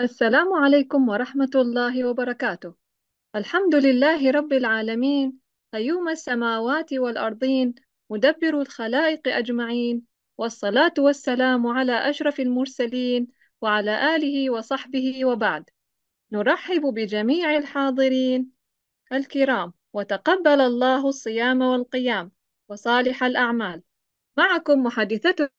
السلام عليكم ورحمة الله وبركاته الحمد لله رب العالمين قيوم السماوات والأرضين مدبر الخلائق أجمعين والصلاة والسلام على أشرف المرسلين وعلى آله وصحبه وبعد نرحب بجميع الحاضرين الكرام وتقبل الله الصيام والقيام وصالح الأعمال معكم محدثة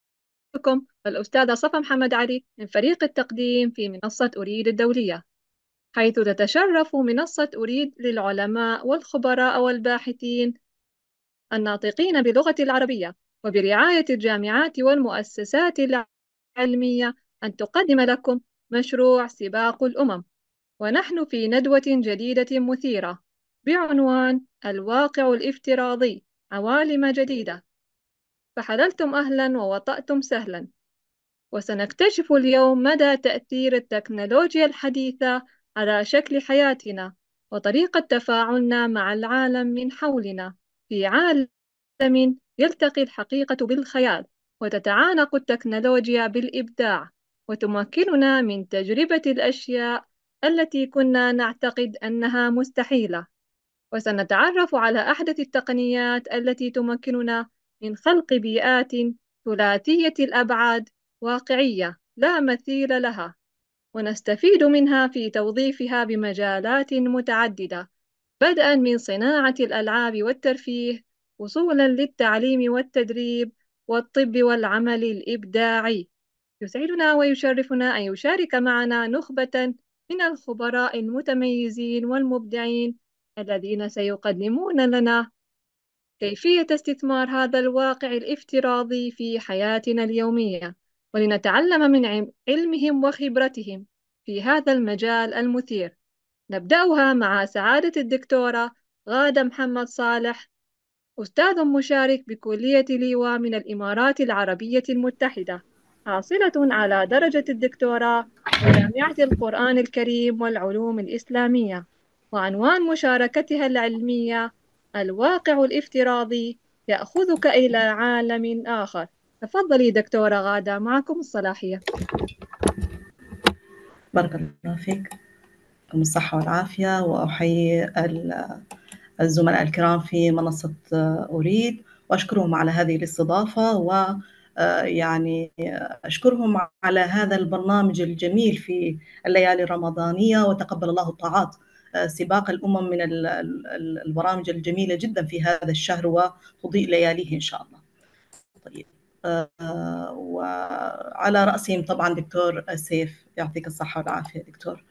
بكم الأستاذة صفا محمد علي من فريق التقديم في منصة أريد الدولية حيث تتشرف منصة أريد للعلماء والخبراء والباحثين الناطقين بلغة العربية وبرعاية الجامعات والمؤسسات العلمية أن تقدم لكم مشروع سباق الأمم ونحن في ندوة جديدة مثيرة بعنوان الواقع الافتراضي عوالم جديدة فحللتم أهلا ووطأتم سهلا وسنكتشف اليوم مدى تأثير التكنولوجيا الحديثة على شكل حياتنا وطريقة تفاعلنا مع العالم من حولنا في عالم يلتقي الحقيقة بالخيال وتتعانق التكنولوجيا بالإبداع وتمكننا من تجربة الأشياء التي كنا نعتقد أنها مستحيلة وسنتعرف على أحدث التقنيات التي تمكننا من خلق بيئات ثلاثية الأبعاد واقعية لا مثيل لها ونستفيد منها في توظيفها بمجالات متعددة بدءا من صناعة الألعاب والترفيه وصولا للتعليم والتدريب والطب والعمل الإبداعي يسعدنا ويشرفنا أن يشارك معنا نخبة من الخبراء المتميزين والمبدعين الذين سيقدمون لنا كيفية استثمار هذا الواقع الافتراضي في حياتنا اليومية ولنتعلم من علمهم وخبرتهم في هذا المجال المثير نبدأها مع سعادة الدكتورة غادة محمد صالح أستاذ مشارك بكلية ليوا من الإمارات العربية المتحدة حاصلة على درجة الدكتوراه بجامعة القرآن الكريم والعلوم الإسلامية وعنوان مشاركتها العلمية الواقع الافتراضي يأخذك إلى عالم آخر تفضلي دكتورة غادة معكم الصلاحية بارك الله فيك الصحة والعافية وأحيي الزملاء الكرام في منصة أريد وأشكرهم على هذه الاستضافة و يعني أشكرهم على هذا البرنامج الجميل في الليالي الرمضانية وتقبل الله الطاعات سباق الامم من البرامج الجميله جدا في هذا الشهر وتضيء لياليه ان شاء الله. طيب آه، وعلى راسهم طبعا دكتور سيف يعطيك الصحه والعافيه دكتور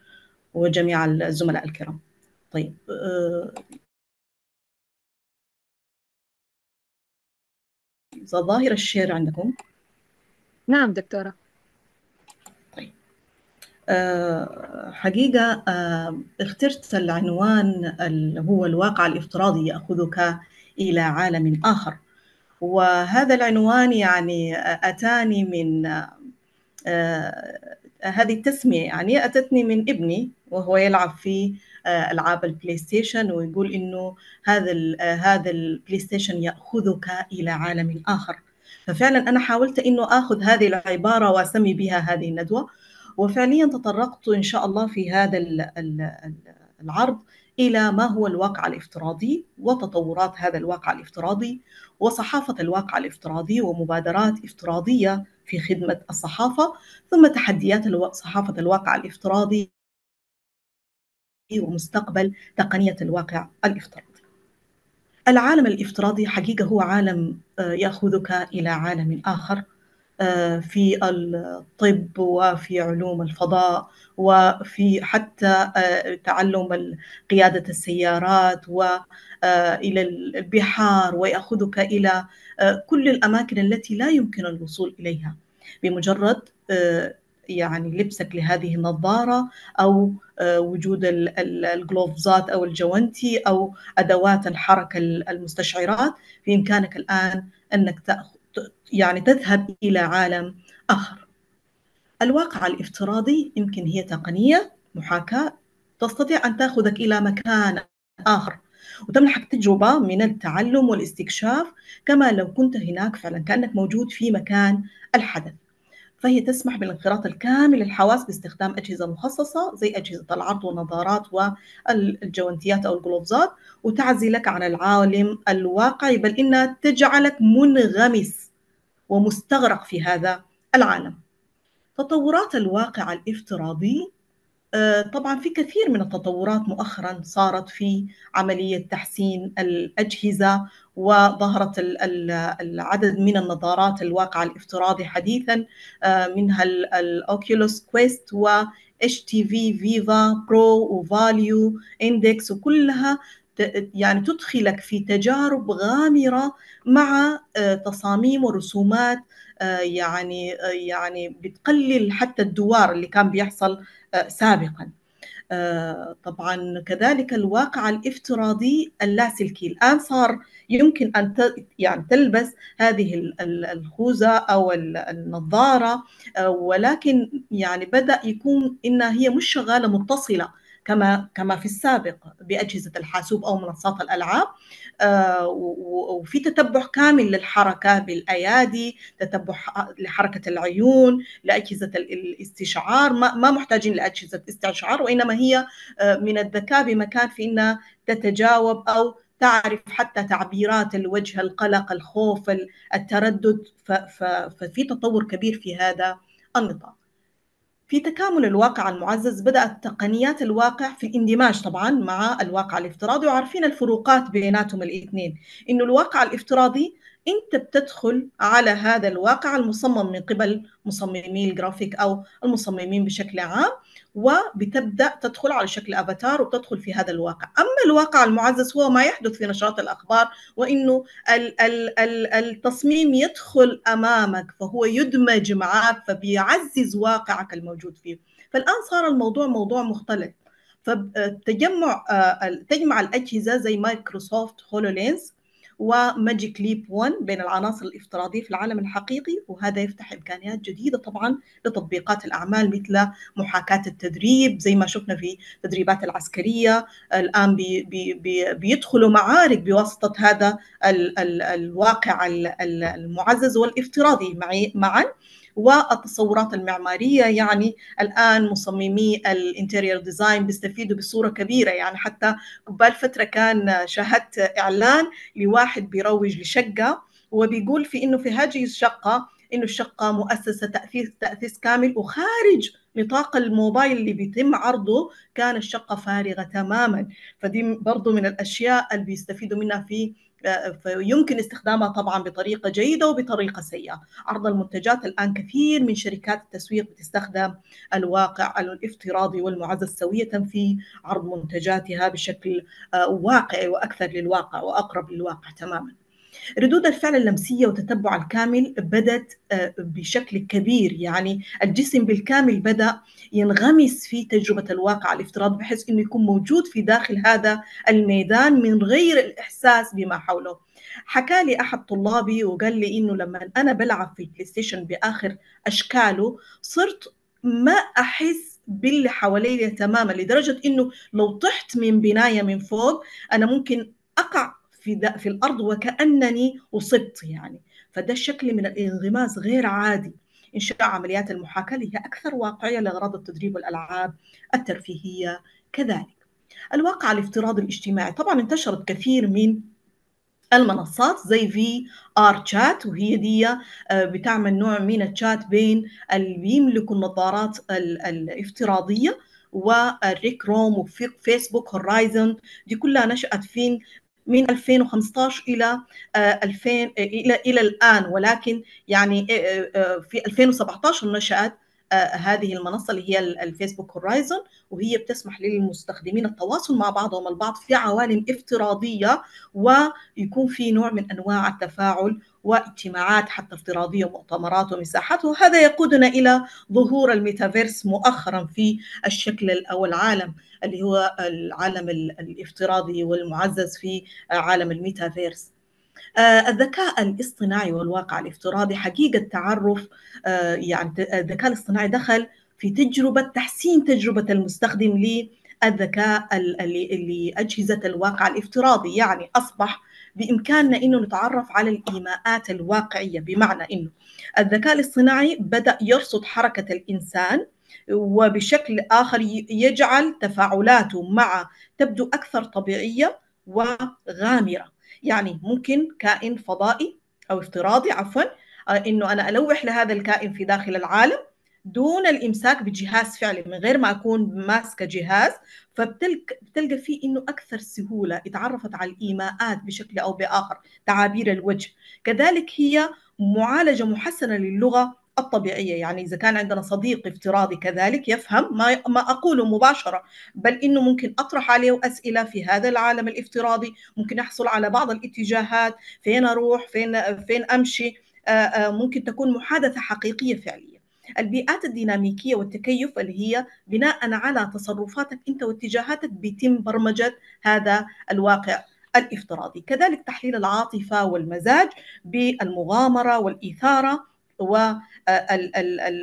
وجميع الزملاء الكرام. طيب آه، ظاهر الشير عندكم نعم دكتوره آه، حقيقة آه، اخترت العنوان اللي هو الواقع الافتراضي يأخذك إلى عالم آخر وهذا العنوان يعني أتاني من آه، هذه التسمية يعني أتتني من ابني وهو يلعب في ألعاب البلاي ستيشن ويقول إنه هذا ال هذا البلاي ستيشن يأخذك إلى عالم آخر ففعلا أنا حاولت إنه آخذ هذه العبارة وأسمي بها هذه الندوة وفعليا تطرقت إن شاء الله في هذا العرض إلى ما هو الواقع الافتراضي وتطورات هذا الواقع الافتراضي وصحافة الواقع الافتراضي ومبادرات افتراضية في خدمة الصحافة ثم تحديات صحافة الواقع الافتراضي ومستقبل تقنية الواقع الافتراضي العالم الافتراضي حقيقة هو عالم آه، يأخذك إلى عالم آخر آه، في الطب وفي علوم الفضاء وفي حتى آه، تعلم قيادة السيارات وإلى آه، البحار ويأخذك إلى كل الأماكن التي لا يمكن الوصول إليها بمجرد يعني لبسك لهذه النظارة أو وجود الجلوفزات أو الجوانتي أو أدوات الحركة المستشعرات بإمكانك الآن أنك تأخذ يعني تذهب إلى عالم آخر الواقع الافتراضي يمكن هي تقنية محاكاة تستطيع أن تأخذك إلى مكان آخر وتمنحك تجربة من التعلم والاستكشاف كما لو كنت هناك فعلا كأنك موجود في مكان الحدث فهي تسمح بالانخراط الكامل للحواس باستخدام أجهزة مخصصة زي أجهزة العرض والنظارات والجوانتيات أو الجلوفزات وتعزلك عن العالم الواقعي بل إنها تجعلك منغمس ومستغرق في هذا العالم تطورات الواقع الافتراضي آه، طبعا في كثير من التطورات مؤخرا صارت في عمليه تحسين الاجهزه وظهرت العدد من النظارات الواقع الافتراضي حديثا آه، منها الاوكيولوس كويست و اتش تي في فيفا برو وفاليو اندكس وكلها يعني تدخلك في تجارب غامره مع آه، تصاميم ورسومات آه، يعني آه، يعني بتقلل حتى الدوار اللي كان بيحصل سابقا طبعا كذلك الواقع الافتراضي اللاسلكي الان صار يمكن ان يعني تلبس هذه الخوذه او النظاره ولكن يعني بدا يكون انها هي مش شغاله متصله كما كما في السابق باجهزه الحاسوب او منصات الالعاب آه، وفي تتبع كامل للحركه بالايادي تتبع لحركه العيون لاجهزه الاستشعار ما محتاجين لاجهزه استشعار وانما هي آه، من الذكاء بمكان في انها تتجاوب او تعرف حتى تعبيرات الوجه القلق الخوف التردد ففي تطور كبير في هذا النطاق في تكامل الواقع المعزز بدأت تقنيات الواقع في الاندماج طبعا مع الواقع الافتراضي وعارفين الفروقات بيناتهم الاثنين انه الواقع الافتراضي انت بتدخل على هذا الواقع المصمم من قبل مصممي الجرافيك او المصممين بشكل عام وبتبدا تدخل على شكل افاتار وبتدخل في هذا الواقع اما الواقع المعزز هو ما يحدث في نشرات الاخبار وانه ال ال ال التصميم يدخل امامك فهو يدمج معك فبيعزز واقعك الموجود فيه فالان صار الموضوع موضوع مختلف فتجمع آه، تجمع الاجهزه زي مايكروسوفت هولولينز وماجيك ليب 1 بين العناصر الافتراضية في العالم الحقيقي وهذا يفتح إمكانيات جديدة طبعا لتطبيقات الأعمال مثل محاكاة التدريب زي ما شفنا في التدريبات العسكرية الآن بي بي بي بيدخلوا معارك بواسطة هذا ال ال الواقع المعزز والافتراضي معي معا والتصورات المعماريه يعني الان مصممي الانتيرير ديزاين بيستفيدوا بصوره كبيره يعني حتى قبال فتره كان شاهدت اعلان لواحد بيروج لشقه وبيقول في انه في هذه الشقه انه الشقه مؤسسه تاثيث تاثيث كامل وخارج نطاق الموبايل اللي بيتم عرضه كان الشقه فارغه تماما فدي برضه من الاشياء اللي بيستفيدوا منها في يمكن استخدامها طبعا بطريقة جيدة وبطريقة سيئة عرض المنتجات الآن كثير من شركات التسويق بتستخدم الواقع الافتراضي والمعزز سوية في عرض منتجاتها بشكل آه، واقعي وأكثر للواقع وأقرب للواقع تماماً ردود الفعل اللمسية وتتبع الكامل بدت آه، بشكل كبير يعني الجسم بالكامل بدأ ينغمس في تجربة الواقع الافتراضي بحيث أنه يكون موجود في داخل هذا الميدان من غير الإحساس بما حوله حكى لي أحد طلابي وقال لي أنه لما أنا بلعب في البلاي ستيشن بآخر أشكاله صرت ما أحس باللي حواليا تماما لدرجة أنه لو طحت من بناية من فوق أنا ممكن أقع في في الارض وكانني اصبت يعني فده الشكل من الانغماس غير عادي انشاء عمليات المحاكاه اللي هي اكثر واقعيه لاغراض التدريب والالعاب الترفيهيه كذلك الواقع الافتراضي الاجتماعي طبعا انتشرت كثير من المنصات زي في ار تشات وهي دي آه، بتعمل نوع من التشات بين اللي بيملكوا النظارات الافتراضيه والريك روم وفيسبوك هورايزن دي كلها نشأت فين من 2015 الى 2000 آه، آه، الى الى الان ولكن يعني آه، في 2017 نشات هذه المنصه اللي هي الفيسبوك هورايزون وهي بتسمح للمستخدمين التواصل مع بعضهم البعض في عوالم افتراضيه ويكون في نوع من انواع التفاعل واجتماعات حتى افتراضية مؤتمرات ومساحات وهذا يقودنا إلى ظهور الميتافيرس مؤخرا في الشكل أو العالم اللي هو العالم الافتراضي والمعزز في عالم الميتافيرس آه، الذكاء الاصطناعي والواقع الافتراضي حقيقة تعرف آه، يعني الذكاء الاصطناعي دخل في تجربة تحسين تجربة المستخدم للذكاء لأجهزة الواقع الافتراضي يعني أصبح بإمكاننا أنه نتعرف على الإيماءات الواقعية بمعنى أنه الذكاء الاصطناعي بدأ يرصد حركة الإنسان وبشكل آخر يجعل تفاعلاته مع تبدو أكثر طبيعية وغامرة يعني ممكن كائن فضائي أو افتراضي عفوا آه، أنه أنا ألوح لهذا الكائن في داخل العالم دون الامساك بجهاز فعلي من غير ما اكون ماسكه جهاز فبتلقى فيه انه اكثر سهوله اتعرفت على الايماءات بشكل او باخر تعابير الوجه كذلك هي معالجه محسنه للغه الطبيعيه يعني اذا كان عندنا صديق افتراضي كذلك يفهم ما ما اقوله مباشره بل انه ممكن اطرح عليه اسئله في هذا العالم الافتراضي ممكن احصل على بعض الاتجاهات فين اروح فين فين امشي ممكن تكون محادثه حقيقيه فعليا البيئات الديناميكية والتكيف اللي هي بناء على تصرفاتك أنت واتجاهاتك بيتم برمجة هذا الواقع الافتراضي كذلك تحليل العاطفة والمزاج بالمغامرة والإثارة و آه،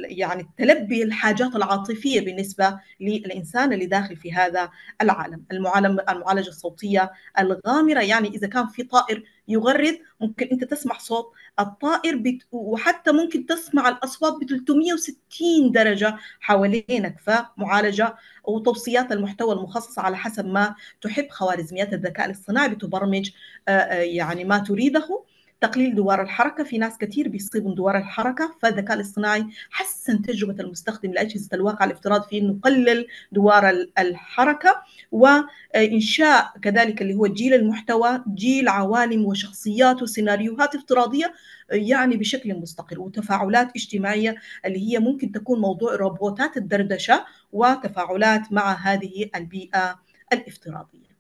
يعني تلبي الحاجات العاطفيه بالنسبه للانسان اللي داخل في هذا العالم، المعالم المعالجه الصوتيه الغامره يعني اذا كان في طائر يغرد ممكن انت تسمع صوت الطائر بت... وحتى ممكن تسمع الاصوات ب 360 درجه حوالينك فمعالجه وتوصيات المحتوى المخصص على حسب ما تحب خوارزميات الذكاء الاصطناعي بتبرمج آه، آه، يعني ما تريده تقليل دوار الحركة في ناس كثير بيصيبهم دوار الحركة فالذكاء الاصطناعي حسن تجربة المستخدم لأجهزة الواقع الافتراضي في أنه قلل دوار الحركة وإنشاء كذلك اللي هو جيل المحتوى جيل عوالم وشخصيات وسيناريوهات افتراضية يعني بشكل مستقل وتفاعلات اجتماعية اللي هي ممكن تكون موضوع روبوتات الدردشة وتفاعلات مع هذه البيئة الافتراضية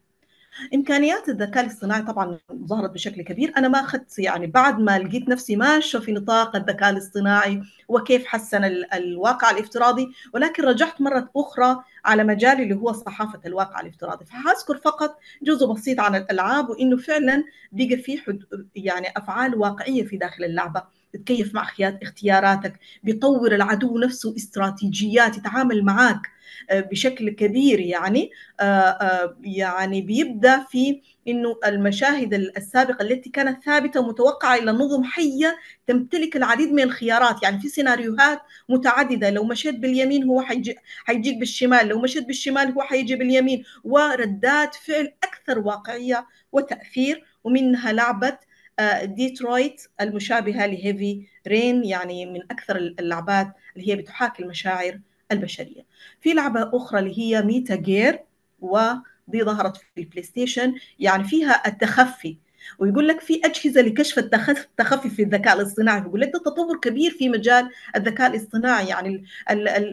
امكانيات الذكاء الاصطناعي طبعا ظهرت بشكل كبير انا ما اخذت يعني بعد ما لقيت نفسي ماشيه في نطاق الذكاء الاصطناعي وكيف حسن الواقع الافتراضي ولكن رجعت مره اخرى على مجالي اللي هو صحافه الواقع الافتراضي فحاذكر فقط جزء بسيط عن الالعاب وانه فعلا بقى في حد يعني افعال واقعيه في داخل اللعبه تتكيف مع اختياراتك بيطور العدو نفسه استراتيجيات يتعامل معك آه، بشكل كبير يعني آه، آه، يعني بيبدا في انه المشاهد السابقه التي كانت ثابته ومتوقعه الى نظم حيه تمتلك العديد من الخيارات يعني في سيناريوهات متعدده لو مشيت باليمين هو حيجيك بالشمال لو مشيت بالشمال هو حيجي باليمين وردات فعل اكثر واقعيه وتاثير ومنها لعبه ديترويت المشابهه لهيفي رين يعني من اكثر اللعبات اللي هي بتحاكي المشاعر البشريه في لعبه اخرى اللي هي ميتا جير ودي ظهرت في البلاي ستيشن يعني فيها التخفي ويقول لك في اجهزه لكشف التخفي في الذكاء الاصطناعي بيقول لك ده تطور كبير في مجال الذكاء الاصطناعي يعني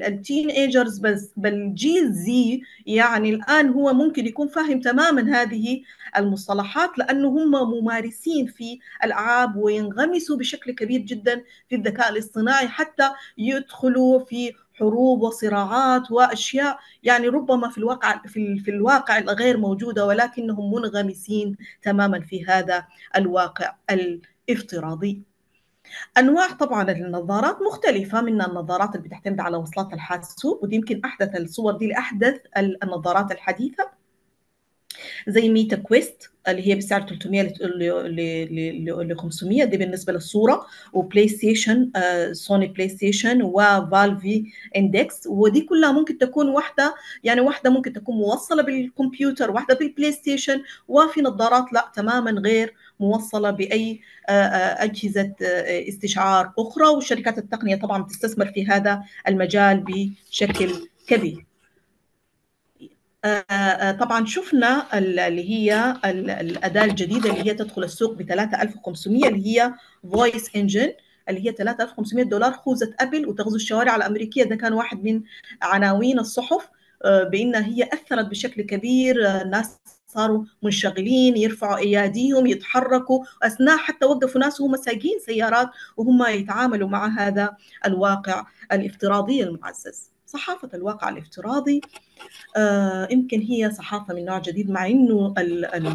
التين ايجرز بس بل زي يعني الان هو ممكن يكون فاهم تماما هذه المصطلحات لانه هم ممارسين في الالعاب وينغمسوا بشكل كبير جدا في الذكاء الاصطناعي حتى يدخلوا في حروب وصراعات واشياء يعني ربما في الواقع في, في الواقع الغير موجوده ولكنهم منغمسين تماما في هذا الواقع الافتراضي. انواع طبعا النظارات مختلفه من النظارات اللي بتعتمد على وصلات الحاسوب ودي يمكن احدث الصور دي لاحدث النظارات الحديثه زي ميتا كويست اللي هي بسعر 300 ل 500 دي بالنسبه للصوره وبلاي ستيشن سوني بلاي ستيشن وفالفي اندكس ودي كلها ممكن تكون واحده يعني واحده ممكن تكون موصله بالكمبيوتر واحده بالبلاي ستيشن وفي نظارات لا تماما غير موصله باي آه، آه، اجهزه آه، استشعار اخرى وشركات التقنيه طبعا بتستثمر في هذا المجال بشكل كبير آه، آه، طبعا شفنا اللي هي الاداه الجديده اللي هي تدخل السوق ب 3500 اللي هي فويس انجن اللي هي 3500 دولار خوذه ابل وتغزو الشوارع الامريكيه ده كان واحد من عناوين الصحف آه، بانها هي اثرت بشكل كبير الناس صاروا منشغلين يرفعوا اياديهم يتحركوا اثناء حتى وقفوا ناس وهم سايقين سيارات وهم يتعاملوا مع هذا الواقع الافتراضي المعزز صحافة الواقع الافتراضي آه، يمكن هي صحافة من نوع جديد مع أنه ال ال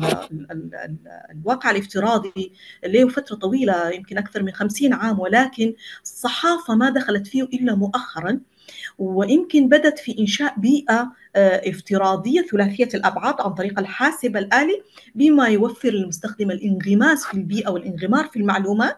ال الواقع الافتراضي له فترة طويلة يمكن أكثر من خمسين عام ولكن الصحافة ما دخلت فيه إلا مؤخراً ويمكن بدت في إنشاء بيئة آه، افتراضية ثلاثية الأبعاد عن طريق الحاسب الآلي بما يوفر للمستخدم الانغماس في البيئة والانغمار في المعلومات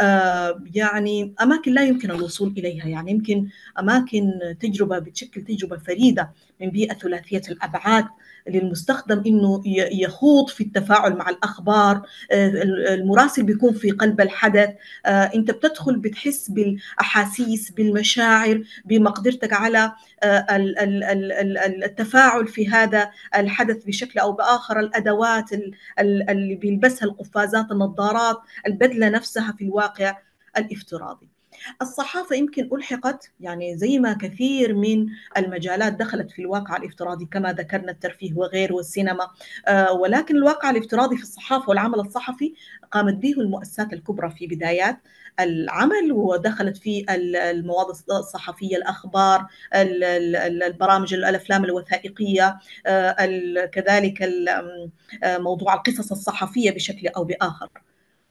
آه، يعني اماكن لا يمكن الوصول اليها يعني يمكن اماكن تجربه بتشكل تجربه فريده من بيئه ثلاثيه الابعاد للمستخدم انه يخوض في التفاعل مع الاخبار آه، المراسل بيكون في قلب الحدث آه، انت بتدخل بتحس بالاحاسيس بالمشاعر بمقدرتك على التفاعل في هذا الحدث بشكل او باخر الادوات اللي بيلبسها القفازات النظارات البدله نفسها في الواقع الواقع الافتراضي الصحافة يمكن ألحقت يعني زي ما كثير من المجالات دخلت في الواقع الافتراضي كما ذكرنا الترفيه وغيره والسينما آه، ولكن الواقع الافتراضي في الصحافة والعمل الصحفي قامت به المؤسسات الكبرى في بدايات العمل ودخلت في المواد الصحفية الأخبار البرامج الأفلام الوثائقية آه، كذلك آه، موضوع القصص الصحفية بشكل أو بآخر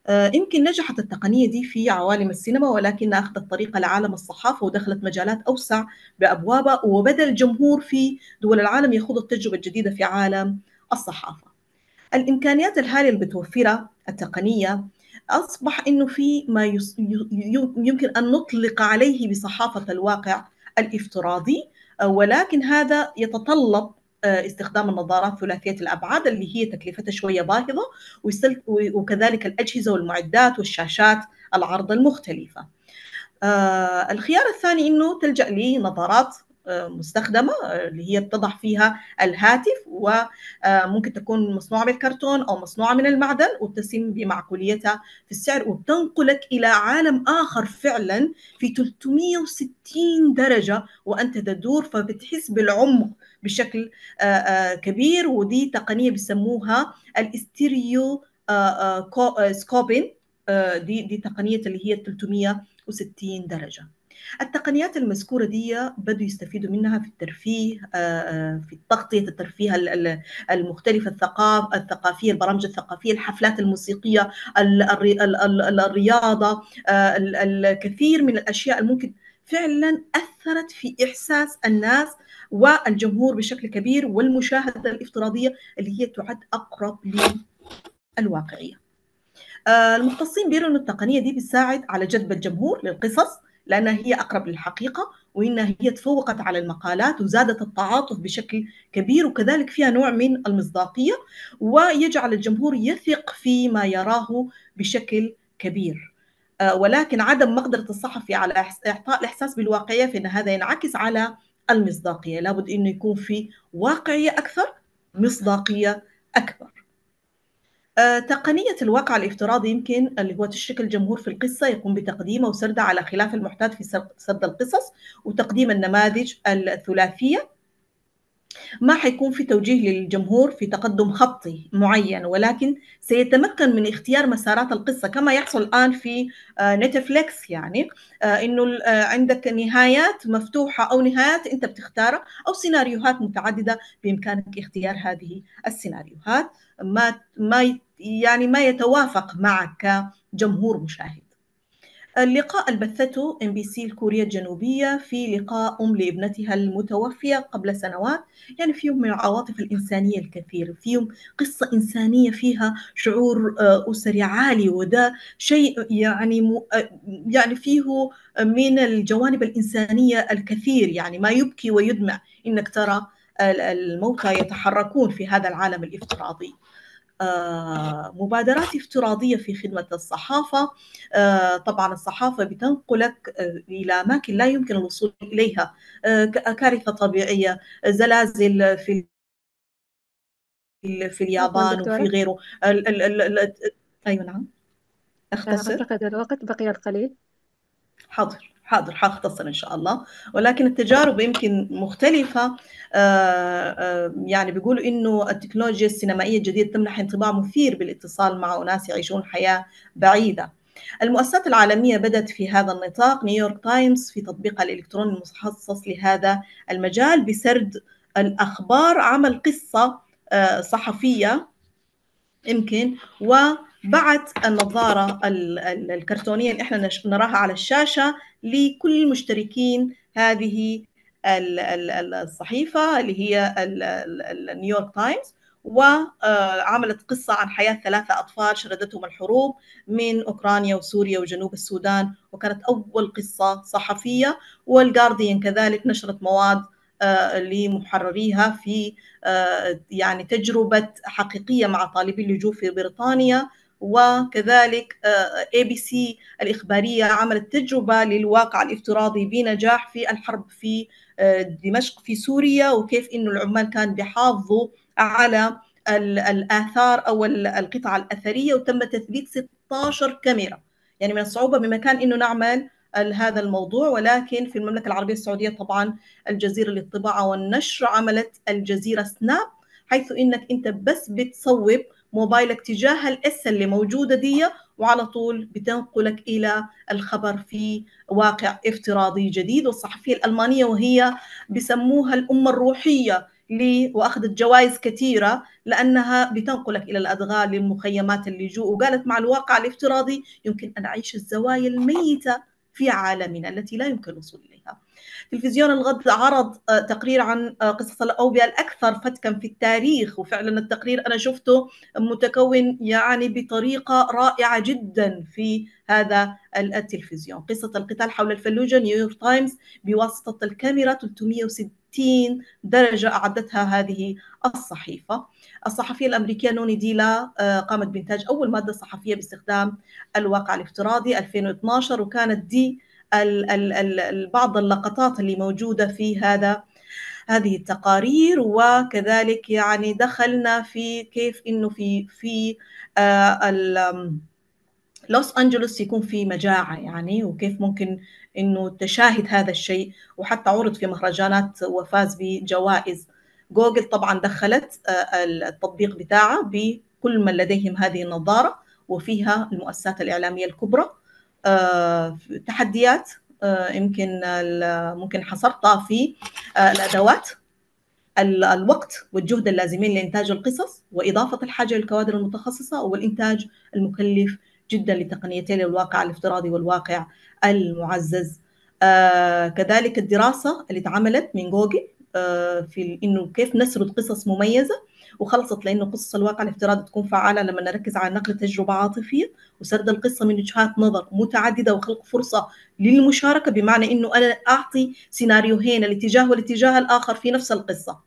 آه، يمكن نجحت التقنية دي في عوالم السينما ولكن أخذت طريقة لعالم الصحافة ودخلت مجالات أوسع بأبوابها وبدأ الجمهور في دول العالم يخوض التجربة الجديدة في عالم الصحافة الإمكانيات الهائلة اللي بتوفرها التقنية أصبح إنه في ما يمكن أن نطلق عليه بصحافة الواقع الافتراضي آه، ولكن هذا يتطلب آه، استخدام النظارات ثلاثيه الابعاد اللي هي تكلفتها شويه باهظه وكذلك الاجهزه والمعدات والشاشات العرض المختلفه. آه، الخيار الثاني انه تلجا لنظارات مستخدمه اللي هي اتضح فيها الهاتف وممكن آه، تكون مصنوعه بالكرتون او مصنوعه من المعدن وبتسم بمعقوليتها في السعر وبتنقلك الى عالم اخر فعلا في 360 درجه وانت تدور فبتحس بالعمق بشكل آه، آه، كبير ودي تقنيه بسموها الاستيريو سكوبين دي دي تقنيه اللي هي 360 درجه التقنيات المذكورة دي بدوا يستفيدوا منها في الترفيه آه، آه، في تغطية الترفيه المختلفة الثقاف الثقافية البرامج الثقافية الحفلات الموسيقية الرياضة آه، الكثير من الأشياء الممكن فعلا اثرت في احساس الناس والجمهور بشكل كبير والمشاهده الافتراضيه اللي هي تعد اقرب للواقعيه. المختصين بيروا ان التقنيه دي بتساعد على جذب الجمهور للقصص لأنها هي أقرب للحقيقة وإنها هي تفوقت على المقالات وزادت التعاطف بشكل كبير وكذلك فيها نوع من المصداقية ويجعل الجمهور يثق فيما يراه بشكل كبير آه، ولكن عدم مقدرة الصحفي على إعطاء الإحساس بالواقعية فإن هذا ينعكس على المصداقية لابد أنه يكون في واقعية أكثر مصداقية أكبر آه، تقنية الواقع الافتراضي يمكن اللي هو تشريك الجمهور في القصة يقوم بتقديمه وسرده على خلاف المحتاج في سرد سرد القصص وتقديم النماذج الثلاثية ما حيكون في توجيه للجمهور في تقدم خطي معين ولكن سيتمكن من اختيار مسارات القصة كما يحصل الآن في آه، نتفليكس يعني آه، إنه عندك نهايات مفتوحة أو نهايات أنت بتختارها أو سيناريوهات متعددة بإمكانك اختيار هذه السيناريوهات ما ما يعني ما يتوافق معك جمهور مشاهد اللقاء البثته ام بي سي الكورية الجنوبية في لقاء أم لابنتها المتوفية قبل سنوات يعني فيهم من العواطف الإنسانية الكثير فيهم قصة إنسانية فيها شعور آه، أسري عالي وده شيء يعني آه، يعني فيه من الجوانب الإنسانية الكثير يعني ما يبكي ويدمع إنك ترى الموتى يتحركون في هذا العالم الافتراضي آه، مبادرات افتراضية في خدمة الصحافة آه، طبعا الصحافة بتنقلك آه، إلى أماكن لا يمكن الوصول إليها كارثة طبيعية زلازل في في اليابان وفي غيره أيوة نعم أختصر الوقت بقي القليل حاضر حاضر حاختصر ان شاء الله ولكن التجارب يمكن مختلفه آه، آه، يعني بيقولوا انه التكنولوجيا السينمائيه الجديده تمنح انطباع مثير بالاتصال مع اناس يعيشون حياه بعيده المؤسسات العالمية بدأت في هذا النطاق نيويورك تايمز في تطبيقها الإلكتروني المخصص لهذا المجال بسرد الأخبار عمل قصة آه، صحفية يمكن وبعت النظارة الكرتونية اللي احنا نراها على الشاشة لكل المشتركين هذه الصحيفة اللي هي نيويورك تايمز وعملت قصة عن حياة ثلاثة أطفال شردتهم الحروب من أوكرانيا وسوريا وجنوب السودان وكانت أول قصة صحفية والجارديان كذلك نشرت مواد آه، لمحرريها في آه، يعني تجربة حقيقية مع طالبي اللجوء في بريطانيا وكذلك اي بي سي الاخباريه عملت تجربه للواقع الافتراضي بنجاح في الحرب في آه، دمشق في سوريا وكيف انه العمال كان بيحافظوا على الاثار او القطع الاثريه وتم تثبيت 16 كاميرا يعني من الصعوبه بمكان انه نعمل هذا الموضوع ولكن في المملكه العربيه السعوديه طبعا الجزيره للطباعه والنشر عملت الجزيره سناب حيث انك انت بس بتصوب موبايلك تجاه الاس اللي موجودة دي وعلى طول بتنقلك إلى الخبر في واقع افتراضي جديد والصحفية الألمانية وهي بسموها الأمة الروحية لي واخذت جوائز كثيره لانها بتنقلك الى الادغال للمخيمات اللجوء وقالت مع الواقع الافتراضي يمكن ان اعيش الزوايا الميته في عالمنا التي لا يمكن الوصول اليه تلفزيون الغد عرض آه، تقرير عن آه، قصص الاوبئه الاكثر فتكا في التاريخ وفعلا التقرير انا شفته متكون يعني بطريقه رائعه جدا في هذا التلفزيون قصه القتال حول الفلوجه نيويورك تايمز بواسطه الكاميرا 360 درجة أعدتها هذه الصحيفة الصحفية الأمريكية نوني ديلا آه، قامت بإنتاج أول مادة صحفية باستخدام الواقع الافتراضي 2012 وكانت دي بعض اللقطات اللي موجوده في هذا هذه التقارير وكذلك يعني دخلنا في كيف انه في في آه، لوس انجلوس يكون في مجاعه يعني وكيف ممكن انه تشاهد هذا الشيء وحتى عرض في مهرجانات وفاز بجوائز جوجل طبعا دخلت آه، التطبيق بتاعه بكل من لديهم هذه النظاره وفيها المؤسسات الاعلاميه الكبرى تحديات آه، يمكن ممكن حصرتها في آه، الادوات الوقت والجهد اللازمين لانتاج القصص واضافه الحاجه للكوادر المتخصصه والانتاج المكلف جدا لتقنيتين الواقع الافتراضي والواقع المعزز آه، كذلك الدراسة اللي اتعملت من جوجل آه، في انه كيف نسرد قصص مميزه وخلصت لانه قصص الواقع الافتراضي تكون فعاله لما نركز على نقل تجربه عاطفيه وسرد القصه من وجهات نظر متعدده وخلق فرصه للمشاركه بمعنى انه انا اعطي سيناريوهين الاتجاه والاتجاه الاخر في نفس القصه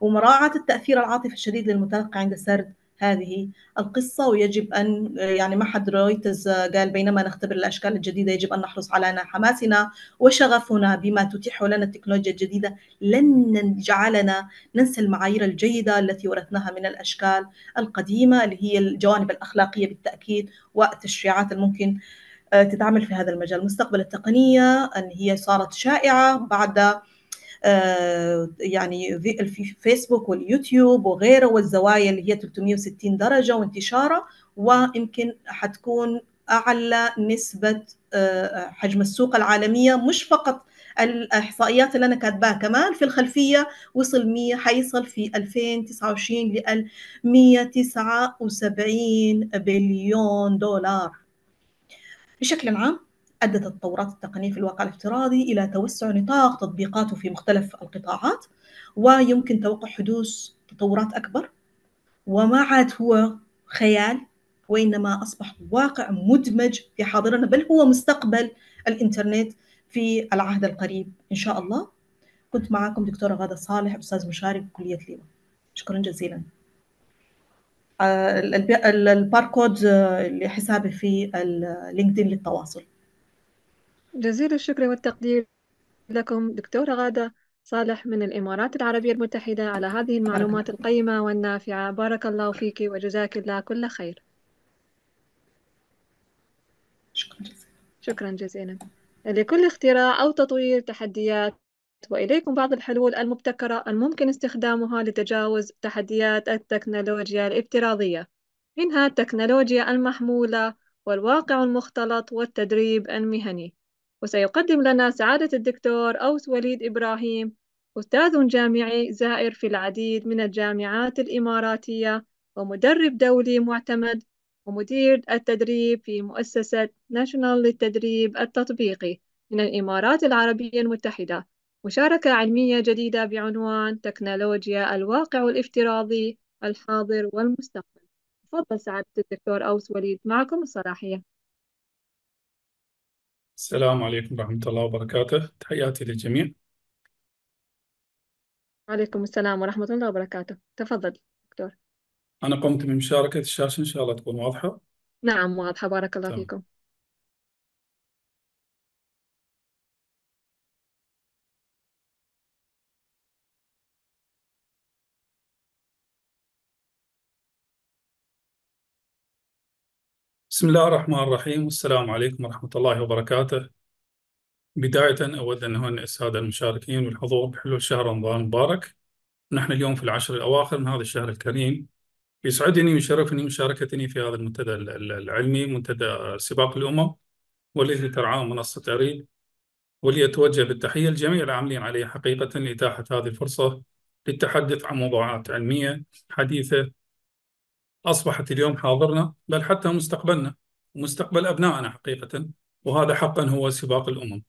ومراعاه التاثير العاطفي الشديد للمتلقي عند سرد هذه القصة ويجب أن يعني ما حد رويترز قال بينما نختبر الأشكال الجديدة يجب أن نحرص على أن حماسنا وشغفنا بما تتيحه لنا التكنولوجيا الجديدة لن يجعلنا ننسى المعايير الجيدة التي ورثناها من الأشكال القديمة اللي هي الجوانب الأخلاقية بالتأكيد والتشريعات الممكن آه، تتعمل في هذا المجال مستقبل التقنية أن هي صارت شائعة بعد آه، يعني الفيسبوك واليوتيوب وغيره والزوايا اللي هي 360 درجه وانتشاره ويمكن حتكون اعلى نسبه آه، حجم السوق العالميه مش فقط الاحصائيات اللي انا كاتباها كمان في الخلفيه وصل 100 حيصل في 2029 ل 179 بليون دولار بشكل عام أدت التطورات التقنية في الواقع الافتراضي إلى توسع نطاق تطبيقاته في مختلف القطاعات ويمكن توقع حدوث تطورات أكبر وما عاد هو خيال وإنما أصبح واقع مدمج في حاضرنا بل هو مستقبل الإنترنت في العهد القريب إن شاء الله كنت معكم دكتورة غادة صالح أستاذ مشارك بكلية ليما شكرا جزيلا آه، الباركود آه، لحسابي في اللينكدين للتواصل جزيل الشكر والتقدير لكم دكتورة غادة صالح من الإمارات العربية المتحدة على هذه المعلومات القيمة والنافعة بارك الله فيك وجزاك الله كل خير شكرا جزيلا لكل اختراع أو تطوير تحديات وإليكم بعض الحلول المبتكرة الممكن استخدامها لتجاوز تحديات التكنولوجيا الافتراضية منها التكنولوجيا المحمولة والواقع المختلط والتدريب المهني وسيقدم لنا سعادة الدكتور أوس وليد إبراهيم أستاذ جامعي زائر في العديد من الجامعات الإماراتية ومدرب دولي معتمد ومدير التدريب في مؤسسة ناشونال للتدريب التطبيقي من الإمارات العربية المتحدة مشاركة علمية جديدة بعنوان تكنولوجيا الواقع الافتراضي الحاضر والمستقبل تفضل سعادة الدكتور أوس وليد معكم الصلاحية السلام عليكم ورحمة الله وبركاته تحياتي للجميع وعليكم السلام ورحمة الله وبركاته تفضل دكتور أنا قمت بمشاركة الشاشة إن شاء الله تكون واضحة نعم واضحة بارك الله فيكم بسم الله الرحمن الرحيم والسلام عليكم ورحمة الله وبركاته بداية أود أن أهنئ السادة المشاركين والحضور بحلول شهر رمضان المبارك نحن اليوم في العشر الأواخر من هذا الشهر الكريم يسعدني ويشرفني مشاركتني في هذا المنتدى العلمي منتدى سباق الأمم والذي ترعاه منصة أريد وليتوجه بالتحية لجميع العاملين عليه حقيقة لإتاحة هذه الفرصة للتحدث عن موضوعات علمية حديثة أصبحت اليوم حاضرنا بل حتى مستقبلنا ومستقبل أبنائنا حقيقة وهذا حقا هو سباق الأمم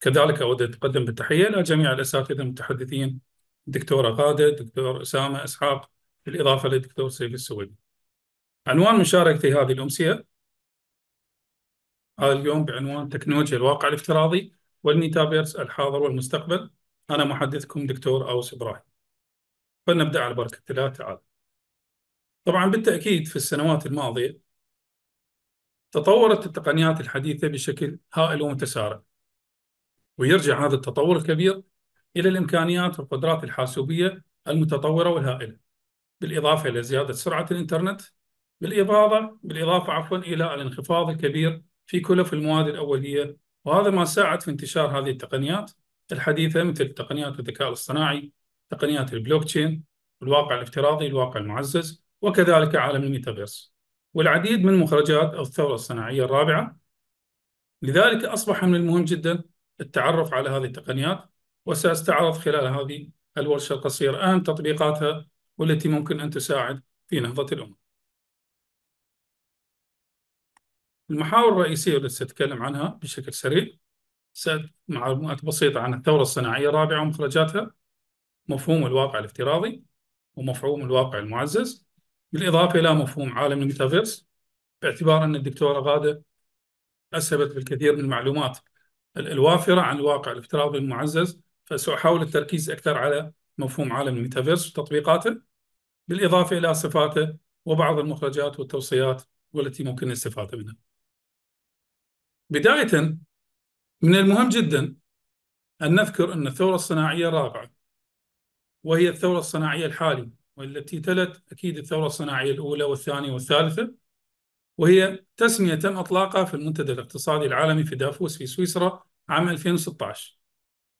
كذلك أود أن أتقدم بالتحية إلى جميع الأساتذة المتحدثين الدكتورة غادة الدكتور أسامة إسحاق بالإضافة للدكتور سيف السويدي عنوان مشاركتي هذه الأمسية هذا اليوم بعنوان تكنولوجيا الواقع الافتراضي والميتافيرس الحاضر والمستقبل أنا محدثكم دكتور أوس إبراهيم فلنبدأ على بركة الله تعالى طبعا بالتأكيد في السنوات الماضية تطورت التقنيات الحديثة بشكل هائل ومتسارع ويرجع هذا التطور الكبير إلى الإمكانيات والقدرات الحاسوبية المتطورة والهائلة بالإضافة إلى زيادة سرعة الإنترنت بالإضافة بالإضافة عفوا إلى الانخفاض الكبير في كلف المواد الأولية وهذا ما ساعد في انتشار هذه التقنيات الحديثة مثل تقنيات الذكاء الاصطناعي تقنيات البلوك تشين الواقع الافتراضي الواقع المعزز وكذلك عالم الميتافيرس والعديد من مخرجات الثورة الصناعية الرابعة لذلك أصبح من المهم جدا التعرف على هذه التقنيات وسأستعرض خلال هذه الورشة القصيرة أهم تطبيقاتها والتي ممكن أن تساعد في نهضة الأمة المحاور الرئيسية التي سأتكلم عنها بشكل سريع معلومات بسيطة عن الثورة الصناعية الرابعة ومخرجاتها مفهوم الواقع الافتراضي ومفهوم الواقع المعزز بالإضافة إلى مفهوم عالم الميتافيرس باعتبار أن الدكتورة غادة أسهبت بالكثير من المعلومات الوافرة عن الواقع الافتراضي المعزز فسأحاول التركيز أكثر على مفهوم عالم الميتافيرس وتطبيقاته بالإضافة إلى صفاته وبعض المخرجات والتوصيات والتي ممكن الاستفادة منها بداية من المهم جدا أن نذكر أن الثورة الصناعية الرابعة وهي الثورة الصناعية الحالية والتي تلت أكيد الثورة الصناعية الأولى والثانية والثالثة وهي تسمية تم إطلاقها في المنتدى الاقتصادي العالمي في دافوس في سويسرا عام 2016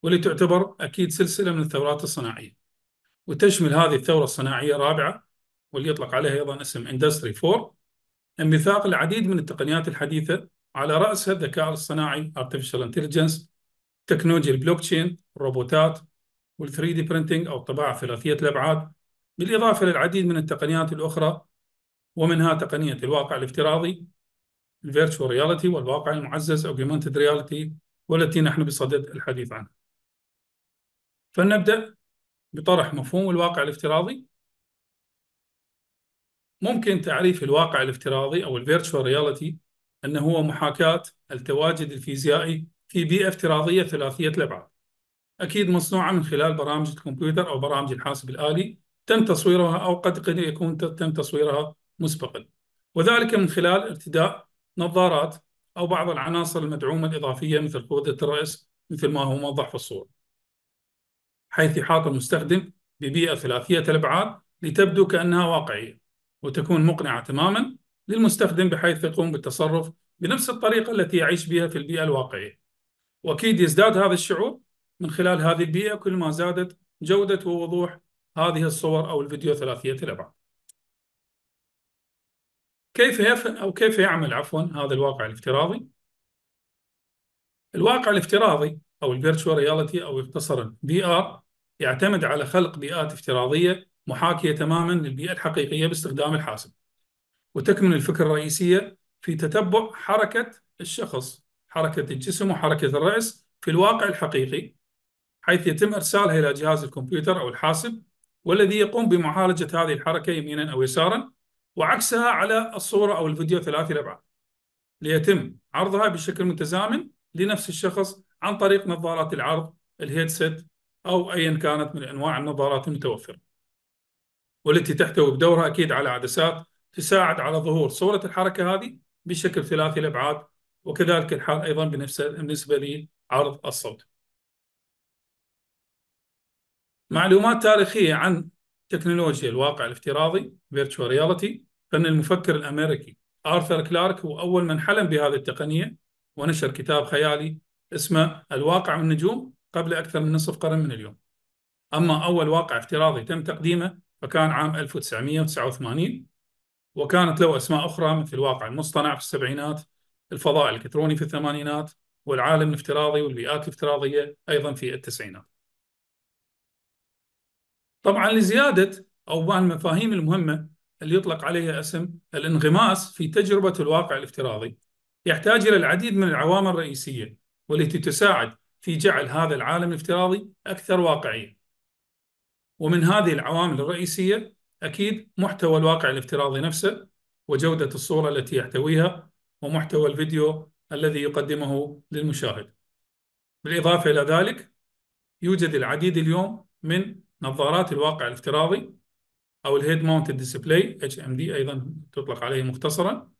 واللي تعتبر أكيد سلسلة من الثورات الصناعية وتشمل هذه الثورة الصناعية الرابعة واللي يطلق عليها أيضا اسم اندستري 4 انبثاق العديد من التقنيات الحديثة على رأسها الذكاء الصناعي artificial intelligence تكنولوجيا البلوك تشين الروبوتات وال 3 دي printing أو الطباعة ثلاثية الأبعاد بالإضافة للعديد من التقنيات الأخرى ومنها تقنية الواقع الافتراضي الفيرتشوال رياليتي والواقع المعزز augmented رياليتي والتي نحن بصدد الحديث عنها فلنبدأ بطرح مفهوم الواقع الافتراضي ممكن تعريف الواقع الافتراضي أو الفيرتشوال رياليتي أنه هو محاكاة التواجد الفيزيائي في بيئة افتراضية ثلاثية الأبعاد أكيد مصنوعة من خلال برامج الكمبيوتر أو برامج الحاسب الآلي تم تصويرها أو قد يكون تم تصويرها مسبقا وذلك من خلال ارتداء نظارات أو بعض العناصر المدعومة الإضافية مثل خوذة الرأس مثل ما هو موضح في الصورة حيث يحاط المستخدم ببيئة ثلاثية الأبعاد لتبدو كأنها واقعية وتكون مقنعة تماما للمستخدم بحيث يقوم بالتصرف بنفس الطريقة التي يعيش بها في البيئة الواقعية وأكيد يزداد هذا الشعور من خلال هذه البيئة كل ما زادت جودة ووضوح هذه الصور أو الفيديو ثلاثية الأبعاد كيف يفهم أو كيف يعمل عفوا هذا الواقع الافتراضي الواقع الافتراضي أو الفيرتشوال رياليتي أو يختصرا في آر يعتمد على خلق بيئات افتراضية محاكية تماما للبيئة الحقيقية باستخدام الحاسب وتكمن الفكرة الرئيسية في تتبع حركة الشخص حركة الجسم وحركة الرأس في الواقع الحقيقي حيث يتم إرسالها إلى جهاز الكمبيوتر أو الحاسب والذي يقوم بمعالجه هذه الحركه يمينا او يسارا وعكسها على الصوره او الفيديو ثلاثي الابعاد ليتم عرضها بشكل متزامن لنفس الشخص عن طريق نظارات العرض الهيدسيت او ايا كانت من انواع النظارات المتوفره والتي تحتوي بدورها اكيد على عدسات تساعد على ظهور صوره الحركه هذه بشكل ثلاثي الابعاد وكذلك الحال ايضا بالنسبه لعرض الصوت معلومات تاريخية عن تكنولوجيا الواقع الافتراضي فيرتشوال رياليتي فن المفكر الأمريكي آرثر كلارك هو أول من حلم بهذه التقنية ونشر كتاب خيالي اسمه الواقع والنجوم قبل أكثر من نصف قرن من اليوم أما أول واقع افتراضي تم تقديمه فكان عام 1989 وكانت له أسماء أخرى مثل واقع المصطنع في السبعينات الفضاء الإلكتروني في الثمانينات والعالم الافتراضي والبيئات الافتراضية أيضا في التسعينات طبعا لزياده بعض المفاهيم المهمه اللي يطلق عليها اسم الانغماس في تجربه الواقع الافتراضي يحتاج الى العديد من العوامل الرئيسيه والتي تساعد في جعل هذا العالم الافتراضي اكثر واقعيه. ومن هذه العوامل الرئيسيه اكيد محتوى الواقع الافتراضي نفسه وجوده الصوره التي يحتويها ومحتوى الفيديو الذي يقدمه للمشاهد. بالاضافه الى ذلك يوجد العديد اليوم من نظارات الواقع الافتراضي او الهيد ماونت ديسبلاي اتش ام دي ايضا تطلق عليه مختصرا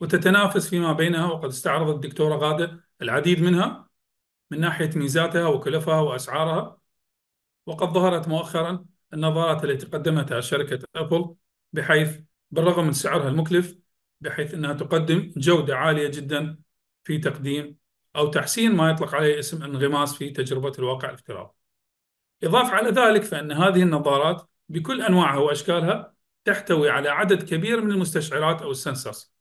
وتتنافس فيما بينها وقد استعرضت الدكتوره غاده العديد منها من ناحيه ميزاتها وكلفها واسعارها وقد ظهرت مؤخرا النظارات التي قدمتها شركه ابل بحيث بالرغم من سعرها المكلف بحيث انها تقدم جوده عاليه جدا في تقديم او تحسين ما يطلق عليه اسم انغماس في تجربه الواقع الافتراضي. إضافة على ذلك فإن هذه النظارات بكل أنواعها وأشكالها تحتوي على عدد كبير من المستشعرات أو السنسرز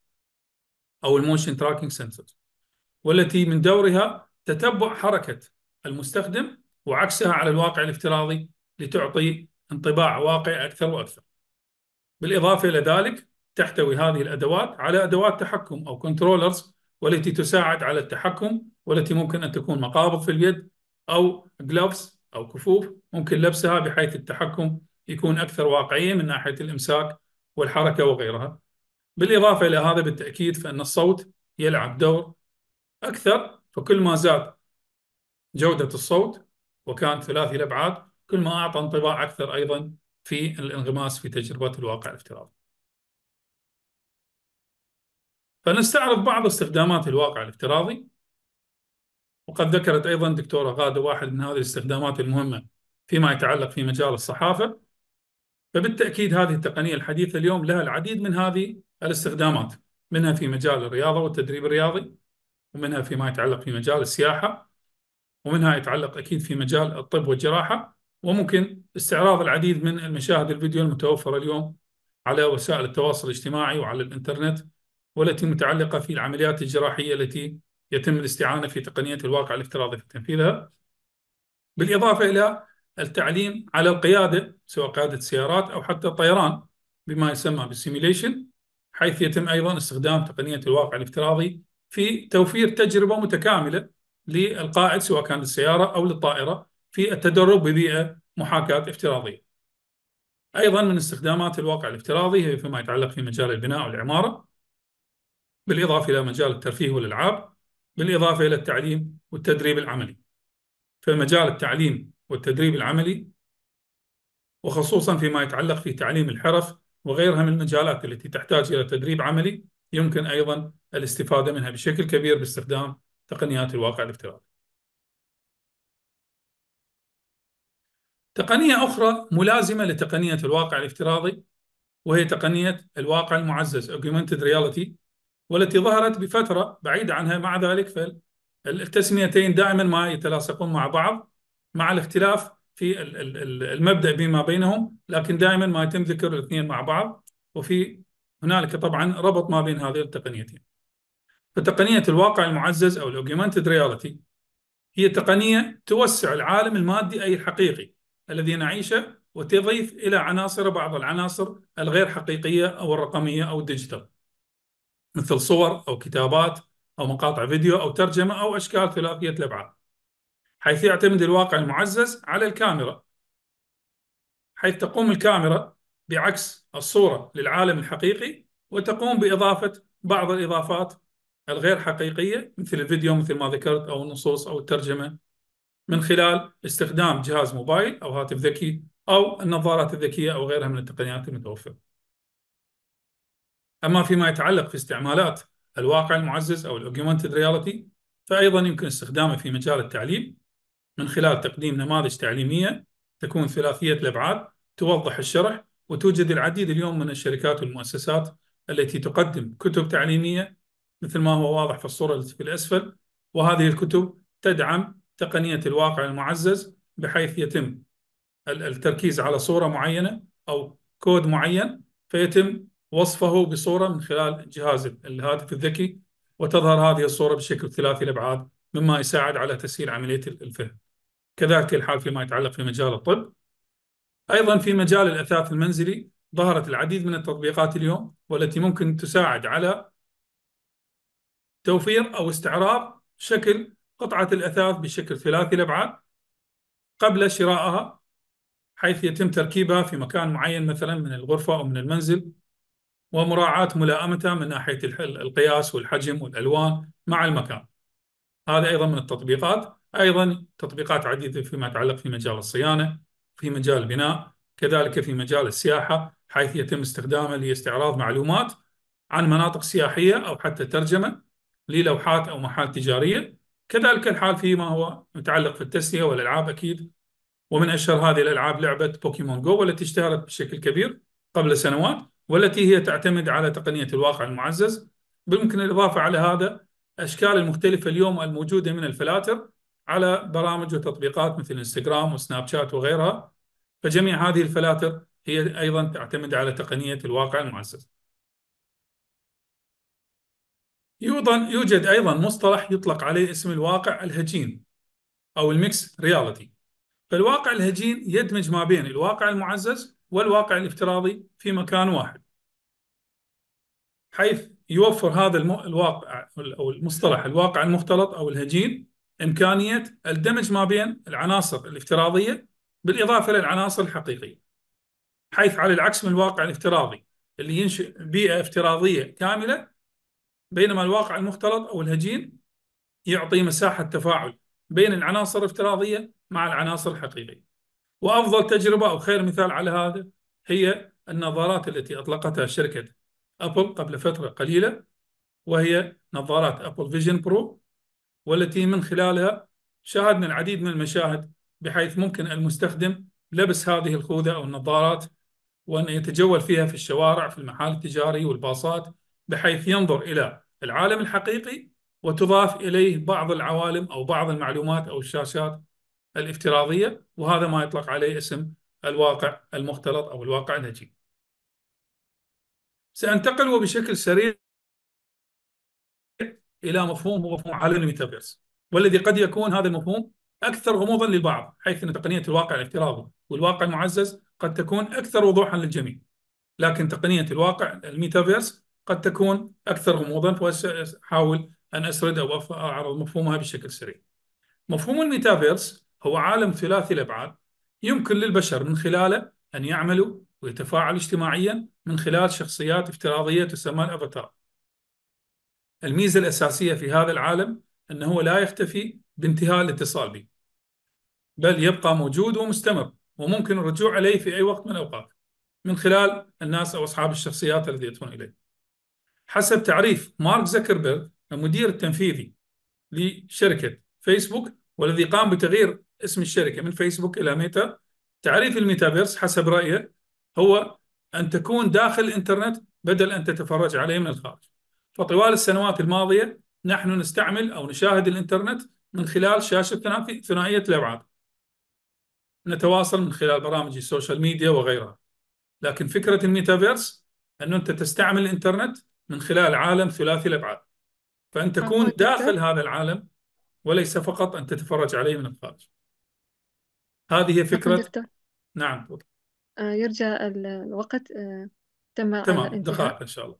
أو الموشن تراكنج سنسرز والتي من دورها تتبع حركة المستخدم وعكسها على الواقع الافتراضي لتعطي انطباع واقعي أكثر وأكثر بالإضافة إلى ذلك تحتوي هذه الأدوات على أدوات تحكم أو كنترولرز والتي تساعد على التحكم والتي ممكن أن تكون مقابض في اليد أو جلوفز أو كفوف ممكن لبسها بحيث التحكم يكون أكثر واقعية من ناحية الإمساك والحركة وغيرها بالإضافة إلى هذا بالتأكيد فإن الصوت يلعب دور أكثر فكل ما زاد جودة الصوت وكان ثلاثي الأبعاد كل ما أعطى انطباع أكثر أيضا في الانغماس في تجربة الواقع الافتراضي فنستعرض بعض استخدامات الواقع الافتراضي وقد ذكرت أيضا دكتورة غادة واحد من هذه الاستخدامات المهمة فيما يتعلق في مجال الصحافة فبالتأكيد هذه التقنية الحديثة اليوم لها العديد من هذه الاستخدامات منها في مجال الرياضة والتدريب الرياضي ومنها فيما يتعلق في مجال السياحة ومنها يتعلق أكيد في مجال الطب والجراحة وممكن استعراض العديد من المشاهد الفيديو المتوفرة اليوم على وسائل التواصل الاجتماعي وعلى الإنترنت والتي متعلقة في العمليات الجراحية التي يتم الاستعانة في تقنية الواقع الافتراضي في تنفيذها بالإضافة إلى التعليم على القيادة سواء قيادة سيارات أو حتى الطيران بما يسمى بالسيميليشن حيث يتم أيضا استخدام تقنية الواقع الافتراضي في توفير تجربة متكاملة للقائد سواء كان للسيارة أو للطائرة في التدرب ببيئة محاكاة افتراضية أيضا من استخدامات الواقع الافتراضي هي فيما يتعلق في مجال البناء والعمارة بالإضافة إلى مجال الترفيه والألعاب بالإضافة إلى التعليم والتدريب العملي فمجال التعليم والتدريب العملي وخصوصا فيما يتعلق في تعليم الحرف وغيرها من المجالات التي تحتاج إلى تدريب عملي يمكن أيضا الاستفادة منها بشكل كبير باستخدام تقنيات الواقع الافتراضي تقنية أخرى ملازمة لتقنية الواقع الافتراضي وهي تقنية الواقع المعزز Augmented Reality والتي ظهرت بفترة بعيدة عنها مع ذلك فالتسميتين دائما ما يتلاصقون مع بعض مع الاختلاف في المبدأ بما بينهم لكن دائما ما يتم ذكر الاثنين مع بعض وفي هنالك طبعا ربط ما بين هذه التقنيتين فتقنية الواقع المعزز أو الأوجمانتد رياليتي هي تقنية توسع العالم المادي أي الحقيقي الذي نعيشه وتضيف إلى عناصره بعض العناصر الغير حقيقية أو الرقمية أو الديجيتال مثل صور أو كتابات أو مقاطع فيديو أو ترجمة أو أشكال ثلاثية الأبعاد حيث يعتمد الواقع المعزز على الكاميرا حيث تقوم الكاميرا بعكس الصورة للعالم الحقيقي وتقوم بإضافة بعض الإضافات الغير حقيقية مثل الفيديو مثل ما ذكرت أو النصوص أو الترجمة من خلال استخدام جهاز موبايل أو هاتف ذكي أو النظارات الذكية أو غيرها من التقنيات المتوفرة اما فيما يتعلق في استعمالات الواقع المعزز او الاوجمانتد رياليتي فايضا يمكن استخدامه في مجال التعليم من خلال تقديم نماذج تعليميه تكون ثلاثيه الابعاد توضح الشرح وتوجد العديد اليوم من الشركات والمؤسسات التي تقدم كتب تعليميه مثل ما هو واضح في الصوره التي في الاسفل وهذه الكتب تدعم تقنيه الواقع المعزز بحيث يتم التركيز على صوره معينه او كود معين فيتم وصفه بصورة من خلال جهاز الهاتف الذكي وتظهر هذه الصورة بشكل ثلاثي الأبعاد مما يساعد على تسهيل عملية الفهم كذلك الحال فيما يتعلق في مجال الطب أيضا في مجال الأثاث المنزلي ظهرت العديد من التطبيقات اليوم والتي ممكن تساعد على توفير أو استعراض شكل قطعة الأثاث بشكل ثلاثي الأبعاد قبل شرائها حيث يتم تركيبها في مكان معين مثلا من الغرفة أو من المنزل ومراعاة ملائمته من ناحية القياس والحجم والألوان مع المكان هذا أيضا من التطبيقات أيضا تطبيقات عديدة فيما يتعلق في مجال الصيانة في مجال البناء كذلك في مجال السياحة حيث يتم استخدامه لاستعراض معلومات عن مناطق سياحية أو حتى ترجمة للوحات أو محال تجارية كذلك الحال فيما هو متعلق في التسلية والألعاب أكيد ومن أشهر هذه الألعاب لعبة بوكيمون جو والتي اشتهرت بشكل كبير قبل سنوات والتي هي تعتمد على تقنية الواقع المعزز بالممكن الإضافة على هذا اشكال المختلفة اليوم الموجودة من الفلاتر على برامج وتطبيقات مثل انستغرام وسناب شات وغيرها فجميع هذه الفلاتر هي أيضا تعتمد على تقنية الواقع المعزز يوجد أيضا مصطلح يطلق عليه اسم الواقع الهجين أو الميكس رياليتي فالواقع الهجين يدمج ما بين الواقع المعزز والواقع الافتراضي في مكان واحد حيث يوفر هذا الواقع او المصطلح الواقع المختلط او الهجين امكانيه الدمج ما بين العناصر الافتراضيه بالاضافه للعناصر الحقيقيه. حيث على العكس من الواقع الافتراضي اللي ينشئ بيئه افتراضيه كامله بينما الواقع المختلط او الهجين يعطي مساحه تفاعل بين العناصر الافتراضيه مع العناصر الحقيقيه. وأفضل تجربة أو خير مثال على هذا هي النظارات التي أطلقتها شركة أبل قبل فترة قليلة وهي نظارات أبل فيجن برو والتي من خلالها شاهدنا العديد من المشاهد بحيث ممكن المستخدم لبس هذه الخوذة أو النظارات وأن يتجول فيها في الشوارع في المحال التجاري والباصات بحيث ينظر إلى العالم الحقيقي وتضاف إليه بعض العوالم أو بعض المعلومات أو الشاشات الافتراضية وهذا ما يطلق عليه اسم الواقع المختلط أو الواقع النجي سأنتقل وبشكل سريع إلى مفهوم هو مفهوم عالم الميتافيرس والذي قد يكون هذا المفهوم أكثر غموضا للبعض حيث أن تقنية الواقع الافتراضي والواقع المعزز قد تكون أكثر وضوحا للجميع لكن تقنية الواقع الميتافيرس قد تكون أكثر غموضا وسأحاول أن أسرد أو أعرض مفهومها بشكل سريع مفهوم الميتافيرس هو عالم ثلاثي الابعاد يمكن للبشر من خلاله ان يعملوا ويتفاعلوا اجتماعيا من خلال شخصيات افتراضيه تسمى الافاتار. الميزه الاساسيه في هذا العالم انه لا يختفي بانتهاء الاتصال به. بل يبقى موجود ومستمر وممكن الرجوع اليه في اي وقت من الاوقات من خلال الناس او اصحاب الشخصيات الذي ياتون اليه. حسب تعريف مارك زكربيرغ المدير التنفيذي لشركه فيسبوك والذي قام بتغيير اسم الشركه من فيسبوك الى ميتا تعريف الميتافيرس حسب رايه هو ان تكون داخل الانترنت بدل ان تتفرج عليه من الخارج فطوال السنوات الماضيه نحن نستعمل او نشاهد الانترنت من خلال شاشه ثنائيه الابعاد نتواصل من خلال برامج السوشيال ميديا وغيرها لكن فكره الميتافيرس انه انت تستعمل الانترنت من خلال عالم ثلاثي الابعاد فان تكون داخل هذا العالم وليس فقط ان تتفرج عليه من الخارج هذه هي فكرة نعم دكتور نعم يرجى الوقت آه، تم تمام الانتهاء دقائق إن شاء الله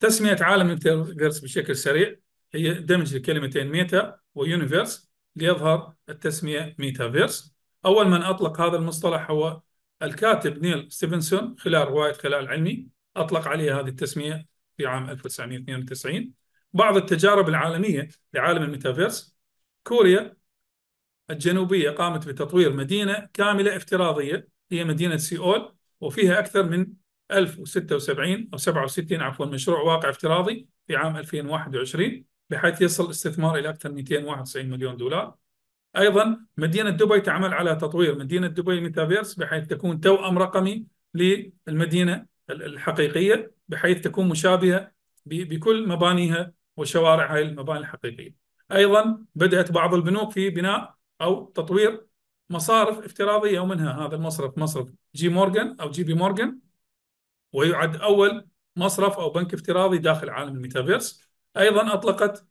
تسمية عالم الميتافيرس بشكل سريع هي دمج الكلمتين ميتا ويونيفيرس ليظهر التسمية ميتافيرس أول من أطلق هذا المصطلح هو الكاتب نيل ستيفنسون خلال رواية خلال علمي أطلق عليه هذه التسمية في عام 1992 بعض التجارب العالمية لعالم الميتافيرس كوريا الجنوبية قامت بتطوير مدينة كاملة افتراضية هي مدينة سيول وفيها أكثر من 1076 أو 67 عفوا مشروع واقع افتراضي في عام 2021 بحيث يصل الاستثمار إلى أكثر من 291 مليون دولار أيضا مدينة دبي تعمل على تطوير مدينة دبي ميتافيرس بحيث تكون توأم رقمي للمدينة الحقيقية بحيث تكون مشابهة بكل مبانيها وشوارع هاي المباني الحقيقية أيضا بدأت بعض البنوك في بناء او تطوير مصارف افتراضيه ومنها هذا المصرف مصرف جي مورغان او جي بي مورغان ويعد اول مصرف او بنك افتراضي داخل عالم الميتافيرس ايضا اطلقت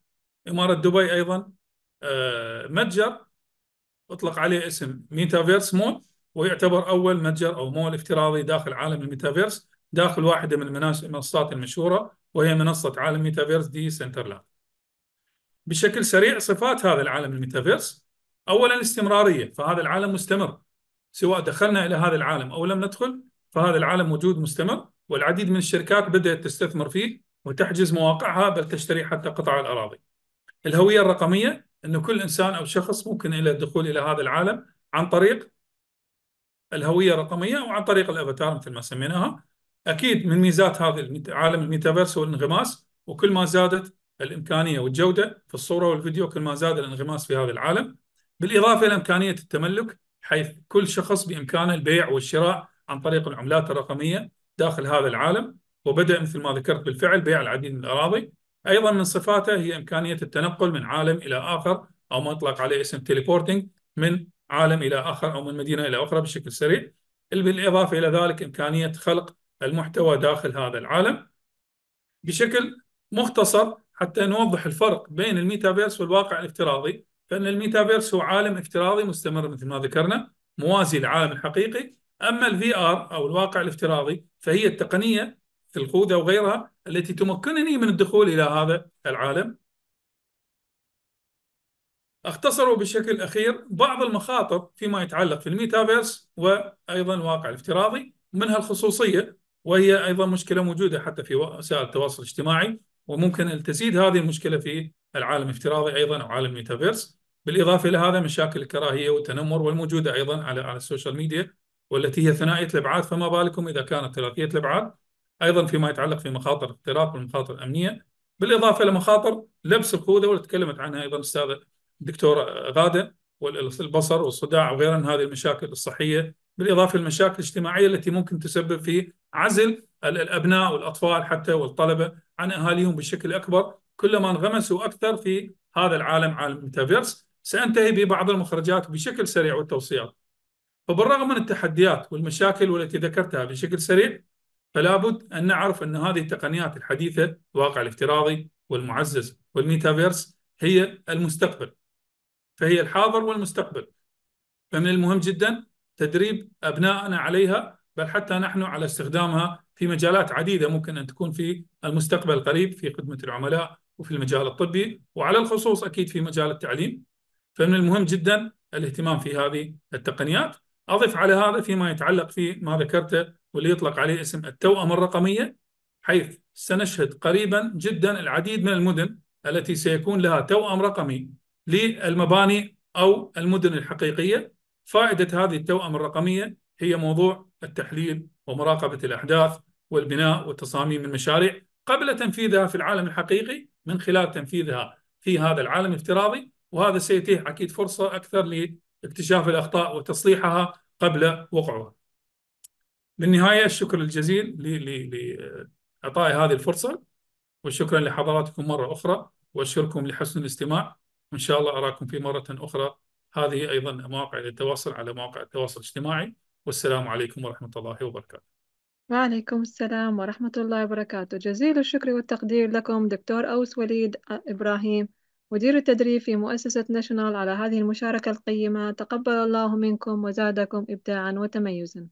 اماره دبي ايضا آه، متجر اطلق عليه اسم ميتافيرس مول ويعتبر اول متجر او مول افتراضي داخل عالم الميتافيرس داخل واحده من المنصات المشهوره وهي منصه عالم ميتافيرس دي سنترلاند بشكل سريع صفات هذا العالم الميتافيرس اولا استمراريه فهذا العالم مستمر سواء دخلنا الى هذا العالم او لم ندخل فهذا العالم موجود مستمر والعديد من الشركات بدات تستثمر فيه وتحجز مواقعها بل تشتري حتى قطع الاراضي. الهويه الرقميه انه كل انسان او شخص ممكن الى الدخول الى هذا العالم عن طريق الهويه الرقميه او عن طريق الافاتار مثل ما سميناها. اكيد من ميزات هذا عالم الميتافيرس هو الانغماس وكل ما زادت الامكانيه والجوده في الصوره والفيديو كل ما زاد الانغماس في هذا العالم بالإضافة إلى إمكانية التملك حيث كل شخص بإمكانه البيع والشراء عن طريق العملات الرقمية داخل هذا العالم وبدأ مثل ما ذكرت بالفعل بيع العديد من الأراضي أيضا من صفاته هي إمكانية التنقل من عالم إلى آخر أو ما يطلق عليه اسم تيليبورتنج من عالم إلى آخر أو من مدينة إلى أخرى بشكل سريع بالإضافة إلى ذلك إمكانية خلق المحتوى داخل هذا العالم بشكل مختصر حتى نوضح الفرق بين الميتافيرس والواقع الافتراضي فان الميتافيرس هو عالم افتراضي مستمر مثل ما ذكرنا موازي للعالم الحقيقي اما الفي ار او الواقع الافتراضي فهي التقنيه في الخوذه وغيرها التي تمكنني من الدخول الى هذا العالم اختصروا بشكل اخير بعض المخاطر فيما يتعلق في الميتافيرس وايضا الواقع الافتراضي منها الخصوصيه وهي ايضا مشكله موجوده حتى في وسائل التواصل الاجتماعي وممكن ان تزيد هذه المشكله في العالم الافتراضي ايضا او عالم الميتافيرس بالاضافه الى هذا مشاكل الكراهيه والتنمر والموجوده ايضا على على السوشيال ميديا والتي هي ثنائيه الابعاد فما بالكم اذا كانت ثلاثيه الابعاد ايضا فيما يتعلق في مخاطر الاختراق والمخاطر الامنيه بالاضافه الى مخاطر لبس الخوذه والتي تكلمت عنها ايضا الاستاذه الدكتوره غاده والبصر والصداع وغيرها من هذه المشاكل الصحيه بالاضافه للمشاكل الاجتماعيه التي ممكن تسبب في عزل الابناء والاطفال حتى والطلبه عن اهاليهم بشكل اكبر كلما انغمسوا اكثر في هذا العالم عالم الميتافيرس سأنتهي ببعض المخرجات بشكل سريع والتوصيات فبالرغم من التحديات والمشاكل والتي ذكرتها بشكل سريع فلابد أن نعرف أن هذه التقنيات الحديثة الواقع الافتراضي والمعزز والميتافيرس هي المستقبل فهي الحاضر والمستقبل فمن المهم جدا تدريب أبنائنا عليها بل حتى نحن على استخدامها في مجالات عديدة ممكن أن تكون في المستقبل القريب في خدمة العملاء وفي المجال الطبي وعلى الخصوص أكيد في مجال التعليم فمن المهم جدا الاهتمام في هذه التقنيات أضف على هذا فيما يتعلق في ما ذكرته واللي يطلق عليه اسم التوأم الرقمية حيث سنشهد قريبا جدا العديد من المدن التي سيكون لها توأم رقمي للمباني أو المدن الحقيقية فائدة هذه التوأم الرقمية هي موضوع التحليل ومراقبة الأحداث والبناء والتصاميم المشاريع قبل تنفيذها في العالم الحقيقي من خلال تنفيذها في هذا العالم الافتراضي وهذا سيتيح اكيد فرصه اكثر لاكتشاف الاخطاء وتصليحها قبل وقوعها. بالنهايه الشكر الجزيل لاعطائي هذه الفرصه وشكرا لحضراتكم مره اخرى واشكركم لحسن الاستماع وان شاء الله اراكم في مره اخرى هذه ايضا مواقع للتواصل على مواقع التواصل الاجتماعي والسلام عليكم ورحمه الله وبركاته. وعليكم السلام ورحمة الله وبركاته جزيل الشكر والتقدير لكم دكتور أوس وليد إبراهيم مدير التدريب في مؤسسة ناشونال على هذه المشاركة القيمة تقبل الله منكم وزادكم إبداعا وتميزا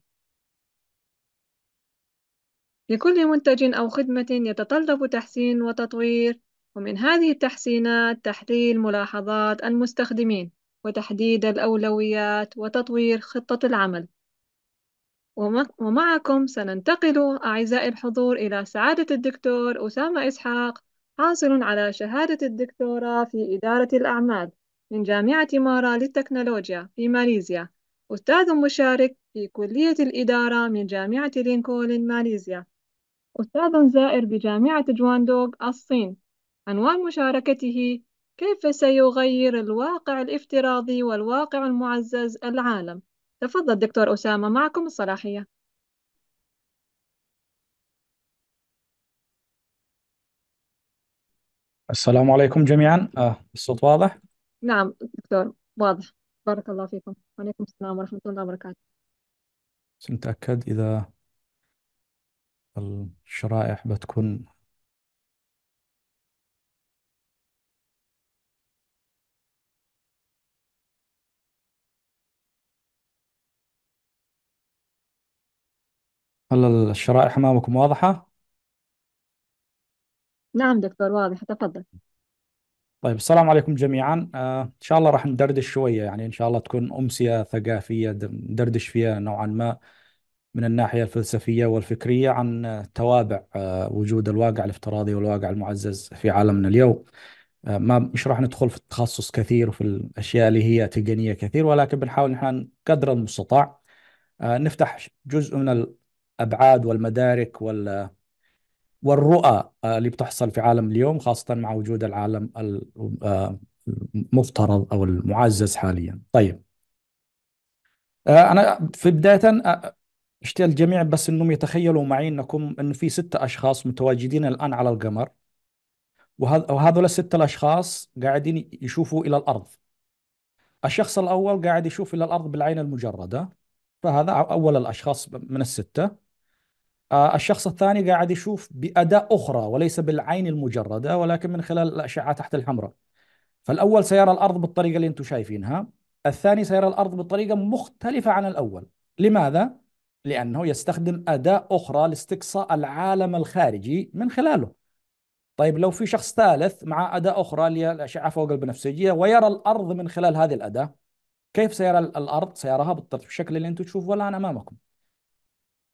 لكل منتج أو خدمة يتطلب تحسين وتطوير ومن هذه التحسينات تحليل ملاحظات المستخدمين وتحديد الأولويات وتطوير خطة العمل ومعكم سننتقل أعزائي الحضور إلى سعادة الدكتور أسامة إسحاق حاصل على شهادة الدكتوراه في إدارة الأعمال من جامعة مارا للتكنولوجيا في ماليزيا أستاذ مشارك في كلية الإدارة من جامعة لينكولن ماليزيا أستاذ زائر بجامعة جواندوغ الصين عنوان مشاركته كيف سيغير الواقع الافتراضي والواقع المعزز العالم تفضل دكتور أسامة معكم الصلاحية السلام عليكم جميعا آه الصوت واضح نعم دكتور واضح بارك الله فيكم وعليكم السلام ورحمة الله وبركاته سنتأكد نتأكد إذا الشرائح بتكون هل الشرائح أمامكم واضحة؟ نعم دكتور واضح تفضل طيب السلام عليكم جميعا آه، ان شاء الله راح ندردش شويه يعني ان شاء الله تكون امسيه ثقافيه ندردش فيها نوعا ما من الناحيه الفلسفيه والفكريه عن آه، توابع آه، وجود الواقع الافتراضي والواقع المعزز في عالمنا اليوم ما مش راح ندخل في التخصص كثير وفي الاشياء اللي هي تقنيه كثير ولكن بنحاول نحن قدر المستطاع نفتح جزء من الابعاد والمدارك وال والرؤى آه، اللي بتحصل في عالم اليوم خاصة مع وجود العالم آه، المفترض أو المعزز حاليا طيب آه، أنا في بداية اشتي الجميع بس أنهم يتخيلوا معي أنكم أنه في ستة أشخاص متواجدين الآن على القمر وهذول الستة الأشخاص قاعدين يشوفوا إلى الأرض الشخص الأول قاعد يشوف إلى الأرض بالعين المجردة فهذا أول الأشخاص من الستة آه، الشخص الثاني قاعد يشوف بأداة أخرى وليس بالعين المجردة ولكن من خلال الأشعة تحت الحمراء فالأول سيرى الأرض بالطريقة اللي أنتم شايفينها الثاني سيرى الأرض بطريقة مختلفة عن الأول لماذا؟ لأنه يستخدم أداة أخرى لاستقصاء العالم الخارجي من خلاله طيب لو في شخص ثالث مع أداة أخرى اللي هي الأشعة فوق البنفسجية ويرى الأرض من خلال هذه الأداة كيف سيرى الأرض؟ سيراها بالشكل اللي أنتم تشوفوه الآن أمامكم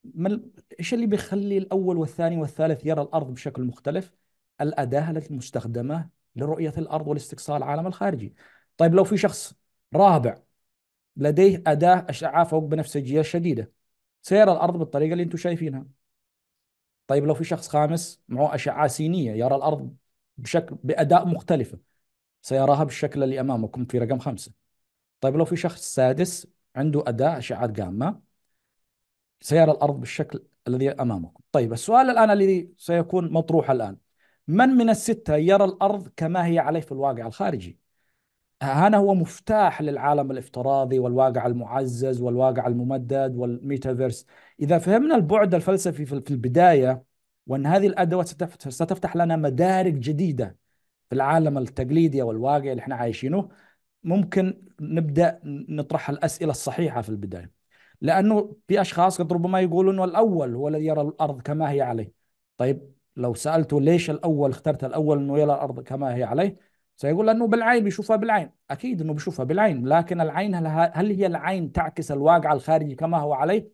ما ايش اللي بيخلي الاول والثاني والثالث يرى الارض بشكل مختلف؟ الاداه التي مستخدمه لرؤيه الارض والاستقصاء العالم الخارجي. طيب لو في شخص رابع لديه اداه اشعه فوق بنفسجيه شديده سيرى الارض بالطريقه اللي انتم شايفينها. طيب لو في شخص خامس معه اشعه سينيه يرى الارض بشكل باداء مختلفه سيراها بالشكل اللي امامكم في رقم خمسه. طيب لو في شخص سادس عنده اداه اشعه جاما سيرى الارض بالشكل الذي امامكم. طيب السؤال الان الذي سيكون مطروح الان من من السته يرى الارض كما هي عليه في الواقع الخارجي؟ هنا هو مفتاح للعالم الافتراضي والواقع المعزز والواقع الممدد والميتافيرس إذا فهمنا البعد الفلسفي في البداية وأن هذه الأدوات ستفتح لنا مدارك جديدة في العالم التقليدي والواقع اللي احنا عايشينه ممكن نبدأ نطرح الأسئلة الصحيحة في البداية لانه في اشخاص قد ربما يقولوا انه الاول هو الذي يرى الارض كما هي عليه طيب لو سالته ليش الاول اخترت الاول انه يرى الارض كما هي عليه سيقول انه بالعين بيشوفها بالعين اكيد انه بيشوفها بالعين لكن العين هل, هل هي العين تعكس الواقع الخارجي كما هو عليه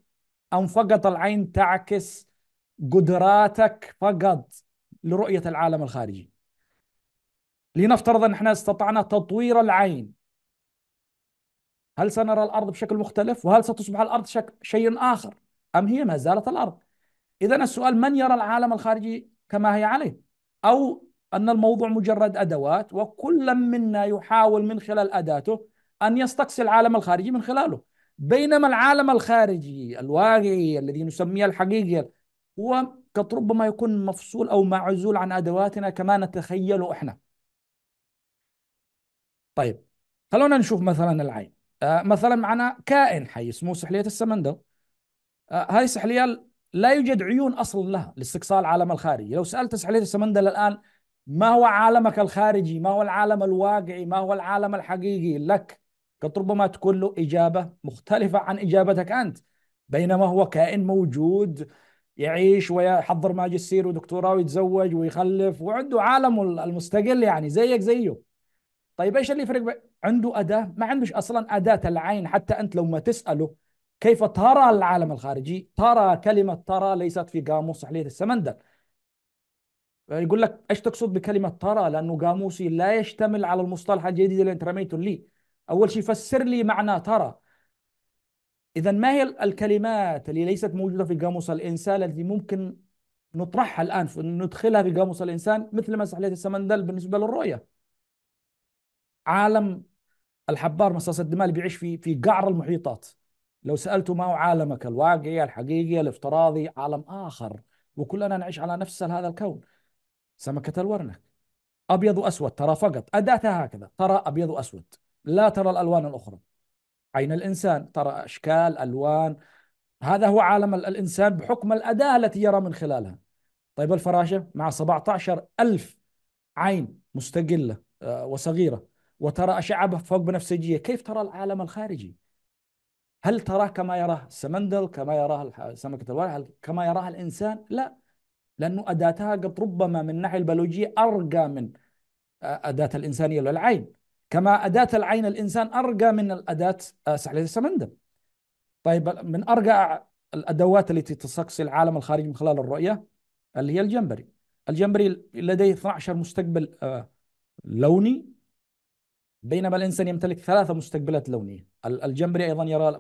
ام فقط العين تعكس قدراتك فقط لرؤيه العالم الخارجي لنفترض ان احنا استطعنا تطوير العين هل سنرى الأرض بشكل مختلف وهل ستصبح الأرض شك... شيء آخر أم هي ما زالت الأرض إذا السؤال من يرى العالم الخارجي كما هي عليه أو أن الموضوع مجرد أدوات وكل منا يحاول من خلال أداته أن يستقصي العالم الخارجي من خلاله بينما العالم الخارجي الواقعي الذي نسميه الحقيقي هو قد ربما يكون مفصول أو معزول عن أدواتنا كما نتخيله إحنا طيب خلونا نشوف مثلا العين آه، مثلا معنا كائن حي اسمه سحليه السمندر هذه آه، السحليه لا يوجد عيون أصل لها لاستقصاء العالم الخارجي لو سالت سحليه السمندر الان ما هو عالمك الخارجي ما هو العالم الواقعي ما هو العالم الحقيقي لك قد ربما تكون له إجابة مختلفة عن إجابتك أنت بينما هو كائن موجود يعيش ويحضر ماجستير ودكتوراه ويتزوج ويخلف وعنده عالمه المستقل يعني زيك زيه طيب ايش اللي يفرق عنده أداة ما عندوش أصلا أداة العين حتى أنت لو ما تسأله كيف ترى العالم الخارجي ترى كلمة ترى ليست في قاموس عليه السمندر يقول لك ايش تقصد بكلمة ترى لأنه قاموسي لا يشتمل على المصطلح الجديد اللي أنت رميته لي أول شيء فسر لي معنى ترى إذا ما هي الكلمات اللي ليست موجودة في قاموس الإنسان التي ممكن نطرحها الآن ندخلها في قاموس الإنسان مثل ما سحلية السمندل بالنسبة للرؤية عالم الحبار مصاص الدماء اللي بيعيش في في قعر المحيطات لو سالته ما هو عالمك الواقعي الحقيقي الافتراضي عالم اخر وكلنا نعيش على نفس هذا الكون سمكه الورنك ابيض واسود ترى فقط اداتها هكذا ترى ابيض واسود لا ترى الالوان الاخرى عين الانسان ترى اشكال الوان هذا هو عالم الانسان بحكم الاداه التي يرى من خلالها طيب الفراشه مع 17 ألف عين مستقله آه، وصغيره وترى أشعة فوق بنفسجية كيف ترى العالم الخارجي هل تراه كما يراه السمندل كما يراه سمكة الورع كما يراها الإنسان لا لأنه أداتها قد ربما من الناحية البيولوجية أرقى من أداة الإنسانية للعين العين كما أداة العين الإنسان أرقى من الأداة سحلية السمندل طيب من أرقى الأدوات التي تستقصي العالم الخارجي من خلال الرؤية اللي هي الجمبري الجمبري لديه 12 مستقبل لوني بينما الانسان يمتلك ثلاثه مستقبلات لونيه الجمبري ايضا يرى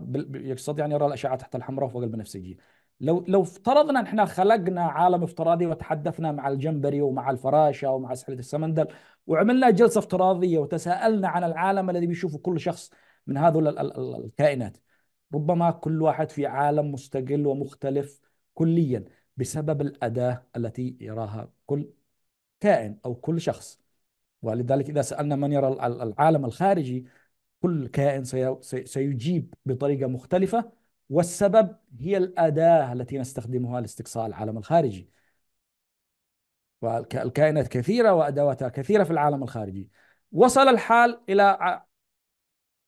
يستطيع ان يرى الاشعه تحت الحمراء فوق البنفسجيه لو لو افترضنا ان احنا خلقنا عالم افتراضي وتحدثنا مع الجمبري ومع الفراشه ومع سحله السمندل وعملنا جلسه افتراضيه وتساءلنا عن العالم الذي بيشوفه كل شخص من هذول الكائنات ربما كل واحد في عالم مستقل ومختلف كليا بسبب الاداه التي يراها كل كائن او كل شخص ولذلك إذا سألنا من يرى العالم الخارجي كل كائن سيجيب بطريقة مختلفة والسبب هي الأداة التي نستخدمها لاستقصاء العالم الخارجي والكائنات كثيرة وأدواتها كثيرة في العالم الخارجي وصل الحال إلى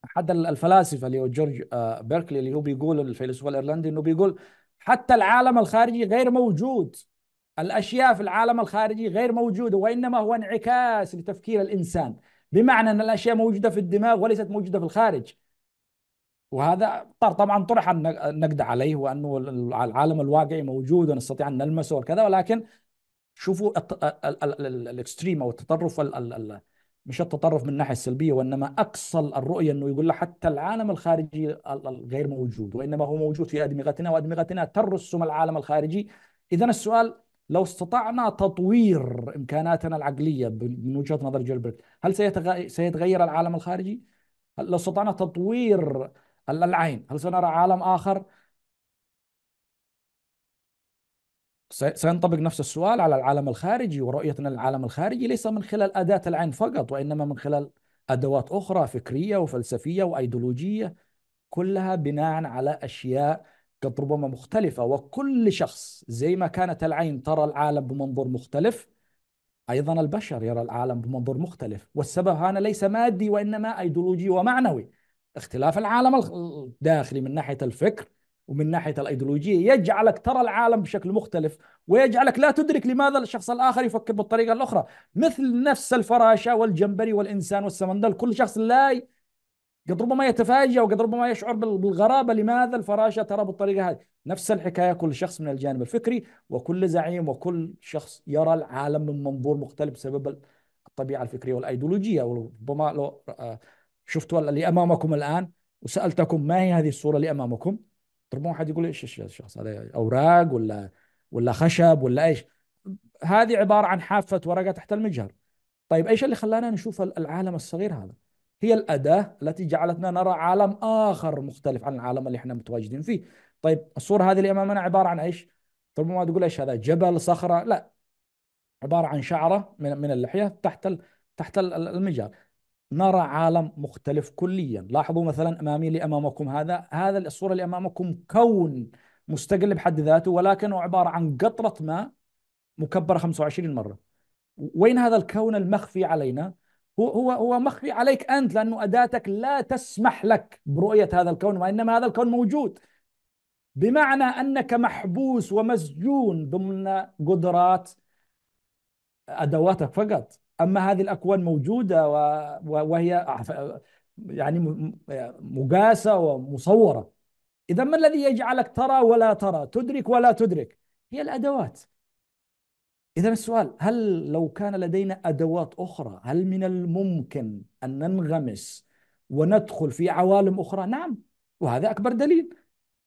أحد الفلاسفة اللي هو جورج آه، بيركلي اللي هو بيقول الفيلسوف الإيرلندي أنه بيقول حتى العالم الخارجي غير موجود الأشياء في العالم الخارجي غير موجودة وإنما هو انعكاس لتفكير الإنسان بمعنى أن الأشياء موجودة في الدماغ وليست موجودة في الخارج وهذا طبعا طرح النقد عليه وأنه العالم الواقعي موجود ونستطيع أن نلمسه وكذا ولكن شوفوا الاكستريم أو التطرف مش التطرف من الناحيه السلبيه وانما اقصى الرؤيه انه يقول له حتى العالم الخارجي غير موجود وانما هو موجود في ادمغتنا وادمغتنا ترسم العالم الخارجي اذا السؤال لو استطعنا تطوير امكاناتنا العقليه من وجهه نظر جيلبرت هل سيتغ... سيتغير العالم الخارجي؟ لو استطعنا تطوير العين هل سنرى عالم اخر؟ سينطبق نفس السؤال على العالم الخارجي ورؤيتنا للعالم الخارجي ليس من خلال اداه العين فقط وانما من خلال ادوات اخرى فكريه وفلسفيه وايديولوجيه كلها بناء على اشياء قد ربما مختلفة وكل شخص زي ما كانت العين ترى العالم بمنظور مختلف أيضا البشر يرى العالم بمنظور مختلف والسبب هنا ليس مادي وإنما أيديولوجي ومعنوي اختلاف العالم الداخلي من ناحية الفكر ومن ناحية الأيديولوجية يجعلك ترى العالم بشكل مختلف ويجعلك لا تدرك لماذا الشخص الآخر يفكر بالطريقة الأخرى مثل نفس الفراشة والجمبري والإنسان والسمندل كل شخص لا قد ربما يتفاجأ وقد ربما يشعر بالغرابة لماذا الفراشة ترى بالطريقة هذه نفس الحكاية كل شخص من الجانب الفكري وكل زعيم وكل شخص يرى العالم من منظور مختلف بسبب الطبيعة الفكرية والأيديولوجية وربما لو آه، شفتوا اللي أمامكم الآن وسألتكم ما هي هذه الصورة اللي أمامكم ربما واحد يقول ايش الشخص هذا أوراق ولا ولا خشب ولا ايش هذه عبارة عن حافة ورقة تحت المجهر طيب ايش اللي خلانا نشوف العالم الصغير هذا هي الأداة التي جعلتنا نرى عالم آخر مختلف عن العالم اللي احنا متواجدين فيه طيب الصورة هذه اللي أمامنا عبارة عن إيش طيب، ما تقول إيش هذا جبل صخرة لا عبارة عن شعرة من من اللحية تحت ال... تحت المجال نرى عالم مختلف كليا لاحظوا مثلا أمامي اللي أمامكم هذا هذا الصورة اللي أمامكم كون مستقل بحد ذاته ولكنه عبارة عن قطرة ماء مكبرة 25 مرة وين هذا الكون المخفي علينا هو هو هو مخفي عليك انت لانه اداتك لا تسمح لك برؤيه هذا الكون وانما هذا الكون موجود بمعنى انك محبوس ومسجون ضمن قدرات ادواتك فقط اما هذه الاكوان موجوده وهي يعني مقاسه ومصوره اذا ما الذي يجعلك ترى ولا ترى تدرك ولا تدرك هي الادوات إذا السؤال هل لو كان لدينا أدوات أخرى هل من الممكن أن ننغمس وندخل في عوالم أخرى؟ نعم وهذا أكبر دليل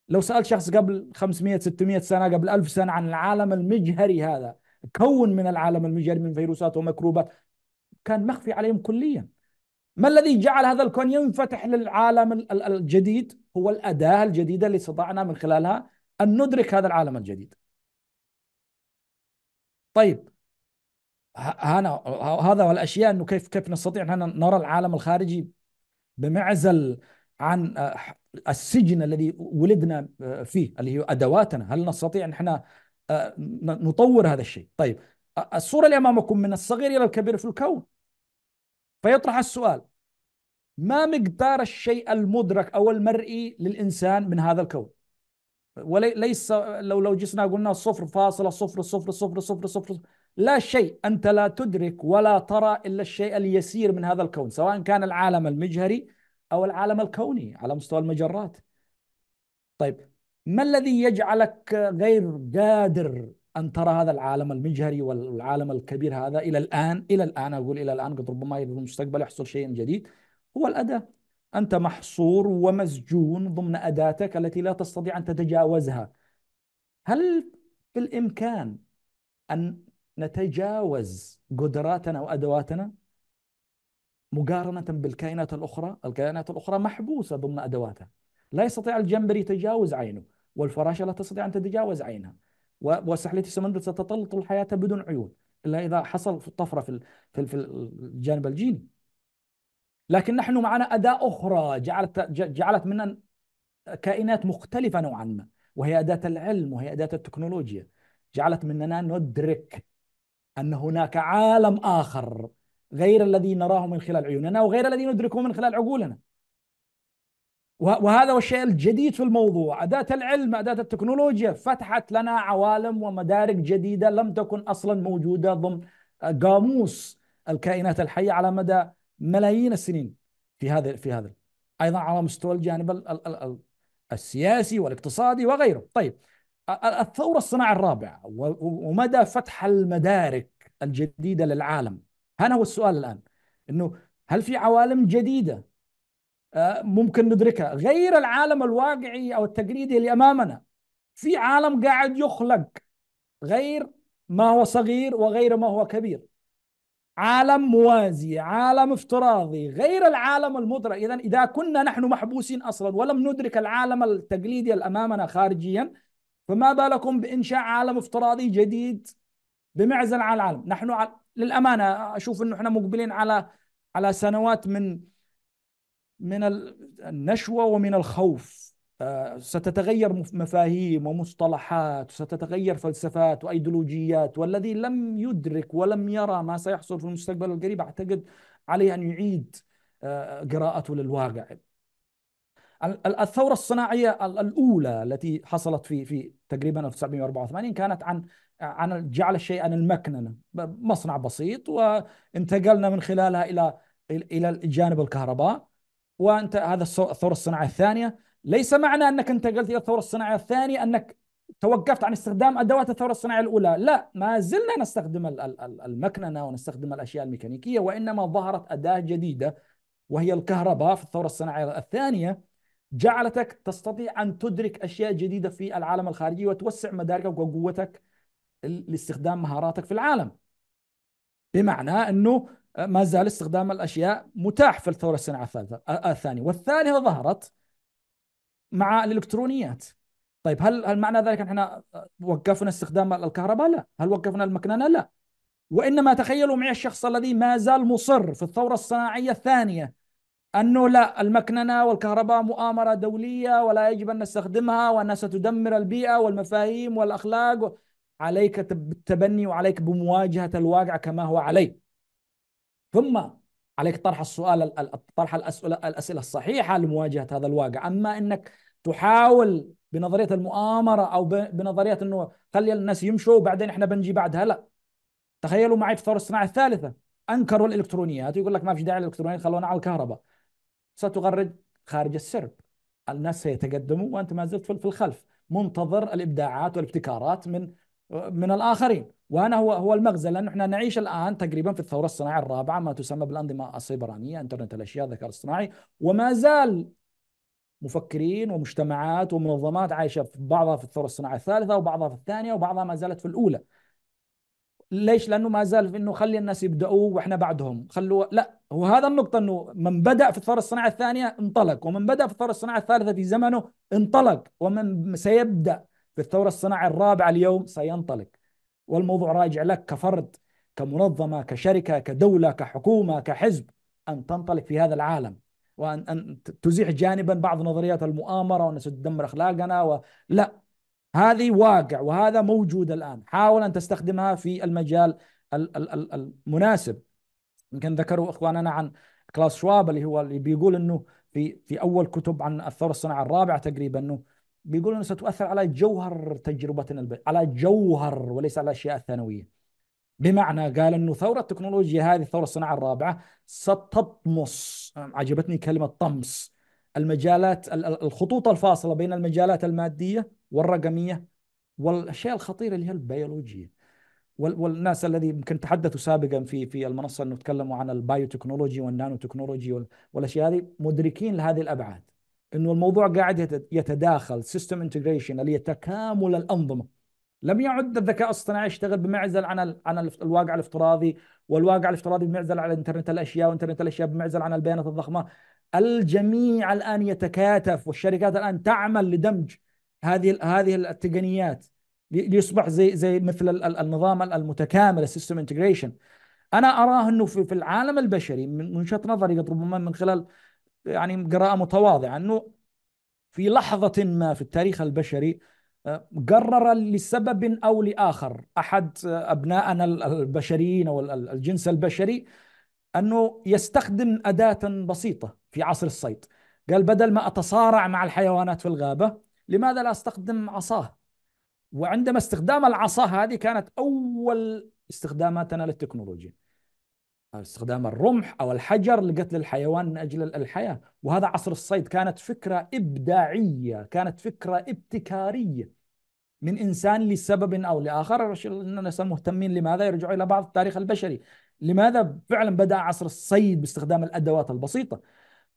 لو سأل شخص قبل 500 600 سنة قبل 1000 سنة عن العالم المجهري هذا كون من العالم المجهري من فيروسات وميكروبات كان مخفي عليهم كليا ما الذي جعل هذا الكون ينفتح للعالم الجديد هو الأداة الجديدة اللي استطعنا من خلالها أن ندرك هذا العالم الجديد طيب هنا هذا والاشياء انه كيف كيف نستطيع ان نرى العالم الخارجي بمعزل عن آه، السجن الذي ولدنا آه، فيه اللي هي ادواتنا، هل نستطيع ان احنا آه، نطور هذا الشيء؟ طيب الصوره اللي امامكم من الصغير الى الكبير في الكون. فيطرح السؤال ما مقدار الشيء المدرك او المرئي للانسان من هذا الكون؟ وليس لو لو جسنا قلنا صفر فاصلة صفر صفر صفر صفر صفر لا شيء أنت لا تدرك ولا ترى إلا الشيء اليسير من هذا الكون سواء كان العالم المجهري أو العالم الكوني على مستوى المجرات طيب ما الذي يجعلك غير قادر أن ترى هذا العالم المجهري والعالم الكبير هذا إلى الآن إلى الآن أقول إلى الآن قد ربما في المستقبل يحصل شيء جديد هو الأداة أنت محصور ومسجون ضمن أداتك التي لا تستطيع أن تتجاوزها هل بالإمكان أن نتجاوز قدراتنا وأدواتنا مقارنة بالكائنات الأخرى الكائنات الأخرى محبوسة ضمن أدواتها لا يستطيع الجمبري تجاوز عينه والفراشة لا تستطيع أن تتجاوز عينها وسحلية السمندر ستطلطل حياتها بدون عيون إلا إذا حصل في الطفرة في الجانب الجيني لكن نحن معنا أداة أخرى جعلت جعلت منا كائنات مختلفة نوعا ما وهي أداة العلم وهي أداة التكنولوجيا جعلت مننا ندرك أن هناك عالم آخر غير الذي نراه من خلال عيوننا وغير الذي ندركه من خلال عقولنا وهذا هو الشيء الجديد في الموضوع أداة العلم أداة التكنولوجيا فتحت لنا عوالم ومدارك جديدة لم تكن أصلا موجودة ضمن آه، قاموس الكائنات الحية على مدى ملايين السنين في هذا في هذا ايضا على مستوى الجانب الـ الـ الـ السياسي والاقتصادي وغيره طيب الثوره الصناعه الرابعه ومدى فتح المدارك الجديده للعالم هذا هو السؤال الان انه هل في عوالم جديده ممكن ندركها غير العالم الواقعي او التقليدي اللي امامنا في عالم قاعد يخلق غير ما هو صغير وغير ما هو كبير عالم موازي عالم افتراضي غير العالم المدرك إذا إذا كنا نحن محبوسين أصلا ولم ندرك العالم التقليدي أمامنا خارجيا فما بالكم بإنشاء عالم افتراضي جديد بمعزل عن العالم نحن على... للأمانة أشوف أنه احنا مقبلين على على سنوات من من النشوة ومن الخوف ستتغير مفاهيم ومصطلحات وستتغير فلسفات وايديولوجيات والذي لم يدرك ولم يرى ما سيحصل في المستقبل القريب اعتقد عليه ان يعيد آه، قراءته للواقع. الثوره الصناعيه الاولى التي حصلت في في تقريبا 1984 كانت عن عن جعل الشيء عن المكننه مصنع بسيط وانتقلنا من خلالها الى الى جانب الكهرباء وانت هذا الثوره الصناعيه الثانيه ليس معنى انك انتقلت الى الثوره الصناعيه الثانيه انك توقفت عن استخدام ادوات الثوره الصناعيه الاولى، لا ما زلنا نستخدم المكننه ونستخدم الاشياء الميكانيكيه وانما ظهرت اداه جديده وهي الكهرباء في الثوره الصناعيه الثانيه جعلتك تستطيع ان تدرك اشياء جديده في العالم الخارجي وتوسع مداركك وقوتك لاستخدام مهاراتك في العالم. بمعنى انه ما زال استخدام الاشياء متاح في الثوره الصناعيه الثالثه الثانيه، والثالثه ظهرت مع الالكترونيات طيب هل هل معنى ذلك ان احنا وقفنا استخدام الكهرباء؟ لا، هل وقفنا المكننه؟ لا. وانما تخيلوا معي الشخص الذي ما زال مصر في الثوره الصناعيه الثانيه انه لا المكننه والكهرباء مؤامره دوليه ولا يجب ان نستخدمها وانها ستدمر البيئه والمفاهيم والاخلاق عليك بالتبني وعليك بمواجهه الواقع كما هو عليه. ثم عليك طرح السؤال طرح الاسئله الاسئله الصحيحه لمواجهه هذا الواقع، اما انك تحاول بنظريه المؤامره او بنظريه انه خلي الناس يمشوا وبعدين احنا بنجي بعدها لا تخيلوا معي في الثوره الصناعيه الثالثه انكروا الالكترونيات يقول لك ما فيش داعي للالكترونيات خلونا على الكهرباء ستغرد خارج السرب الناس سيتقدموا وانت ما زلت في الخلف منتظر الابداعات والابتكارات من من الاخرين وانا هو هو المغزى لانه احنا نعيش الان تقريبا في الثوره الصناعيه الرابعه ما تسمى بالانظمه السيبرانيه انترنت الاشياء الذكاء الاصطناعي وما زال مفكرين ومجتمعات ومنظمات عايشه في بعضها في الثوره الصناعيه الثالثه وبعضها في الثانيه وبعضها ما زالت في الاولى. ليش؟ لانه ما زال في انه خلي الناس يبداوا واحنا بعدهم، خلوا لا هو هذا النقطه انه من بدا في الثوره الصناعيه الثانيه انطلق، ومن بدا في الثوره الصناعيه الثالثه في زمنه انطلق، ومن سيبدا في الثوره الصناعيه الرابعه اليوم سينطلق. والموضوع راجع لك كفرد، كمنظمه، كشركه، كدوله، كحكومه، كحزب ان تنطلق في هذا العالم. وان ان تزيح جانبا بعض نظريات المؤامره وان ستدمر اخلاقنا و... لا هذه واقع وهذا موجود الان حاول ان تستخدمها في المجال المناسب يمكن ذكروا اخواننا عن كلاس شواب اللي هو اللي بيقول انه في في اول كتب عن الثوره الصناعه الرابعه تقريبا انه بيقول انه ستؤثر على جوهر تجربتنا على جوهر وليس على الاشياء الثانويه بمعنى قال انه ثوره التكنولوجيا هذه الثوره الصناعه الرابعه ستطمس عجبتني كلمه طمس المجالات الخطوط الفاصله بين المجالات الماديه والرقميه والاشياء الخطيره اللي هي البيولوجيه والناس الذي يمكن تحدثوا سابقا في في المنصه انه تكلموا عن البايوتكنولوجي والنانو تكنولوجي والاشياء هذه مدركين لهذه الابعاد انه الموضوع قاعد يتداخل سيستم انتجريشن اللي هي تكامل الانظمه لم يعد الذكاء الاصطناعي يشتغل بمعزل عن عن الواقع الافتراضي والواقع الافتراضي بمعزل على انترنت الاشياء وانترنت الاشياء بمعزل عن البيانات الضخمه الجميع الان يتكاتف والشركات الان تعمل لدمج هذه هذه التقنيات ليصبح زي زي مثل النظام المتكامل السيستم انتجريشن انا اراه انه في العالم البشري من وجهه نظري قد ربما من خلال يعني قراءه متواضعه انه في لحظه ما في التاريخ البشري قرر لسبب او لاخر احد ابنائنا البشريين او الجنس البشري انه يستخدم اداه بسيطه في عصر الصيد قال بدل ما اتصارع مع الحيوانات في الغابه لماذا لا استخدم عصاه وعندما استخدام العصا هذه كانت اول استخداماتنا للتكنولوجيا استخدام الرمح أو الحجر لقتل الحيوان من أجل الحياة وهذا عصر الصيد كانت فكرة إبداعية كانت فكرة ابتكارية من إنسان لسبب أو لآخر الناس المهتمين لماذا يرجعوا إلى بعض التاريخ البشري لماذا فعلا بدأ عصر الصيد باستخدام الأدوات البسيطة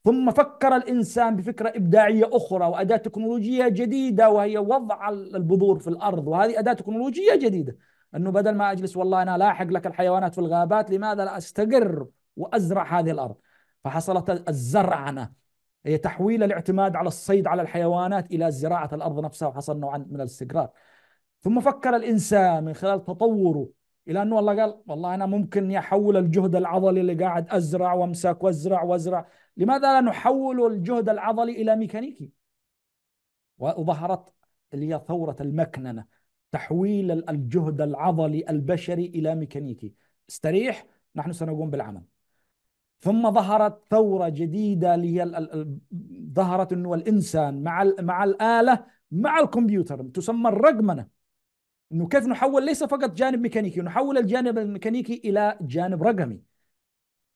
ثم فكر الإنسان بفكرة إبداعية أخرى وأداة تكنولوجية جديدة وهي وضع البذور في الأرض وهذه أداة تكنولوجية جديدة انه بدل ما اجلس والله انا لاحق لك الحيوانات في الغابات لماذا لا استقر وازرع هذه الارض فحصلت الزرعنه هي تحويل الاعتماد على الصيد على الحيوانات الى زراعه الارض نفسها وحصل نوعا من الاستقرار ثم فكر الانسان من خلال تطوره الى انه والله قال والله انا ممكن احول الجهد العضلي اللي قاعد ازرع وامسك وازرع وازرع لماذا لا نحول الجهد العضلي الى ميكانيكي وظهرت اللي هي ثوره المكننه تحويل الجهد العضلي البشري الى ميكانيكي استريح نحن سنقوم بالعمل ثم ظهرت ثوره جديده اللي هي ظهرت انه الانسان مع مع الاله مع الكمبيوتر تسمى الرقمنه انه كيف نحول ليس فقط جانب ميكانيكي نحول الجانب الميكانيكي الى جانب رقمي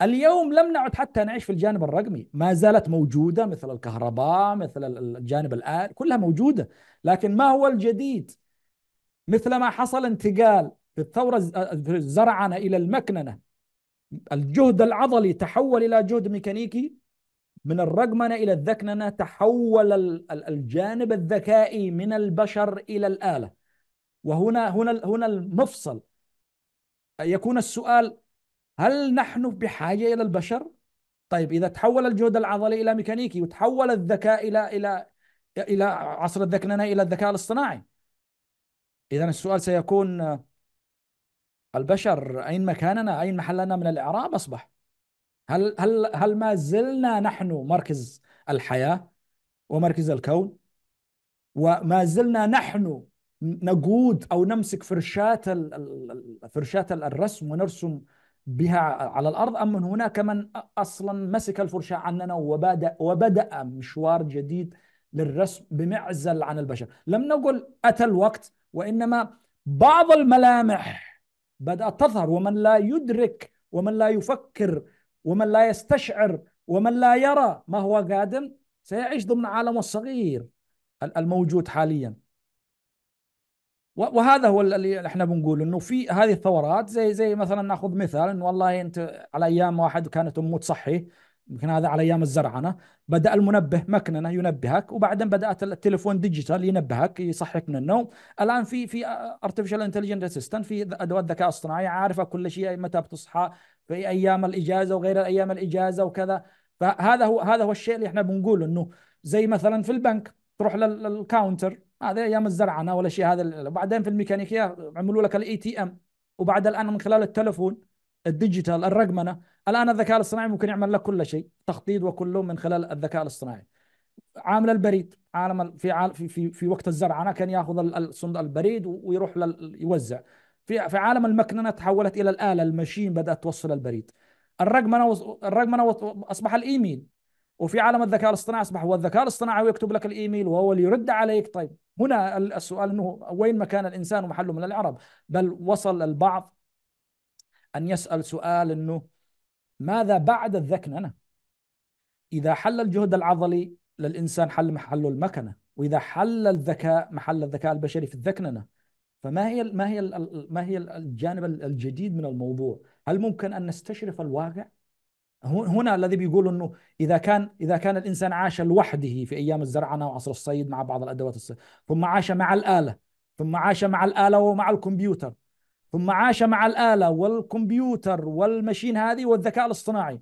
اليوم لم نعد حتى نعيش في الجانب الرقمي ما زالت موجودة مثل الكهرباء مثل الجانب الآلي كلها موجودة لكن ما هو الجديد مثلما حصل انتقال في الثورة الزرعنة إلى المكننة الجهد العضلي تحول إلى جهد ميكانيكي من الرقمنة إلى الذكننة تحول الجانب الذكائي من البشر إلى الآلة وهنا هنا هنا المفصل يكون السؤال هل نحن بحاجة إلى البشر؟ طيب إذا تحول الجهد العضلي إلى ميكانيكي وتحول الذكاء إلى إلى إلى عصر الذكننة إلى الذكاء الاصطناعي إذا السؤال سيكون البشر أين مكاننا أين محلنا من الإعراب أصبح هل هل هل ما زلنا نحن مركز الحياة ومركز الكون وما زلنا نحن نقود أو نمسك فرشاة فرشاة الرسم ونرسم بها على الارض ام من هناك من اصلا مسك الفرشاه عننا وبدا وبدا مشوار جديد للرسم بمعزل عن البشر، لم نقل اتى الوقت وإنما بعض الملامح بدأت تظهر ومن لا يدرك ومن لا يفكر ومن لا يستشعر ومن لا يرى ما هو قادم سيعيش ضمن عالمه الصغير الموجود حاليا وهذا هو اللي احنا بنقول انه في هذه الثورات زي زي مثلا ناخذ مثال انه والله انت على ايام واحد كانت امه تصحي يمكن هذا على ايام الزرعنه بدا المنبه مكننه ينبهك وبعدين بدات التليفون ديجيتال ينبهك يصحك من النوم الان في في ارتفيشال انتليجنت اسيستنت في ادوات ذكاء اصطناعي عارفه كل شيء متى بتصحى في ايام الاجازه وغير ايام الاجازه وكذا فهذا هو هذا هو الشيء اللي احنا بنقوله انه زي مثلا في البنك تروح للكاونتر هذا ايام الزرعنه ولا شيء هذا وبعدين في الميكانيكيه عملوا لك الاي تي ام وبعد الان من خلال التلفون الديجيتال الرقمنه الان الذكاء الاصطناعي ممكن يعمل لك كل شيء تخطيط وكله من خلال الذكاء الاصطناعي عامل البريد عالم في عال في في, في وقت الزرع انا كان ياخذ الصندوق البريد ويروح يوزع في في عالم المكننه تحولت الى الاله المشين بدات توصل البريد الرقمنه الرقمنه اصبح الايميل وفي عالم الذكاء الاصطناعي اصبح هو الذكاء الاصطناعي ويكتب لك الايميل وهو اللي يرد عليك طيب هنا السؤال انه وين مكان الانسان ومحله من العرب بل وصل البعض أن يسأل سؤال أنه ماذا بعد الذكن أنا إذا حل الجهد العضلي للإنسان حل محله المكنة وإذا حل الذكاء محل الذكاء البشري في الذكننة فما هي ما هي ما هي الجانب الجديد من الموضوع؟ هل ممكن ان نستشرف الواقع؟ هنا الذي بيقول انه اذا كان اذا كان الانسان عاش لوحده في ايام الزرعنه وعصر الصيد مع بعض الادوات الصيد، ثم عاش مع الاله، ثم عاش مع الاله ومع الكمبيوتر، ثم عاش مع الآلة والكمبيوتر والمشين هذه والذكاء الاصطناعي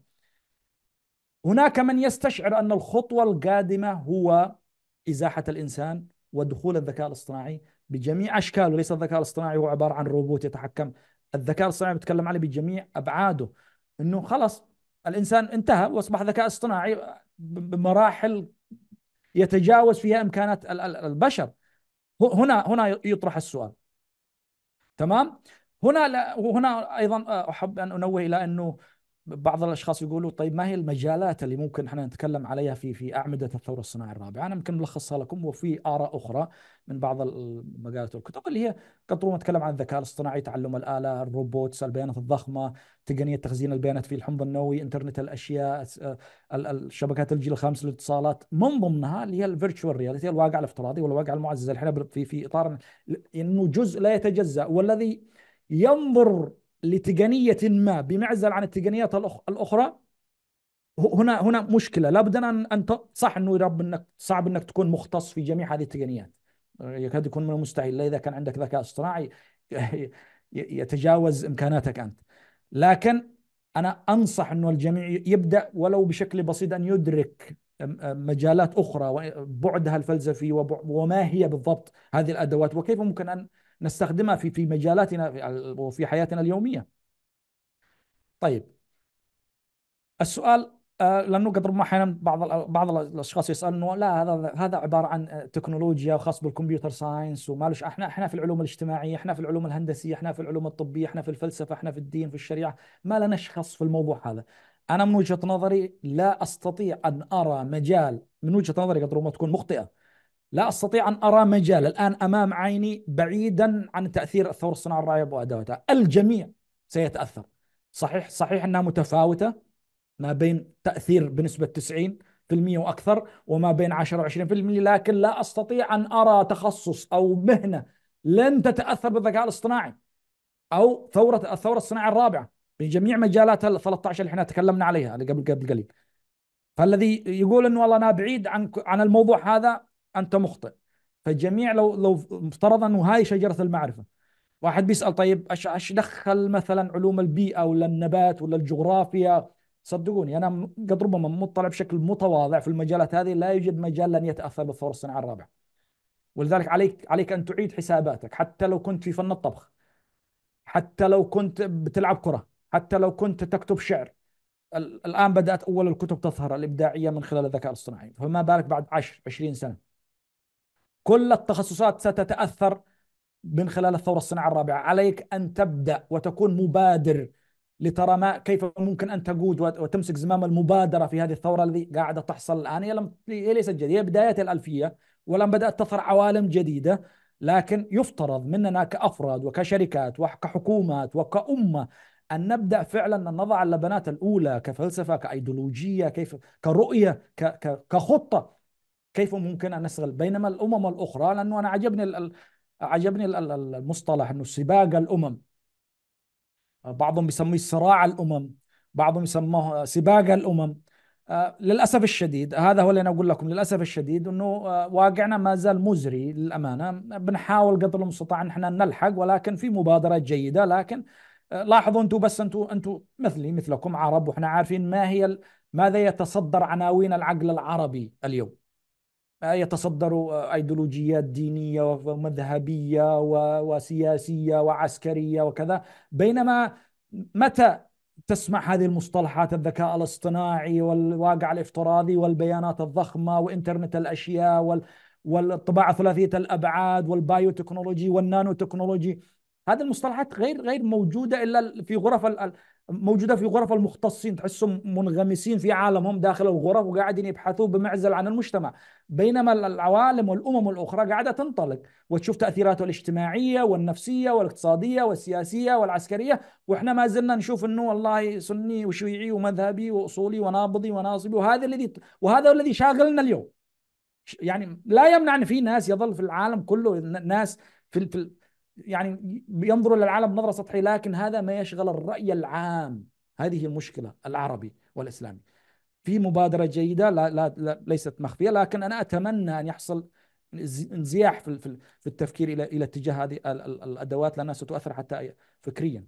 هناك من يستشعر أن الخطوة القادمة هو إزاحة الإنسان ودخول الذكاء الاصطناعي بجميع أشكاله ليس الذكاء الاصطناعي هو عبارة عن روبوت يتحكم الذكاء الاصطناعي بتكلم عليه بجميع أبعاده أنه خلص الإنسان انتهى وأصبح ذكاء اصطناعي بمراحل يتجاوز فيها إمكانات البشر هنا هنا يطرح السؤال تمام هنا لا وهنا ايضا آه، احب ان انوه الى انه بعض الاشخاص يقولوا طيب ما هي المجالات اللي ممكن احنا نتكلم عليها في في اعمده الثوره الصناعيه الرابعه؟ انا يمكن ملخصها لكم وفي اراء اخرى من بعض المقالات والكتب اللي هي قد ما تتكلم عن الذكاء الاصطناعي، تعلم الاله، الروبوتس، البيانات الضخمه، تقنيه تخزين البيانات في الحمض النووي، انترنت الاشياء، آه، الشبكات الجيل الخامس للاتصالات، من ضمنها اللي هي الفيرتشوال رياليتي الواقع الافتراضي والواقع المعزز الحين في في اطار انه جزء لا يتجزا والذي ينظر لتقنية ما بمعزل عن التقنيات الأخرى هنا هنا مشكلة لابد أن أن صح أنه رب أنك صعب أنك تكون مختص في جميع هذه التقنيات يكاد يكون من المستحيل إلا إذا كان عندك ذكاء اصطناعي يتجاوز إمكاناتك أنت لكن أنا أنصح أنه الجميع يبدأ ولو بشكل بسيط أن يدرك مجالات أخرى وبعدها الفلسفي وما هي بالضبط هذه الأدوات وكيف ممكن أن نستخدمها في في مجالاتنا وفي حياتنا اليوميه. طيب السؤال آه، لانه قد ربما احيانا بعض بعض الاشخاص يسال انه لا هذا هذا عباره عن تكنولوجيا وخاص بالكمبيوتر ساينس وما لش احنا احنا في العلوم الاجتماعيه احنا في العلوم الهندسيه احنا في العلوم الطبيه احنا في الفلسفه احنا في الدين في الشريعه ما لنا شخص في الموضوع هذا انا من وجهه نظري لا استطيع ان ارى مجال من وجهه نظري قد ربما تكون مخطئه لا استطيع ان ارى مجال الان امام عيني بعيدا عن تاثير الثوره الصناعه الرائبه وادواتها، الجميع سيتاثر. صحيح صحيح انها متفاوته ما بين تاثير بنسبه 90% واكثر وما بين 10 و20% لكن لا استطيع ان ارى تخصص او مهنه لن تتاثر بالذكاء الاصطناعي او ثوره الثوره الصناعيه الرابعه بجميع مجالاتها ال 13 اللي احنا تكلمنا عليها قبل قبل قليل. فالذي يقول انه والله انا بعيد عن عن الموضوع هذا انت مخطئ فالجميع لو لو مفترض انه هاي شجره المعرفه واحد بيسال طيب ايش دخل مثلا علوم البيئه ولا النبات ولا الجغرافيا صدقوني انا قد ربما مطلع بشكل متواضع في المجالات هذه لا يوجد مجال لن يتاثر بالثوره الصناعيه الرابعه ولذلك عليك عليك ان تعيد حساباتك حتى لو كنت في فن الطبخ حتى لو كنت بتلعب كره حتى لو كنت تكتب شعر الان بدات اول الكتب تظهر الابداعيه من خلال الذكاء الاصطناعي فما بالك بعد 10 20 سنه كل التخصصات ستتاثر من خلال الثوره الصناعه الرابعه عليك ان تبدا وتكون مبادر لترى ما كيف ممكن ان تقود وتمسك زمام المبادره في هذه الثوره التي قاعده تحصل الان هي لم هي ليست جديده هي بدايه الالفيه ولم بدات تظهر عوالم جديده لكن يفترض مننا كافراد وكشركات وكحكومات وكامه ان نبدا فعلا ان نضع اللبنات الاولى كفلسفه كايديولوجيه كيف كرؤيه كخطه كيف ممكن ان نستغل بينما الامم الاخرى لانه انا عجبني عجبني المصطلح انه سباق الامم بعضهم بيسميه صراع الامم بعضهم يسموه سباق الامم آه، للاسف الشديد هذا هو اللي انا اقول لكم للاسف الشديد انه آه، واقعنا ما زال مزري للامانه بنحاول قدر المستطاع ان احنا نلحق ولكن في مبادرات جيده لكن آه، لاحظوا انتم بس انتم انتم مثلي مثلكم عرب واحنا عارفين ما هي ماذا يتصدر عناوين العقل العربي اليوم يتصدر آه، ايديولوجيات دينيه ومذهبيه وسياسيه وعسكريه وكذا بينما متى تسمع هذه المصطلحات الذكاء الاصطناعي والواقع الافتراضي والبيانات الضخمه وانترنت الاشياء وال والطباعه ثلاثيه الابعاد والبايو تكنولوجي والنانو تكنولوجي هذه المصطلحات غير غير موجوده الا في غرف موجوده في غرف المختصين تحسهم منغمسين في عالمهم داخل الغرف وقاعدين يبحثوا بمعزل عن المجتمع بينما العوالم والامم الاخرى قاعده تنطلق وتشوف تاثيراتها الاجتماعيه والنفسيه والاقتصاديه والسياسيه والعسكريه واحنا ما زلنا نشوف انه والله سني وشيعي ومذهبي واصولي ونابضي وناصبي وهذا الذي وهذا الذي شاغلنا اليوم يعني لا يمنع ان في ناس يظل في العالم كله ناس في يعني ينظروا للعالم نظره سطحيه لكن هذا ما يشغل الراي العام هذه المشكله العربي والاسلامي في مبادره جيده لا, لا, لا ليست مخفيه لكن انا اتمنى ان يحصل انزياح في في التفكير الى الى اتجاه هذه الادوات لانها ستؤثر حتى فكريا.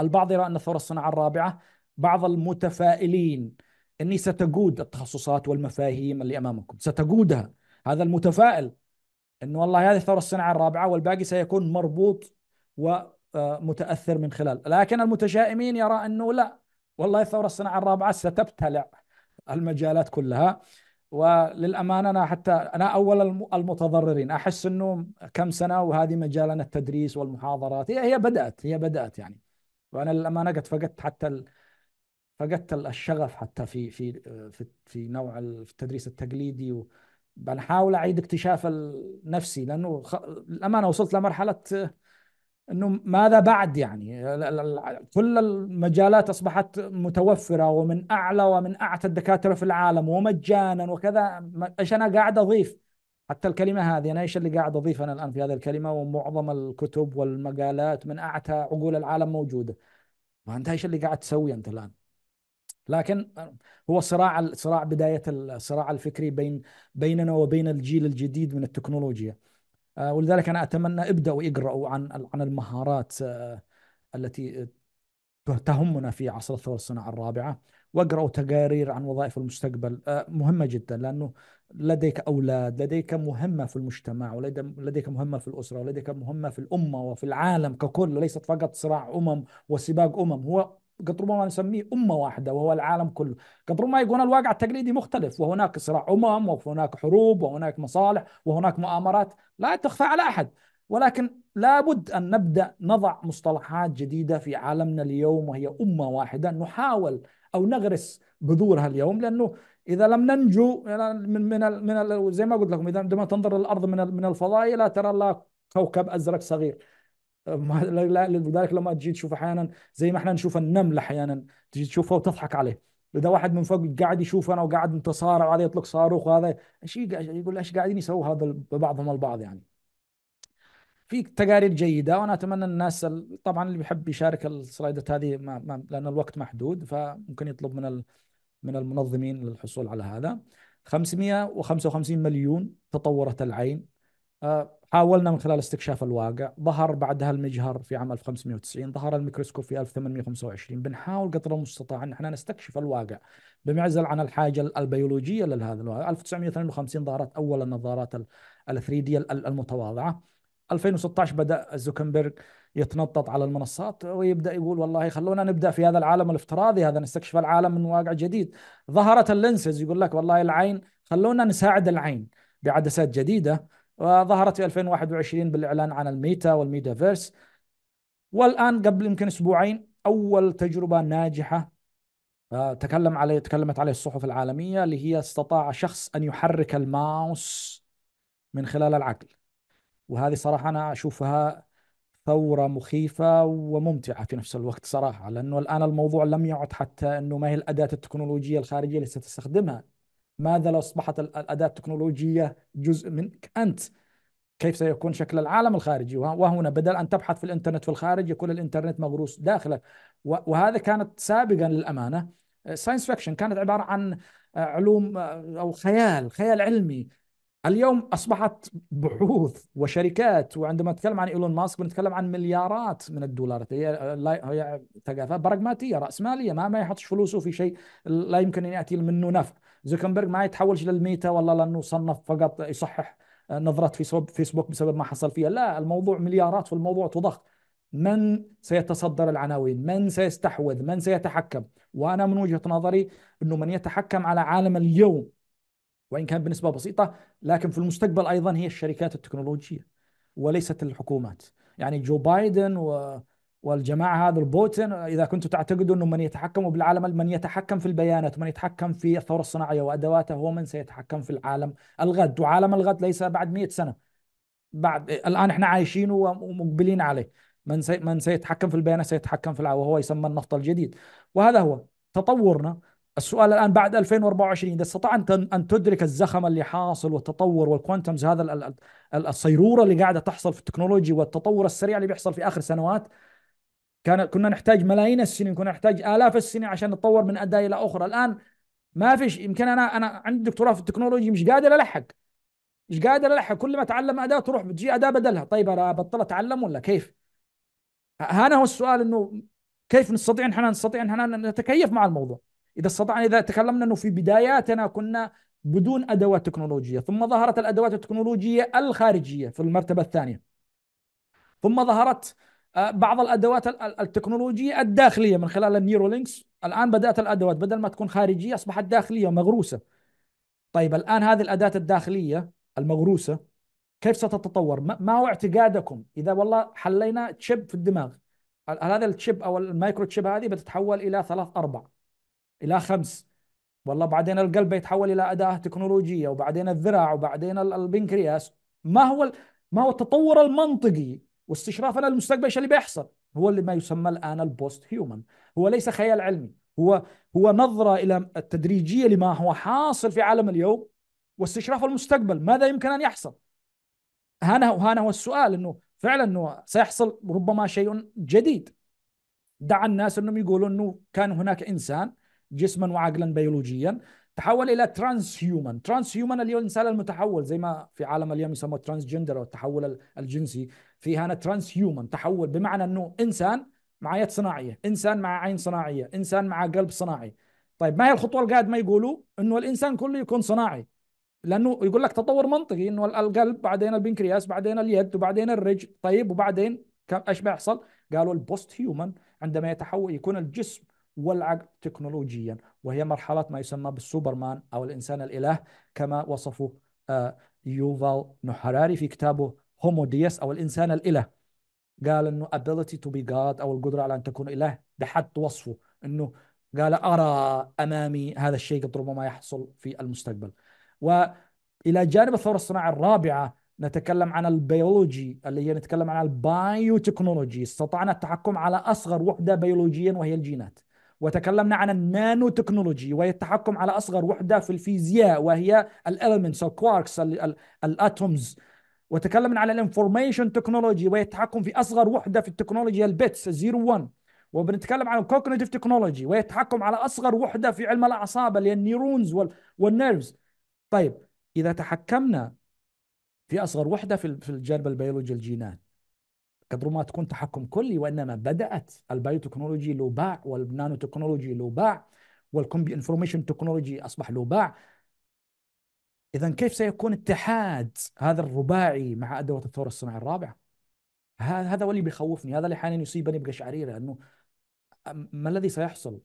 البعض يرى ان الثوره الصناعه الرابعه بعض المتفائلين اني ستجود التخصصات والمفاهيم اللي امامكم ستجودها هذا المتفائل انه والله هذه الثوره الصناعيه الرابعه والباقي سيكون مربوط ومتاثر آه، من خلال، لكن المتشائمين يرى انه لا والله الثوره الصناعيه الرابعه ستبتلع المجالات كلها وللامانه انا حتى انا اول المتضررين احس انه كم سنه وهذه مجالنا التدريس والمحاضرات هي هي بدات هي بدات يعني وانا للامانه قد فقدت حتى ال... فقدت الشغف حتى في في آه، في في نوع التدريس التقليدي و... بنحاول اعيد اكتشاف نفسي لانه الامانه وصلت لمرحله انه ماذا بعد يعني كل المجالات اصبحت متوفره ومن اعلى ومن اعتى الدكاتره في العالم ومجانا وكذا ايش انا قاعد اضيف حتى الكلمه هذه انا ايش اللي قاعد اضيف انا الان في هذه الكلمه ومعظم الكتب والمقالات من اعتى عقول العالم موجوده ما انت ايش اللي قاعد تسوي انت الان لكن هو صراع صراع بدايه الصراع الفكري بين بيننا وبين الجيل الجديد من التكنولوجيا آه، ولذلك انا اتمنى ابداوا يقراوا عن عن المهارات آه، التي تهمنا في عصر الثوره الصناعه الرابعه واقرأوا تقارير عن وظائف المستقبل آه، مهمة جدا لأنه لديك أولاد لديك مهمة في المجتمع ولديك مهمة في الأسرة ولديك مهمة في الأمة وفي العالم ككل ليست فقط صراع أمم وسباق أمم هو قد ربما نسميه أمة واحدة وهو العالم كله قد ربما يكون الواقع التقليدي مختلف وهناك صراع أمم وهناك حروب وهناك مصالح وهناك مؤامرات لا تخفى على أحد ولكن لابد أن نبدأ نضع مصطلحات جديدة في عالمنا اليوم وهي أمة واحدة نحاول أو نغرس بذورها اليوم لأنه اذا لم ننجو من من من زي ما قلت لكم اذا عندما تنظر للارض من من الفضاء لا ترى الا كوكب ازرق صغير لذلك لما تجي تشوف احيانا زي ما احنا نشوف النمل احيانا تجي تشوفها وتضحك عليه اذا واحد من فوق قاعد يشوف انا وقاعد متصارع وهذا يطلق صاروخ وهذا ايش يقول ايش قاعدين يسووا هذا ببعضهم البعض يعني في تقارير جيده وانا اتمنى الناس طبعا اللي بيحب يشارك السلايدات هذه ما ما لان الوقت محدود فممكن يطلب من من المنظمين للحصول على هذا 555 مليون تطورت العين آه، حاولنا من خلال استكشاف الواقع ظهر بعدها المجهر في عام 1590 ظهر الميكروسكوب في 1825 بنحاول قدر المستطاع ان احنا نستكشف الواقع بمعزل عن الحاجه البيولوجيه لهذا الواقع 1952 ظهرت اول النظارات ال 3 دي المتواضعه 2016 بدا زوكنبرغ يتنطط على المنصات ويبدا يقول والله خلونا نبدا في هذا العالم الافتراضي هذا نستكشف العالم من واقع جديد ظهرت اللينسز يقول لك والله العين خلونا نساعد العين بعدسات جديده وظهرت في 2021 بالإعلان عن الميتا والميتافيرس والآن قبل يمكن أسبوعين أول تجربة ناجحة آه، تكلم عليه تكلمت عليه الصحف العالمية اللي هي استطاع شخص أن يحرك الماوس من خلال العقل وهذه صراحة أنا أشوفها ثورة مخيفة وممتعة في نفس الوقت صراحة لأنه الآن الموضوع لم يعد حتى أنه ما هي الأداة التكنولوجية الخارجية اللي ستستخدمها ماذا لو أصبحت الأداة التكنولوجية جزء منك أنت كيف سيكون شكل العالم الخارجي وهنا بدل أن تبحث في الإنترنت في الخارج يكون الإنترنت مغروس داخلك وهذا كانت سابقا للأمانة ساينس آه، فيكشن كانت عبارة عن آه، علوم آه، أو خيال خيال علمي اليوم أصبحت بحوث وشركات وعندما نتكلم عن إيلون ماسك بنتكلم عن مليارات من الدولارات هي هي ثقافة براغماتية رأسمالية ما ما يحطش فلوسه في شيء لا يمكن أن يأتي منه نفع زوكنبرغ ما يتحولش للميتا والله لانه صنف فقط يصحح نظرات في فيسبوك بسبب ما حصل فيها لا الموضوع مليارات والموضوع تضخ من سيتصدر العناوين من سيستحوذ من سيتحكم وأنا من وجهة نظري أنه من يتحكم على عالم اليوم وإن كان بنسبة بسيطة لكن في المستقبل أيضا هي الشركات التكنولوجية وليست الحكومات يعني جو بايدن و والجماعه هذا البوتين اذا كنتم تعتقدوا انه من يتحكم بالعالم من يتحكم في البيانات ومن يتحكم في الثوره الصناعيه وادواتها هو من سيتحكم في العالم الغد وعالم الغد ليس بعد 100 سنه بعد الان احنا عايشين ومقبلين عليه من سي... من سيتحكم في البيانات سيتحكم في العالم وهو يسمى النفط الجديد وهذا هو تطورنا السؤال الان بعد 2024 اذا استطعت ان تدرك الزخم اللي حاصل والتطور والكوانتمز هذا الصيروره اللي قاعده تحصل في التكنولوجيا والتطور السريع اللي بيحصل في اخر سنوات كان كنا نحتاج ملايين السنين كنا نحتاج آلاف السنين عشان نتطور من أداة إلى أخرى الآن ما فيش يمكن أنا أنا عندي دكتوراه في التكنولوجيا مش قادر ألحق مش قادر ألحق كل ما أتعلم أداة تروح بتجي أداة بدلها طيب أنا أبطل أتعلم ولا كيف؟ هنا هو السؤال إنه كيف نستطيع ان احنا نستطيع ان احنا نتكيف مع الموضوع اذا استطعنا اذا تكلمنا انه في بداياتنا كنا بدون ادوات تكنولوجيه ثم ظهرت الادوات التكنولوجيه الخارجيه في المرتبه الثانيه ثم ظهرت آه، بعض الادوات التكنولوجيه الداخليه من خلال النيرولينكس الان بدات الادوات بدل ما تكون خارجيه اصبحت داخليه ومغروسه طيب الان هذه الاداه الداخليه المغروسه كيف ستتطور؟ ما هو اعتقادكم اذا والله حلينا تشيب في الدماغ هذا التشيب او المايكرو تشيب هذه بتتحول الى ثلاث اربع الى خمس والله بعدين القلب بيتحول الى اداه تكنولوجيه وبعدين الذراع وبعدين البنكرياس ما هو ما هو التطور المنطقي واستشرافنا للمستقبل ايش اللي بيحصل هو اللي ما يسمى الان البوست هيومن هو ليس خيال علمي هو هو نظره الى التدريجيه لما هو حاصل في عالم اليوم واستشراف المستقبل ماذا يمكن ان يحصل هنا وهنا هو السؤال انه فعلا انه سيحصل ربما شيء جديد دعا الناس انهم يقولوا انه كان هناك انسان جسما وعقلا بيولوجيا تحول الى ترانس هيومن ترانس هيومن اللي هو الانسان المتحول زي ما في عالم اليوم يسمى ترانس جندر او التحول الجنسي فيها انا ترانس هيومن تحول بمعنى انه انسان مع يد صناعيه، انسان مع عين صناعيه، انسان مع قلب صناعي. طيب ما هي الخطوه القادمه يقولوا انه الانسان كله يكون صناعي لانه يقول لك تطور منطقي انه القلب بعدين البنكرياس بعدين اليد وبعدين الرجل طيب وبعدين ايش بيحصل؟ قالوا البوست هيومن عندما يتحول يكون الجسم والعقل تكنولوجيا وهي مرحله ما يسمى بالسوبرمان او الانسان الاله كما وصفه آه، يوفال نحراري في كتابه هوموديس او الانسان الاله قال انه ability to be God او القدره على ان تكون اله ده حد وصفه انه قال ارى امامي هذا الشيء قد ربما يحصل في المستقبل والى جانب الثوره الصناعيه الرابعه نتكلم عن البيولوجي اللي هي نتكلم عن البايوتكنولوجي استطعنا التحكم على اصغر وحده بيولوجيا وهي الجينات وتكلمنا عن النانو تكنولوجي وهي التحكم على اصغر وحده في الفيزياء وهي الاليمنتس او كواركس الاتومز وتكلمنا على الانفورميشن تكنولوجي وهي التحكم في اصغر وحده في التكنولوجيا البيتس 01 وبنتكلم عن الكوجنيتيف تكنولوجي وهي التحكم على اصغر وحده في علم الاعصاب اللي هي النيرونز والنيرفز طيب اذا تحكمنا في اصغر وحده في في الجانب البيولوجي الجينات قدر ما تكون تحكم كلي وانما بدات البايوتكنولوجي له باع والنانو تكنولوجي له باع والكمبي انفورميشن تكنولوجي اصبح له باع اذا كيف سيكون اتحاد هذا الرباعي مع ادوات الثوره الصناعيه الرابعه؟ هذا هو اللي بيخوفني، هذا اللي حاليا يصيبني بقشعريره انه ما الذي سيحصل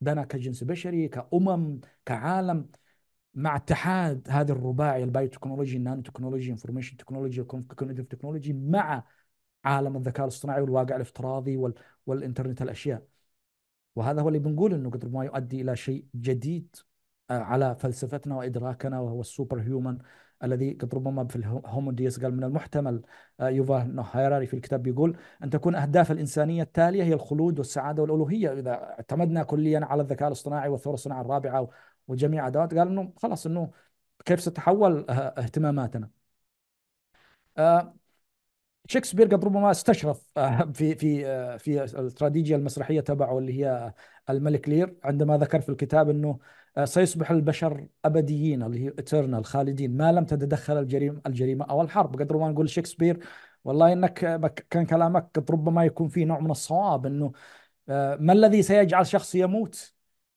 لنا كجنس بشري، كامم، كعالم مع اتحاد هذه الرباعي البايو تكنولوجي، النانو تكنولوجي، انفورميشن تكنولوجي، كوجنيتيف تكنولوجي مع عالم الذكاء الاصطناعي والواقع الافتراضي وال... والانترنت الاشياء. وهذا هو اللي بنقول انه قدر ما يؤدي الى شيء جديد على فلسفتنا وادراكنا وهو السوبر هيومن الذي قد ربما في الهوموديس قال من المحتمل آه، يوفا هيراري في الكتاب بيقول ان تكون اهداف الانسانيه التاليه هي الخلود والسعاده والالوهيه اذا اعتمدنا كليا على الذكاء الاصطناعي والثوره الصناعيه الرابعه وجميع ادوات قال انه خلاص انه كيف ستتحول آه، اهتماماتنا آه، شكسبير قد ربما استشرف في في في الاستراتيجيه المسرحيه تبعه اللي هي الملك لير عندما ذكر في الكتاب انه آه، سيصبح البشر ابديين اللي هي اترنال خالدين ما لم تتدخل الجريمه الجريمه او الحرب قدر ما نقول شكسبير والله انك آه، كان كلامك قد ربما يكون فيه نوع من الصواب انه آه، ما الذي سيجعل شخص يموت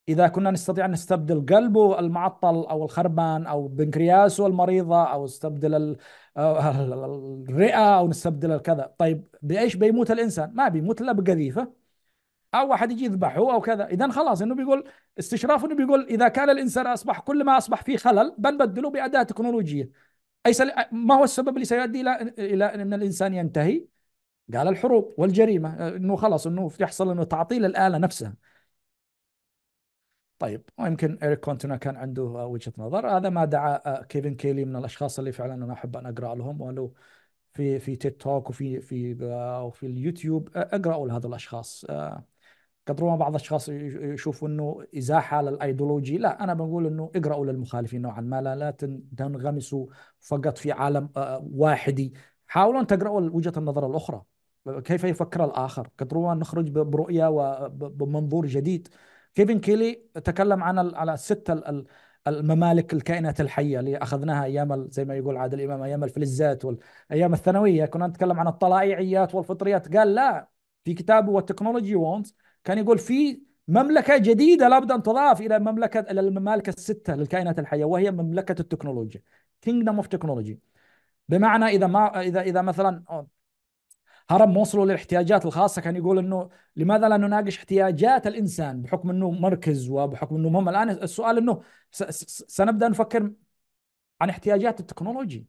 اذا كنا نستطيع ان نستبدل قلبه المعطل او الخربان او بنكرياسه المريضه او نستبدل الرئه او نستبدل الكذا طيب بايش بيموت الانسان ما بيموت الا بقذيفه او واحد يجي يذبحه او كذا اذا خلاص انه بيقول استشراف انه بيقول اذا كان الانسان اصبح كل ما اصبح فيه خلل بنبدله باداه تكنولوجيه اي سل... ما هو السبب اللي سيؤدي الى الى ان الانسان ينتهي قال الحروب والجريمه انه خلاص انه يحصل انه تعطيل الاله نفسها طيب ويمكن اريك كونتونا كان عنده وجهه نظر هذا ما دعا آه، كيفن كيلي من الاشخاص اللي فعلا انا احب ان اقرا لهم ولو في في تيك توك وفي في آه، وفي اليوتيوب آه، اقراوا لهذا الاشخاص قد ربما بعض الاشخاص يشوفوا انه ازاحه للايديولوجي لا انا بقول انه اقرأوا للمخالفين نوعا ما لا, تنغمسوا فقط في عالم واحدي حاولوا ان تقرأوا وجهه النظر الاخرى كيف يفكر الاخر قد ربما نخرج برؤيه وبمنظور جديد كيفن كيلي تكلم عن على الست الممالك الكائنات الحية اللي أخذناها أيام زي ما يقول عادل إمام أيام الفلزات والأيام الثانوية كنا نتكلم عن الطلائعيات والفطريات قال لا في كتابه والتكنولوجي وونز كان يقول في مملكه جديده لابد ان تضاف الى مملكه الى الممالك السته للكائنات الحيه وهي مملكه التكنولوجيا كينجدم اوف تكنولوجي بمعنى اذا ما اذا اذا مثلا هرم وصلوا للاحتياجات الخاصه كان يقول انه لماذا لا نناقش احتياجات الانسان بحكم انه مركز وبحكم انه مهم الان السؤال انه سنبدا نفكر عن احتياجات التكنولوجي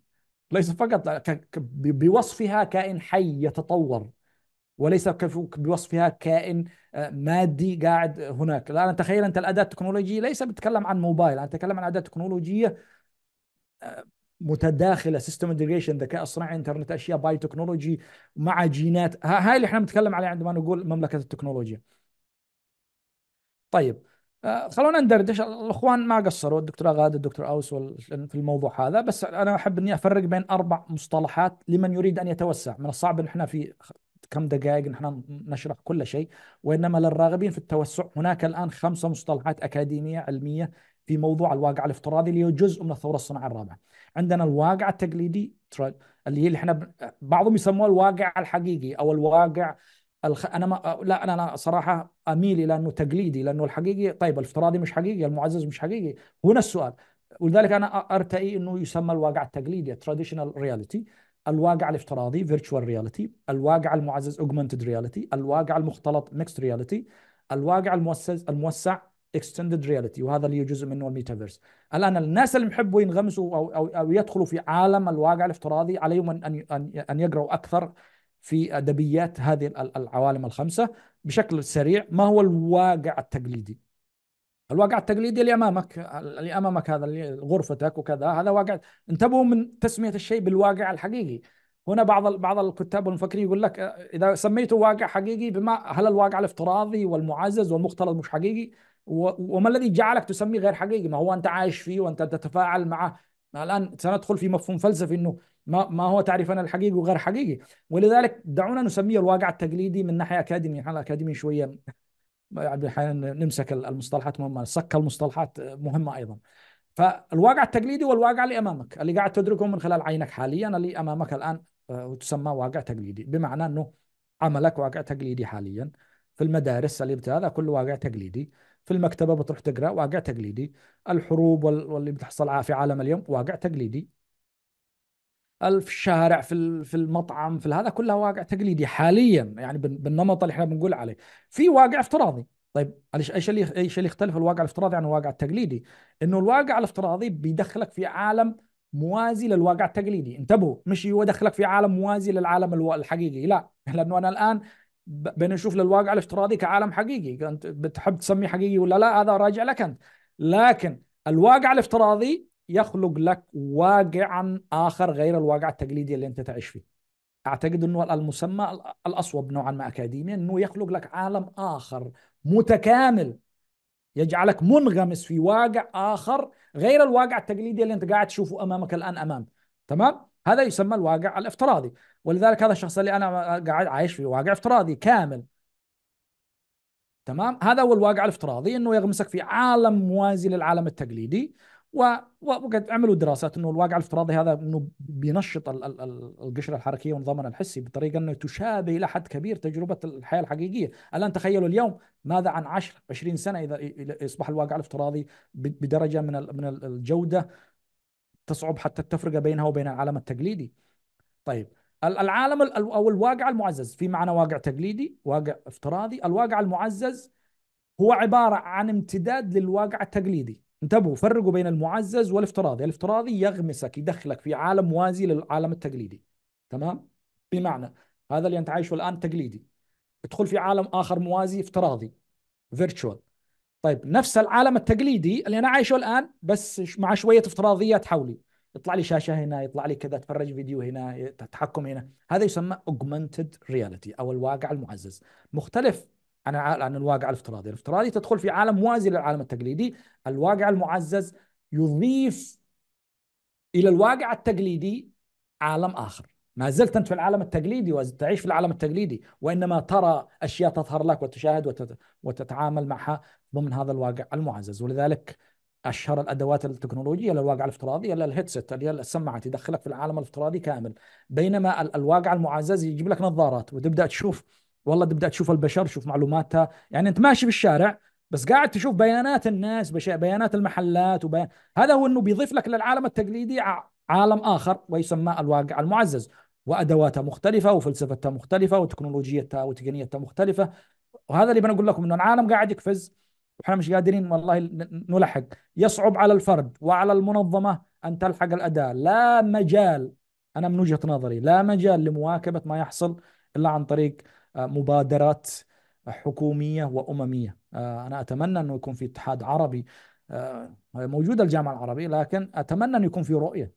ليس فقط بوصفها كائن حي يتطور وليس بوصفها كائن آه، مادي قاعد هناك الآن تخيل أنت الأداة التكنولوجية ليس بتكلم عن موبايل أنا أتكلم عن أداة تكنولوجية آه، متداخله سيستم انتجريشن ذكاء اصطناعي انترنت اشياء باي تكنولوجي مع جينات هاي اللي احنا بنتكلم عليها عندما نقول مملكه التكنولوجيا طيب آه خلونا ندردش الاخوان ما قصروا الدكتور غاده الدكتور اوس في الموضوع هذا بس انا احب اني افرق بين اربع مصطلحات لمن يريد ان يتوسع من الصعب ان احنا في كم دقائق نحن نشرح كل شيء وإنما للراغبين في التوسع هناك الآن خمسة مصطلحات أكاديمية علمية في موضوع الواقع الافتراضي اللي هو جزء من الثوره الصناعيه الرابعه. عندنا الواقع التقليدي اللي هي اللي احنا بعضهم يسموه الواقع الحقيقي او الواقع الخ... انا ما... لا انا صراحه اميل الى انه تقليدي لانه الحقيقي طيب الافتراضي مش حقيقي المعزز مش حقيقي هنا السؤال ولذلك انا ارتئي انه يسمى الواقع التقليدي traditional reality الواقع الافتراضي فيرتشوال رياليتي الواقع المعزز اوجمانتد رياليتي الواقع المختلط ميكست رياليتي الواقع الموسع الموسع اكستندد رياليتي وهذا اللي جزء منه الميتافيرس الان الناس اللي يحبوا ينغمسوا او او او يدخلوا في عالم الواقع الافتراضي عليهم ان ان ان يقراوا اكثر في ادبيات هذه العوالم الخمسه بشكل سريع ما هو الواقع التقليدي الواقع التقليدي اللي امامك اللي امامك هذا اللي غرفتك وكذا هذا واقع انتبهوا من تسميه الشيء بالواقع الحقيقي هنا بعض بعض الكتاب والمفكرين يقول لك آه، اذا سميته واقع حقيقي بما هل الواقع الافتراضي والمعزز والمختلط مش حقيقي وما الذي جعلك تسميه غير حقيقي ما هو انت عايش فيه وانت تتفاعل معه الان سندخل في مفهوم فلسفي انه ما ما هو تعريفنا الحقيقي وغير حقيقي ولذلك دعونا نسميه الواقع التقليدي من ناحيه اكاديمي احنا الاكاديمي شويه يعني احيانا نمسك المصطلحات مهمه صك المصطلحات آه، مهمه ايضا فالواقع التقليدي والواقع اللي امامك اللي قاعد تدركه من خلال عينك حاليا اللي امامك الان وتسمى آه، واقع تقليدي بمعنى انه عملك واقع تقليدي حاليا في المدارس اللي هذا كله واقع تقليدي في المكتبه بتروح تقرا واقع تقليدي الحروب واللي بتحصل في عالم اليوم واقع تقليدي ألف شارع في في المطعم في هذا كلها واقع تقليدي حاليا يعني بالنمط اللي احنا بنقول عليه في واقع افتراضي طيب ايش اللي ايش اللي يختلف الواقع الافتراضي عن الواقع التقليدي انه الواقع الافتراضي بيدخلك في عالم موازي للواقع التقليدي انتبهوا مش يدخلك في عالم موازي للعالم الحقيقي لا لانه انا الان بنشوف للواقع الافتراضي كعالم حقيقي انت بتحب تسميه حقيقي ولا لا هذا راجع لك انت لكن الواقع الافتراضي يخلق لك واقعا اخر غير الواقع التقليدي اللي انت تعيش فيه اعتقد انه المسمى الاصوب نوعا ما اكاديميا انه يخلق لك عالم اخر متكامل يجعلك منغمس في واقع اخر غير الواقع التقليدي اللي انت قاعد تشوفه امامك الان امام تمام هذا يسمى الواقع الافتراضي ولذلك هذا الشخص اللي انا قاعد عايش في واقع افتراضي كامل تمام هذا هو الواقع الافتراضي انه يغمسك في عالم موازي للعالم التقليدي وقد عملوا دراسات انه الواقع الافتراضي هذا انه بينشط القشره الحركيه ونظامنا الحسي بطريقه انه تشابه الى حد كبير تجربه الحياه الحقيقيه، الان تخيلوا اليوم ماذا عن 10 20 سنه اذا يصبح الواقع الافتراضي بدرجه من من الجوده تصعب حتى التفرقه بينها وبين العالم التقليدي. طيب العالم او الواقع المعزز في معنى واقع تقليدي، واقع افتراضي، الواقع المعزز هو عباره عن امتداد للواقع التقليدي انتبهوا فرقوا بين المعزز والافتراضي الافتراضي يغمسك يدخلك في عالم موازي للعالم التقليدي تمام بمعنى هذا اللي انت عايشه الان تقليدي تدخل في عالم اخر موازي افتراضي فيرتشوال طيب نفس العالم التقليدي اللي انا عايشه الان بس مع شويه افتراضيات حولي يطلع لي شاشه هنا يطلع لي كذا اتفرج فيديو هنا تحكم هنا هذا يسمى اوجمانتد رياليتي او الواقع المعزز مختلف عن عن الواقع الافتراضي، الافتراضي تدخل في عالم موازي للعالم التقليدي، الواقع المعزز يضيف الى الواقع التقليدي عالم اخر، ما زلت انت في العالم التقليدي وتعيش في العالم التقليدي، وانما ترى اشياء تظهر لك وتشاهد وتتعامل معها ضمن هذا الواقع المعزز، ولذلك اشهر الادوات التكنولوجيه للواقع الافتراضي الا الهيدسيت اللي هي السماعه تدخلك في العالم الافتراضي كامل بينما الواقع المعزز يجيب لك نظارات وتبدا تشوف والله تبدا تشوف البشر تشوف معلوماتها يعني انت ماشي بالشارع بس قاعد تشوف بيانات الناس بيانات المحلات وبيان... هذا هو انه بيضيف لك للعالم التقليدي عالم اخر ويسمى الواقع المعزز وادواتها مختلفه وفلسفتها مختلفه وتكنولوجيتها وتقنيتها مختلفه وهذا اللي بنقول لكم انه العالم قاعد يقفز واحنا مش قادرين والله نلحق يصعب على الفرد وعلى المنظمه ان تلحق الاداء لا مجال انا من وجهه نظري لا مجال لمواكبه ما يحصل الا عن طريق مبادرات حكوميه وامميه آه، انا اتمنى انه يكون في اتحاد عربي آه، موجود الجامعه العربيه لكن اتمنى انه يكون في رؤيه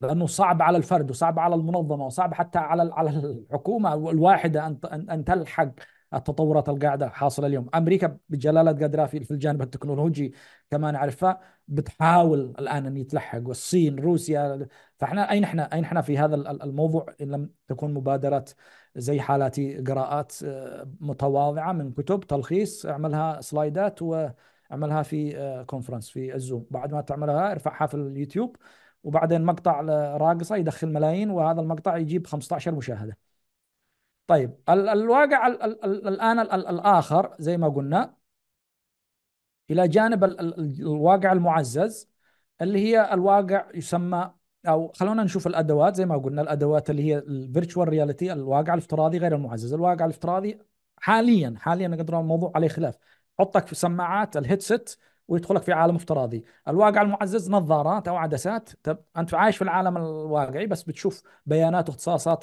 لانه صعب على الفرد وصعب على المنظمه وصعب حتى على على الحكومه الواحده ان ان تلحق التطورات القاعده حاصله اليوم، امريكا بجلاله قدرها في الجانب التكنولوجي كما نعرف بتحاول الان ان يتلحق والصين روسيا فاحنا اين احنا اين احنا في هذا الموضوع ان لم تكن مبادرات زي حالاتي قراءات آه، متواضعه من كتب تلخيص اعملها سلايدات واعملها في كونفرنس آه، في الزوم بعد ما تعملها ارفعها في اليوتيوب وبعدين مقطع آه، راقصه يدخل ملايين وهذا المقطع يجيب 15 مشاهده طيب الواقع الان الاخر زي ما قلنا الى جانب الواقع المعزز اللي هي الواقع يسمى او خلونا نشوف الادوات زي ما قلنا الادوات اللي هي الفيرتشوال رياليتي الواقع الافتراضي غير المعزز، الواقع الافتراضي حاليا حاليا نقدر الموضوع عليه خلاف، حطك في سماعات الهيدسيت ويدخلك في عالم افتراضي، الواقع المعزز نظارات او عدسات، طب انت عايش في العالم الواقعي بس بتشوف بيانات واختصاصات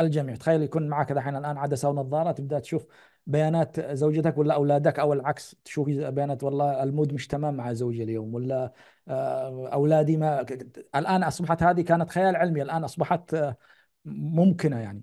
الجميع، تخيل يكون معك دحين الان عدسه ونظاره تبدا تشوف بيانات زوجتك ولا اولادك او العكس تشوف بيانات والله المود مش تمام مع زوجي اليوم ولا آه، اولادي ما الان اصبحت هذه كانت خيال علمي الان اصبحت آه، ممكنه يعني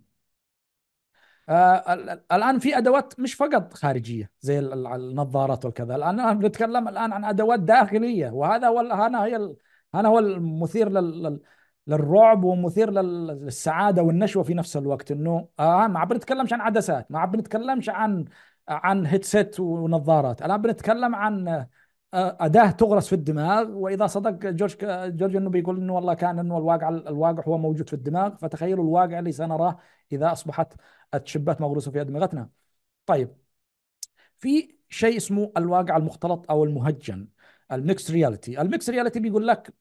آه، الان في ادوات مش فقط خارجيه زي النظارات وكذا الان بنتكلم الان عن ادوات داخليه وهذا هو هنا هي هنا هو المثير لل للرعب ومثير للسعاده والنشوه في نفس الوقت انه آه ما بنتكلمش عن عدسات ما بنتكلمش عن عن هيدسيت ونظارات الان بنتكلم عن آه، اداه تغرس في الدماغ واذا صدق جورج جورج انه بيقول انه والله كان انه الواقع الواقع هو موجود في الدماغ فتخيلوا الواقع اللي سنراه اذا اصبحت الشبات مغروسه في ادمغتنا. طيب في شيء اسمه الواقع المختلط او المهجن الميكس رياليتي، الميكس رياليتي بيقول لك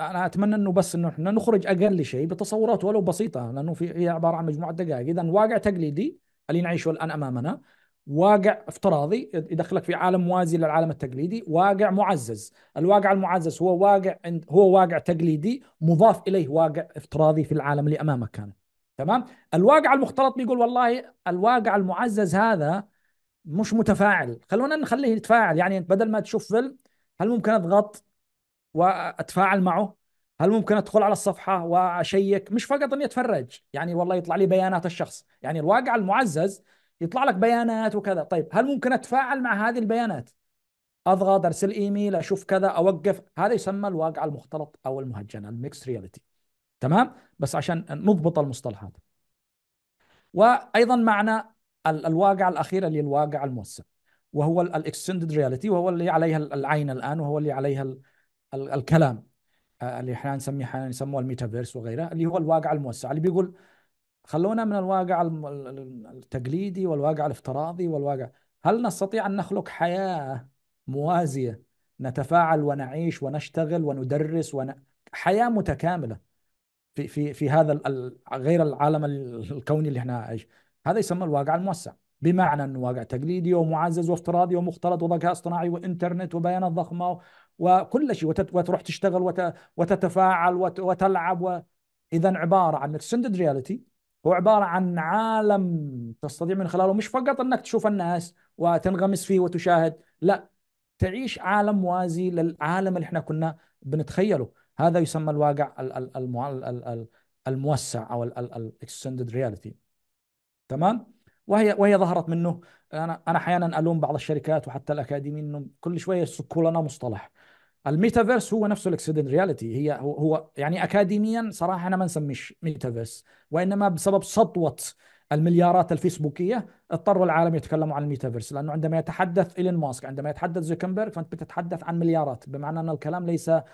انا اتمنى انه بس انه احنا نخرج اقل شيء بتصورات ولو بسيطه لانه في هي عباره عن مجموعه دقائق، اذا واقع تقليدي اللي نعيشه الان امامنا واقع افتراضي يدخلك في عالم موازي للعالم التقليدي واقع معزز الواقع المعزز هو واقع هو واقع تقليدي مضاف اليه واقع افتراضي في العالم اللي امامك كان تمام الواقع المختلط بيقول والله الواقع المعزز هذا مش متفاعل خلونا نخليه يتفاعل يعني بدل ما تشوف فيلم هل ممكن اضغط واتفاعل معه هل ممكن ادخل على الصفحه واشيك مش فقط اني اتفرج يعني والله يطلع لي بيانات الشخص يعني الواقع المعزز يطلع لك بيانات وكذا طيب هل ممكن اتفاعل مع هذه البيانات اضغط ارسل ايميل اشوف كذا اوقف هذا يسمى الواقع المختلط او المهجن الميكس رياليتي تمام بس عشان نضبط المصطلحات وايضا معنى الواقع الاخير اللي الواقع الموسع وهو الاكستندد رياليتي وهو اللي عليها العين الان وهو اللي عليها ال ال الكلام آه، اللي احنا نسميه احيانا يسموه الميتافيرس وغيره اللي هو الواقع الموسع اللي بيقول خلونا من الواقع التقليدي والواقع الافتراضي والواقع هل نستطيع أن نخلق حياة موازية نتفاعل ونعيش ونشتغل وندرس ون... حياة متكاملة في في في هذا غير العالم الكوني اللي احنا عايش هذا يسمى الواقع الموسع بمعنى انه واقع تقليدي ومعزز وافتراضي ومختلط وذكاء اصطناعي وانترنت وبيانات ضخمه وكل شيء وتت... وتروح تشتغل وت... وتتفاعل وت... وتلعب و... اذا عباره عن اكستندد رياليتي هو عبارة عن عالم تستطيع من خلاله مش فقط أنك تشوف الناس وتنغمس فيه وتشاهد لا تعيش عالم موازي للعالم اللي احنا كنا بنتخيله هذا يسمى الواقع الموسع أو الاكستندد رياليتي تمام وهي وهي ظهرت منه انا انا احيانا الوم بعض الشركات وحتى الاكاديميين انهم كل شويه يسكوا لنا مصطلح الميتافيرس هو نفسه الاكسيدنت رياليتي هي هو, يعني اكاديميا صراحه انا ما نسميش ميتافيرس وانما بسبب سطوه المليارات الفيسبوكيه اضطروا العالم يتكلموا عن الميتافيرس لانه عندما يتحدث ايلون ماسك عندما يتحدث زوكنبرغ فانت بتتحدث عن مليارات بمعنى ان الكلام ليس آه،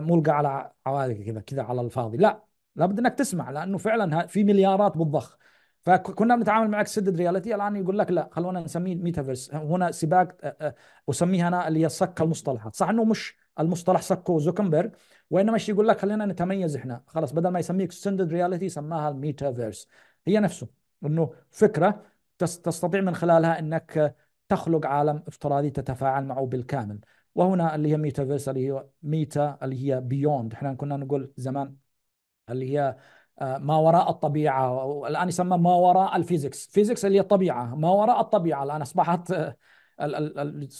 ملقى على عوالق كذا كذا على الفاضي لا لابد انك تسمع لانه فعلا في مليارات بالضخ فكنا بنتعامل مع اكسدد رياليتي الان يقول لك لا خلونا نسميه ميتافيرس هنا سباق آه، آه، اسميها انا اللي هي صك المصطلحات صح انه مش المصطلح سكو زوكنبرغ وانما الشيء يقول لك خلينا نتميز احنا خلاص بدل ما يسميه اكستندد رياليتي سماها الميتافيرس هي نفسه انه فكره تستطيع من خلالها انك تخلق عالم افتراضي تتفاعل معه بالكامل وهنا اللي هي ميتافيرس اللي هي ميتا اللي هي بيوند احنا كنا نقول زمان اللي هي آه، ما وراء الطبيعه الان يسمى ما وراء الفيزيكس فيزيكس اللي هي الطبيعه ما وراء الطبيعه الان اصبحت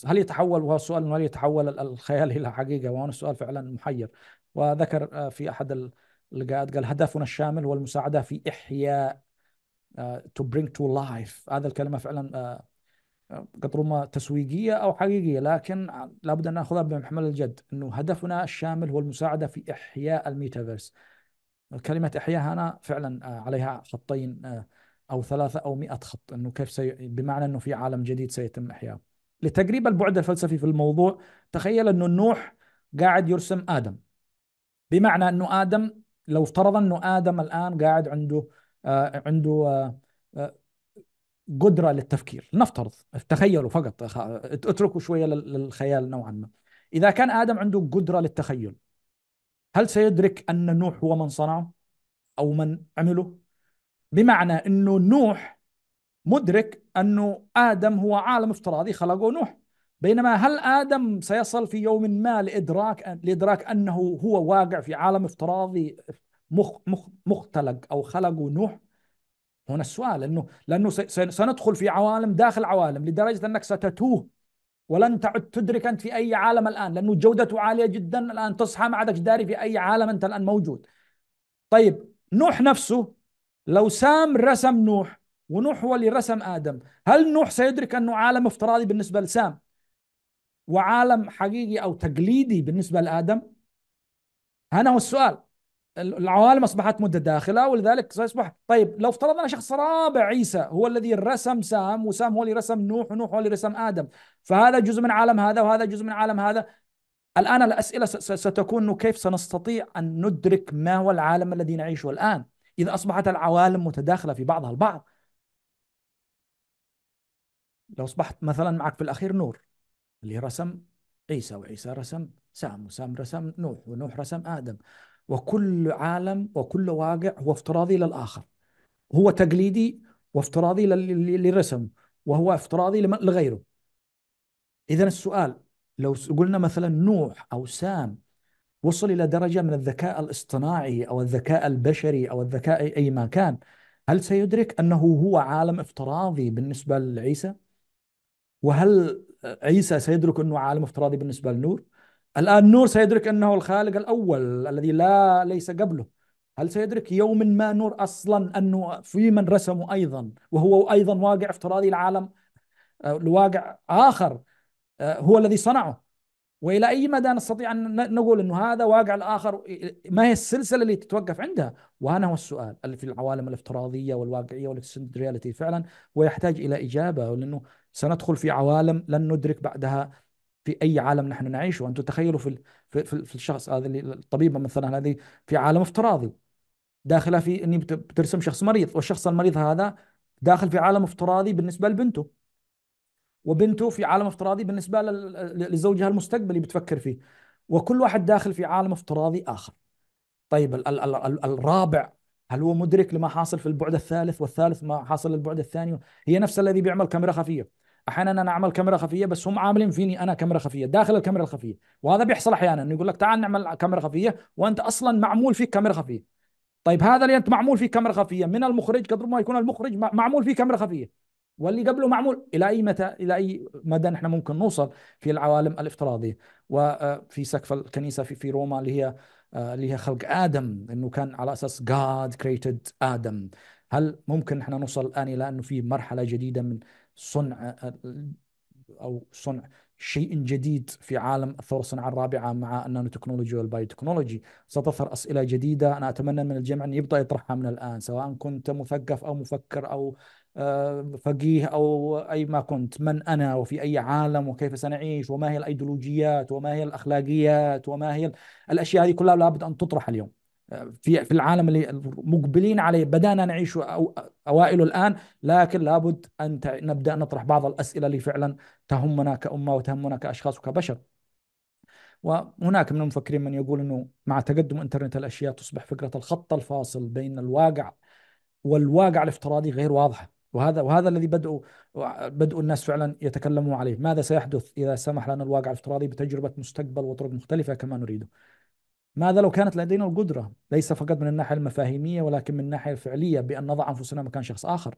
هل يتحول وهو السؤال هل يتحول الخيال الى حقيقه وهنا السؤال فعلا محير وذكر آه، في احد اللقاءات قال هدفنا الشامل هو المساعده في احياء تو برينج تو لايف هذا الكلمه فعلا آه، آه، قد ربما تسويقيه او حقيقيه لكن لابد ان ناخذها بمحمل الجد انه هدفنا الشامل هو المساعده في احياء الميتافيرس كلمه احياء هنا فعلا عليها خطين او ثلاثه او مئة خط انه كيف سي... بمعنى انه في عالم جديد سيتم احياؤه لتقريب البعد الفلسفي في الموضوع تخيل أنه نوح قاعد يرسم آدم بمعنى أنه آدم لو افترضنا أنه آدم الآن قاعد عنده آه عنده آه آه قدرة للتفكير نفترض تخيلوا فقط اتركوا شوية للخيال نوعا ما إذا كان آدم عنده قدرة للتخيل هل سيدرك أن نوح هو من صنعه أو من عمله بمعنى أنه نوح مدرك انه ادم هو عالم افتراضي خلقه نوح بينما هل ادم سيصل في يوم ما لادراك لادراك انه هو واقع في عالم افتراضي مخ مخ مختلق او خلقه نوح؟ هنا السؤال انه لانه سندخل في عوالم داخل عوالم لدرجه انك ستتوه ولن تعد تدرك انت في اي عالم الان لانه جودته عاليه جدا الان تصحى ما عادك داري في اي عالم انت الان موجود. طيب نوح نفسه لو سام رسم نوح ونوح هو اللي رسم آدم هل نوح سيدرك أنه عالم افتراضي بالنسبة لسام وعالم حقيقي أو تقليدي بالنسبة لآدم هنا هو السؤال العوالم أصبحت متداخلة ولذلك سيصبح طيب لو افترضنا شخص رابع عيسى هو الذي رسم سام وسام هو اللي رسم نوح ونوح هو اللي رسم آدم فهذا جزء من عالم هذا وهذا جزء من عالم هذا الآن الأسئلة ستكون كيف سنستطيع أن ندرك ما هو العالم الذي نعيشه الآن إذا أصبحت العوالم متداخلة في بعضها البعض لو أصبحت مثلا معك في الأخير نور اللي رسم عيسى وعيسى رسم سام وسام رسم نوح ونوح رسم آدم وكل عالم وكل واقع هو افتراضي للآخر هو تقليدي وافتراضي للرسم وهو افتراضي لغيره إذا السؤال لو قلنا مثلا نوح أو سام وصل إلى درجة من الذكاء الاصطناعي أو الذكاء البشري أو الذكاء أي ما كان هل سيدرك أنه هو عالم افتراضي بالنسبة لعيسى؟ وهل عيسى سيدرك انه عالم افتراضي بالنسبه للنور؟ الان نور سيدرك انه الخالق الاول الذي لا ليس قبله. هل سيدرك يوم ما نور اصلا انه في من رسمه ايضا وهو ايضا واقع افتراضي العالم آه، لواقع اخر آه، هو الذي صنعه. والى اي مدى نستطيع ان نقول انه هذا واقع الاخر ما هي السلسله اللي تتوقف عندها؟ وهنا هو السؤال اللي في العوالم الافتراضيه والواقعيه والاكستندد رياليتي فعلا ويحتاج الى اجابه لانه سندخل في عوالم لن ندرك بعدها في اي عالم نحن نعيشه انتم تخيلوا في في, في الشخص هذا اللي الطبيبه مثلا هذه في عالم افتراضي داخله في اني بترسم شخص مريض والشخص المريض هذا داخل في عالم افتراضي بالنسبه لبنته وبنته في عالم افتراضي بالنسبه لزوجها المستقبلي بتفكر فيه وكل واحد داخل في عالم افتراضي اخر طيب ال ال ال الرابع هل هو مدرك لما حاصل في البعد الثالث والثالث ما حاصل للبعد الثاني هي نفس الذي بيعمل كاميرا خفيه احيانا انا اعمل كاميرا خفيه بس هم عاملين فيني انا كاميرا خفيه داخل الكاميرا الخفيه وهذا بيحصل احيانا انه يقول لك تعال نعمل كاميرا خفيه وانت اصلا معمول فيك كاميرا خفيه طيب هذا اللي انت معمول فيه كاميرا خفيه من المخرج قدر ما يكون المخرج معمول فيه كاميرا خفيه واللي قبله معمول الى اي متى الى اي مدى نحن ممكن نوصل في العوالم الافتراضيه وفي آه، سقف الكنيسه في في روما اللي هي آه، اللي هي خلق ادم انه كان على اساس جاد كريتد ادم هل ممكن نحن نوصل الان الى انه في مرحله جديده من صنع او صنع شيء جديد في عالم الثوره الصناعه الرابعه مع النانو تكنولوجي والبايو تكنولوجي ستظهر اسئله جديده انا اتمنى من الجميع ان يبدا يطرحها من الان سواء كنت مثقف او مفكر او آه، فقيه او اي ما كنت من انا وفي اي عالم وكيف سنعيش وما هي الايديولوجيات وما هي الاخلاقيات وما هي الاشياء هذه كلها لابد ان تطرح اليوم في في العالم اللي مقبلين عليه بدانا نعيش اوائله الان لكن لابد ان نبدا نطرح بعض الاسئله اللي فعلا تهمنا كامه وتهمنا كاشخاص وكبشر. وهناك من المفكرين من يقول انه مع تقدم انترنت الاشياء تصبح فكره الخط الفاصل بين الواقع والواقع الافتراضي غير واضحه وهذا وهذا الذي بدأوا بدأوا الناس فعلا يتكلمون عليه، ماذا سيحدث اذا سمح لنا الواقع الافتراضي بتجربه مستقبل وطرق مختلفه كما نريده؟ ماذا لو كانت لدينا القدرة ليس فقط من الناحية المفاهيمية ولكن من الناحية الفعلية بأن نضع أنفسنا مكان شخص آخر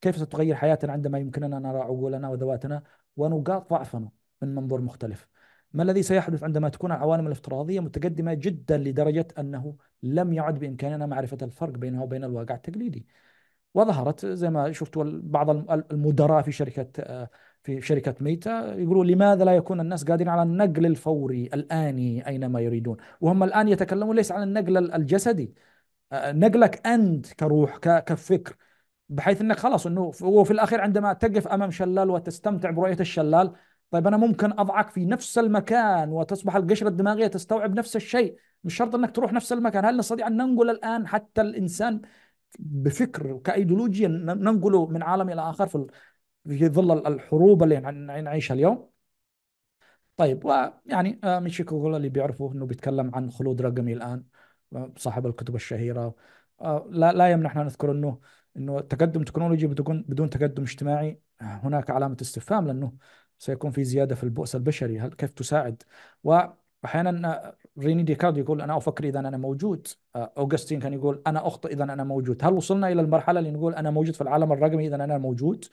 كيف ستغير حياتنا عندما يمكننا نرى عقولنا وذواتنا ونقاط ضعفنا من منظور مختلف ما الذي سيحدث عندما تكون العوالم الافتراضية متقدمة جدا لدرجة أنه لم يعد بإمكاننا معرفة الفرق بينها وبين الواقع التقليدي وظهرت زي ما شفتوا بعض المدراء في شركة آه، في شركة ميتا يقولوا لماذا لا يكون الناس قادرين على النقل الفوري الآني أينما يريدون وهم الآن يتكلمون ليس عن النقل الجسدي آه، نقلك أنت كروح كفكر بحيث أنك خلاص أنه وفي الأخير عندما تقف أمام شلال وتستمتع برؤية الشلال طيب أنا ممكن أضعك في نفس المكان وتصبح القشرة الدماغية تستوعب نفس الشيء مش شرط أنك تروح نفس المكان هل نستطيع أن ننقل الآن حتى الإنسان بفكر كأيديولوجيا ننقله من عالم الى اخر في في ظل الحروب اللي نعيشها اليوم طيب ويعني آه، ميشي كوكولا اللي بيعرفوه انه بيتكلم عن خلود رقمي الان صاحب الكتب الشهيره آه، لا لا يمنع احنا نذكر انه انه تقدم تكنولوجي بدون بدون تقدم اجتماعي آه، هناك علامه استفهام لانه سيكون في زياده في البؤس البشري هل كيف تساعد واحيانا ريني ديكارد يقول انا افكر اذا انا موجود اوغستين كان يقول انا اخطئ اذا انا موجود هل وصلنا الى المرحله اللي نقول انا موجود في العالم الرقمي اذا انا موجود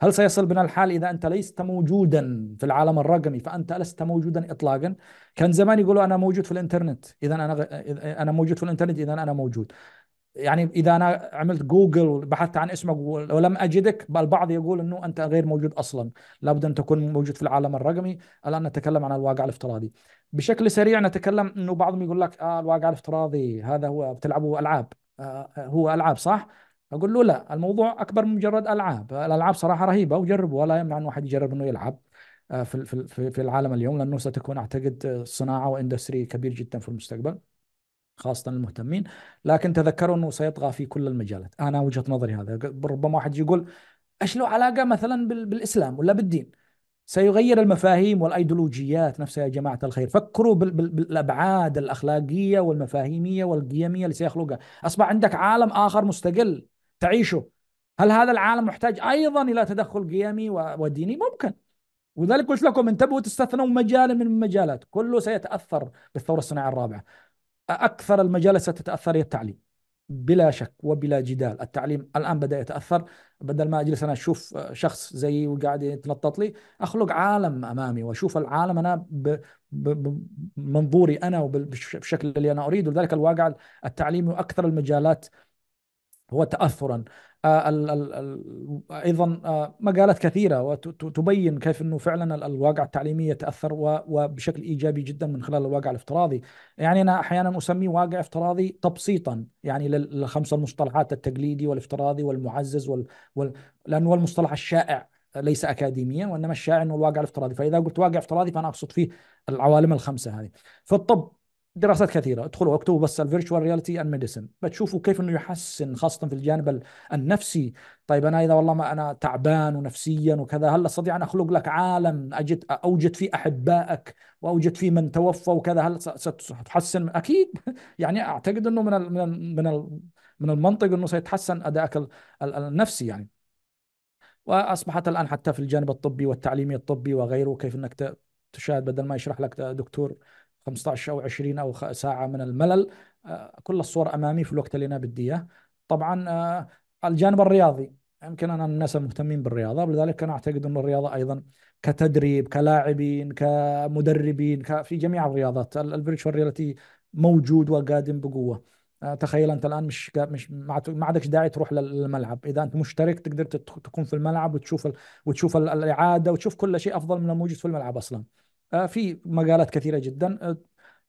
هل سيصل بنا الحال إذا أنت لست موجودا في العالم الرقمي فأنت لست موجودا إطلاقا كان زمان يقولوا أنا موجود في الإنترنت إذا أنا أنا موجود في الإنترنت إذا أنا موجود يعني إذا أنا عملت جوجل بحثت عن اسمك ولم أجدك البعض يقول أنه أنت غير موجود أصلا لابد أن تكون موجود في العالم الرقمي الآن نتكلم عن الواقع الافتراضي بشكل سريع نتكلم أنه بعضهم يقول لك آه الواقع الافتراضي هذا هو بتلعبوا ألعاب آه،, آه هو ألعاب صح اقول له لا الموضوع اكبر من مجرد العاب الالعاب صراحه رهيبه وجربوا ولا يمنع ان واحد يجرب انه يلعب آه، في في في العالم اليوم لانه ستكون اعتقد آه، صناعه واندستري كبير جدا في المستقبل خاصه المهتمين لكن تذكروا انه سيطغى في كل المجالات انا وجهه نظري هذا ربما واحد يقول ايش له علاقه مثلا بالاسلام ولا بالدين سيغير المفاهيم والايديولوجيات نفسها يا جماعه الخير فكروا بالابعاد الاخلاقيه والمفاهيميه والقيميه اللي سيخلقها اصبح عندك عالم اخر مستقل تعيشه هل هذا العالم محتاج ايضا الى تدخل قيمي وديني؟ ممكن ولذلك قلت لكم انتبهوا تستثنوا مجالا من المجالات كله سيتاثر بالثوره الصناعيه الرابعه اكثر المجالات ستتاثر هي التعليم بلا شك وبلا جدال التعليم الان بدا يتاثر بدل ما اجلس انا اشوف شخص زيي وقاعد يتنطط لي اخلق عالم امامي واشوف العالم انا بمنظوري انا وبالشكل اللي انا اريده لذلك الواقع التعليمي واكثر المجالات وتاثرا آه، ايضا آه، مقالات كثيره وتبين كيف انه فعلا الواقع التعليمي يتاثر وبشكل ايجابي جدا من خلال الواقع الافتراضي، يعني انا احيانا اسميه واقع افتراضي تبسيطا يعني للخمسه المصطلحات التقليدي والافتراضي والمعزز وال... وال... لانه هو المصطلح الشائع ليس اكاديميا وانما الشائع انه الواقع الافتراضي، فاذا قلت واقع افتراضي فانا اقصد فيه العوالم الخمسه هذه. في الطب دراسات كثيره ادخلوا اكتبوا بس الفيرتشوال رياليتي اند ميديسن بتشوفوا كيف انه يحسن خاصه في الجانب النفسي طيب انا اذا والله ما انا تعبان ونفسيا وكذا هل استطيع ان اخلق لك عالم اجد اوجد فيه احبائك واوجد فيه من توفى وكذا هل ستحسن اكيد يعني اعتقد انه من الـ من الـ من من المنطق انه سيتحسن ادائك النفسي يعني واصبحت الان حتى في الجانب الطبي والتعليمي الطبي وغيره كيف انك تشاهد بدل ما يشرح لك دكتور 15 او 20 او ساعه من الملل آه، كل الصور امامي في الوقت اللي انا بدي اياه طبعا آه، الجانب الرياضي يمكن انا من الناس المهتمين بالرياضه ولذلك انا اعتقد ان الرياضه ايضا كتدريب كلاعبين كمدربين في جميع الرياضات الفيرتشوال رياليتي موجود وقادم بقوه آه، تخيل انت الان مش مش ما عندكش داعي تروح للملعب اذا انت مشترك تقدر تكون في الملعب وتشوف وتشوف الاعاده وتشوف كل شيء افضل من الموجود في الملعب اصلا آه، في مجالات كثيره جدا آه،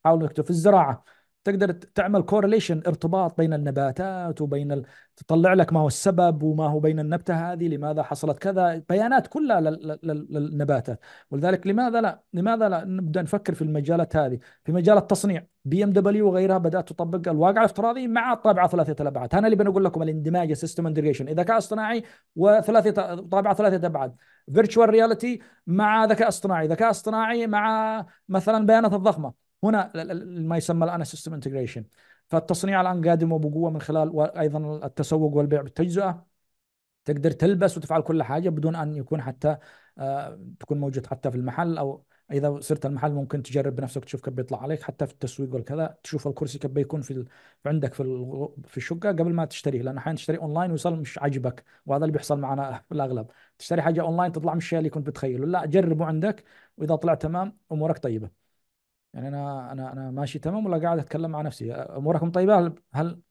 حاولوا يكتبوا في الزراعه تقدر تعمل كورليشن ارتباط بين النباتات وبين ال... تطلع لك ما هو السبب وما هو بين النبته هذه لماذا حصلت كذا بيانات كلها للنباتات ولذلك لماذا لا لماذا لا نبدا نفكر في المجالات هذه في مجال التصنيع بي ام دبليو وغيرها بدات تطبق الواقع الافتراضي مع الطابعه ثلاثيه الابعاد انا اللي بنقول لكم الاندماج سيستم انتجريشن ذكاء اصطناعي وثلاثيه طابعه ثلاثيه الابعاد فيرتشوال رياليتي مع ذكاء اصطناعي ذكاء اصطناعي مع مثلا بيانات الضخمه هنا ما يسمى الان سيستم انتجريشن فالتصنيع الان قادم وبقوه من خلال ايضا التسوق والبيع بالتجزئه تقدر تلبس وتفعل كل حاجه بدون ان يكون حتى آه، تكون موجود حتى في المحل او اذا صرت المحل ممكن تجرب بنفسك تشوف كيف بيطلع عليك حتى في التسويق والكذا تشوف الكرسي كيف بيكون في عندك في في الشقه قبل ما تشتريه لان احيانا تشتري اونلاين ويصل مش عاجبك وهذا اللي بيحصل معنا في الاغلب تشتري حاجه اونلاين تطلع مش الشيء اللي كنت بتخيله لا جربه عندك واذا طلع تمام امورك طيبه يعني انا انا انا ماشي تمام ولا قاعد اتكلم مع نفسي اموركم طيبه هل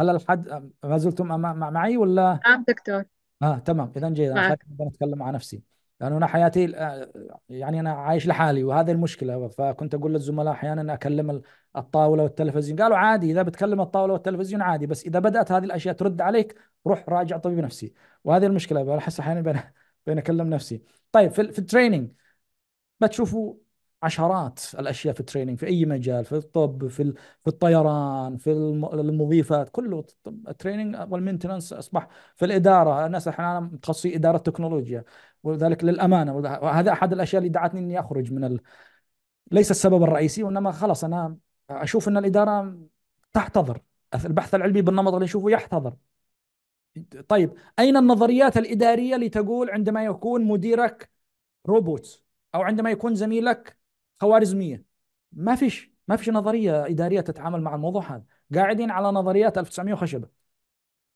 هل الحد ما زلتم مع معي ولا نعم دكتور اه تمام اذا جيد انا معك خايف اتكلم مع نفسي لانه انا حياتي آه، يعني انا عايش لحالي وهذه المشكله فكنت اقول للزملاء احيانا اكلم الطاوله والتلفزيون قالوا عادي اذا بتكلم الطاوله والتلفزيون عادي بس اذا بدات هذه الاشياء ترد عليك روح راجع طبيب نفسي وهذه المشكله احس احيانا بين بين اكلم نفسي طيب في, في التريننج بتشوفوا عشرات الاشياء في التريننج في اي مجال في الطب في في الطيران في المضيفات كله التريننج والمينتننس اصبح في الاداره الناس احنا متخصصين اداره تكنولوجيا وذلك للامانه وهذا احد الاشياء اللي دعتني اني اخرج من ال... ليس السبب الرئيسي وانما خلاص انا اشوف ان الاداره تحتضر البحث العلمي بالنمط اللي نشوفه يحتضر طيب اين النظريات الاداريه اللي تقول عندما يكون مديرك روبوت او عندما يكون زميلك خوارزميه ما فيش ما فيش نظريه اداريه تتعامل مع الموضوع هذا قاعدين على نظريات 1900 خشبه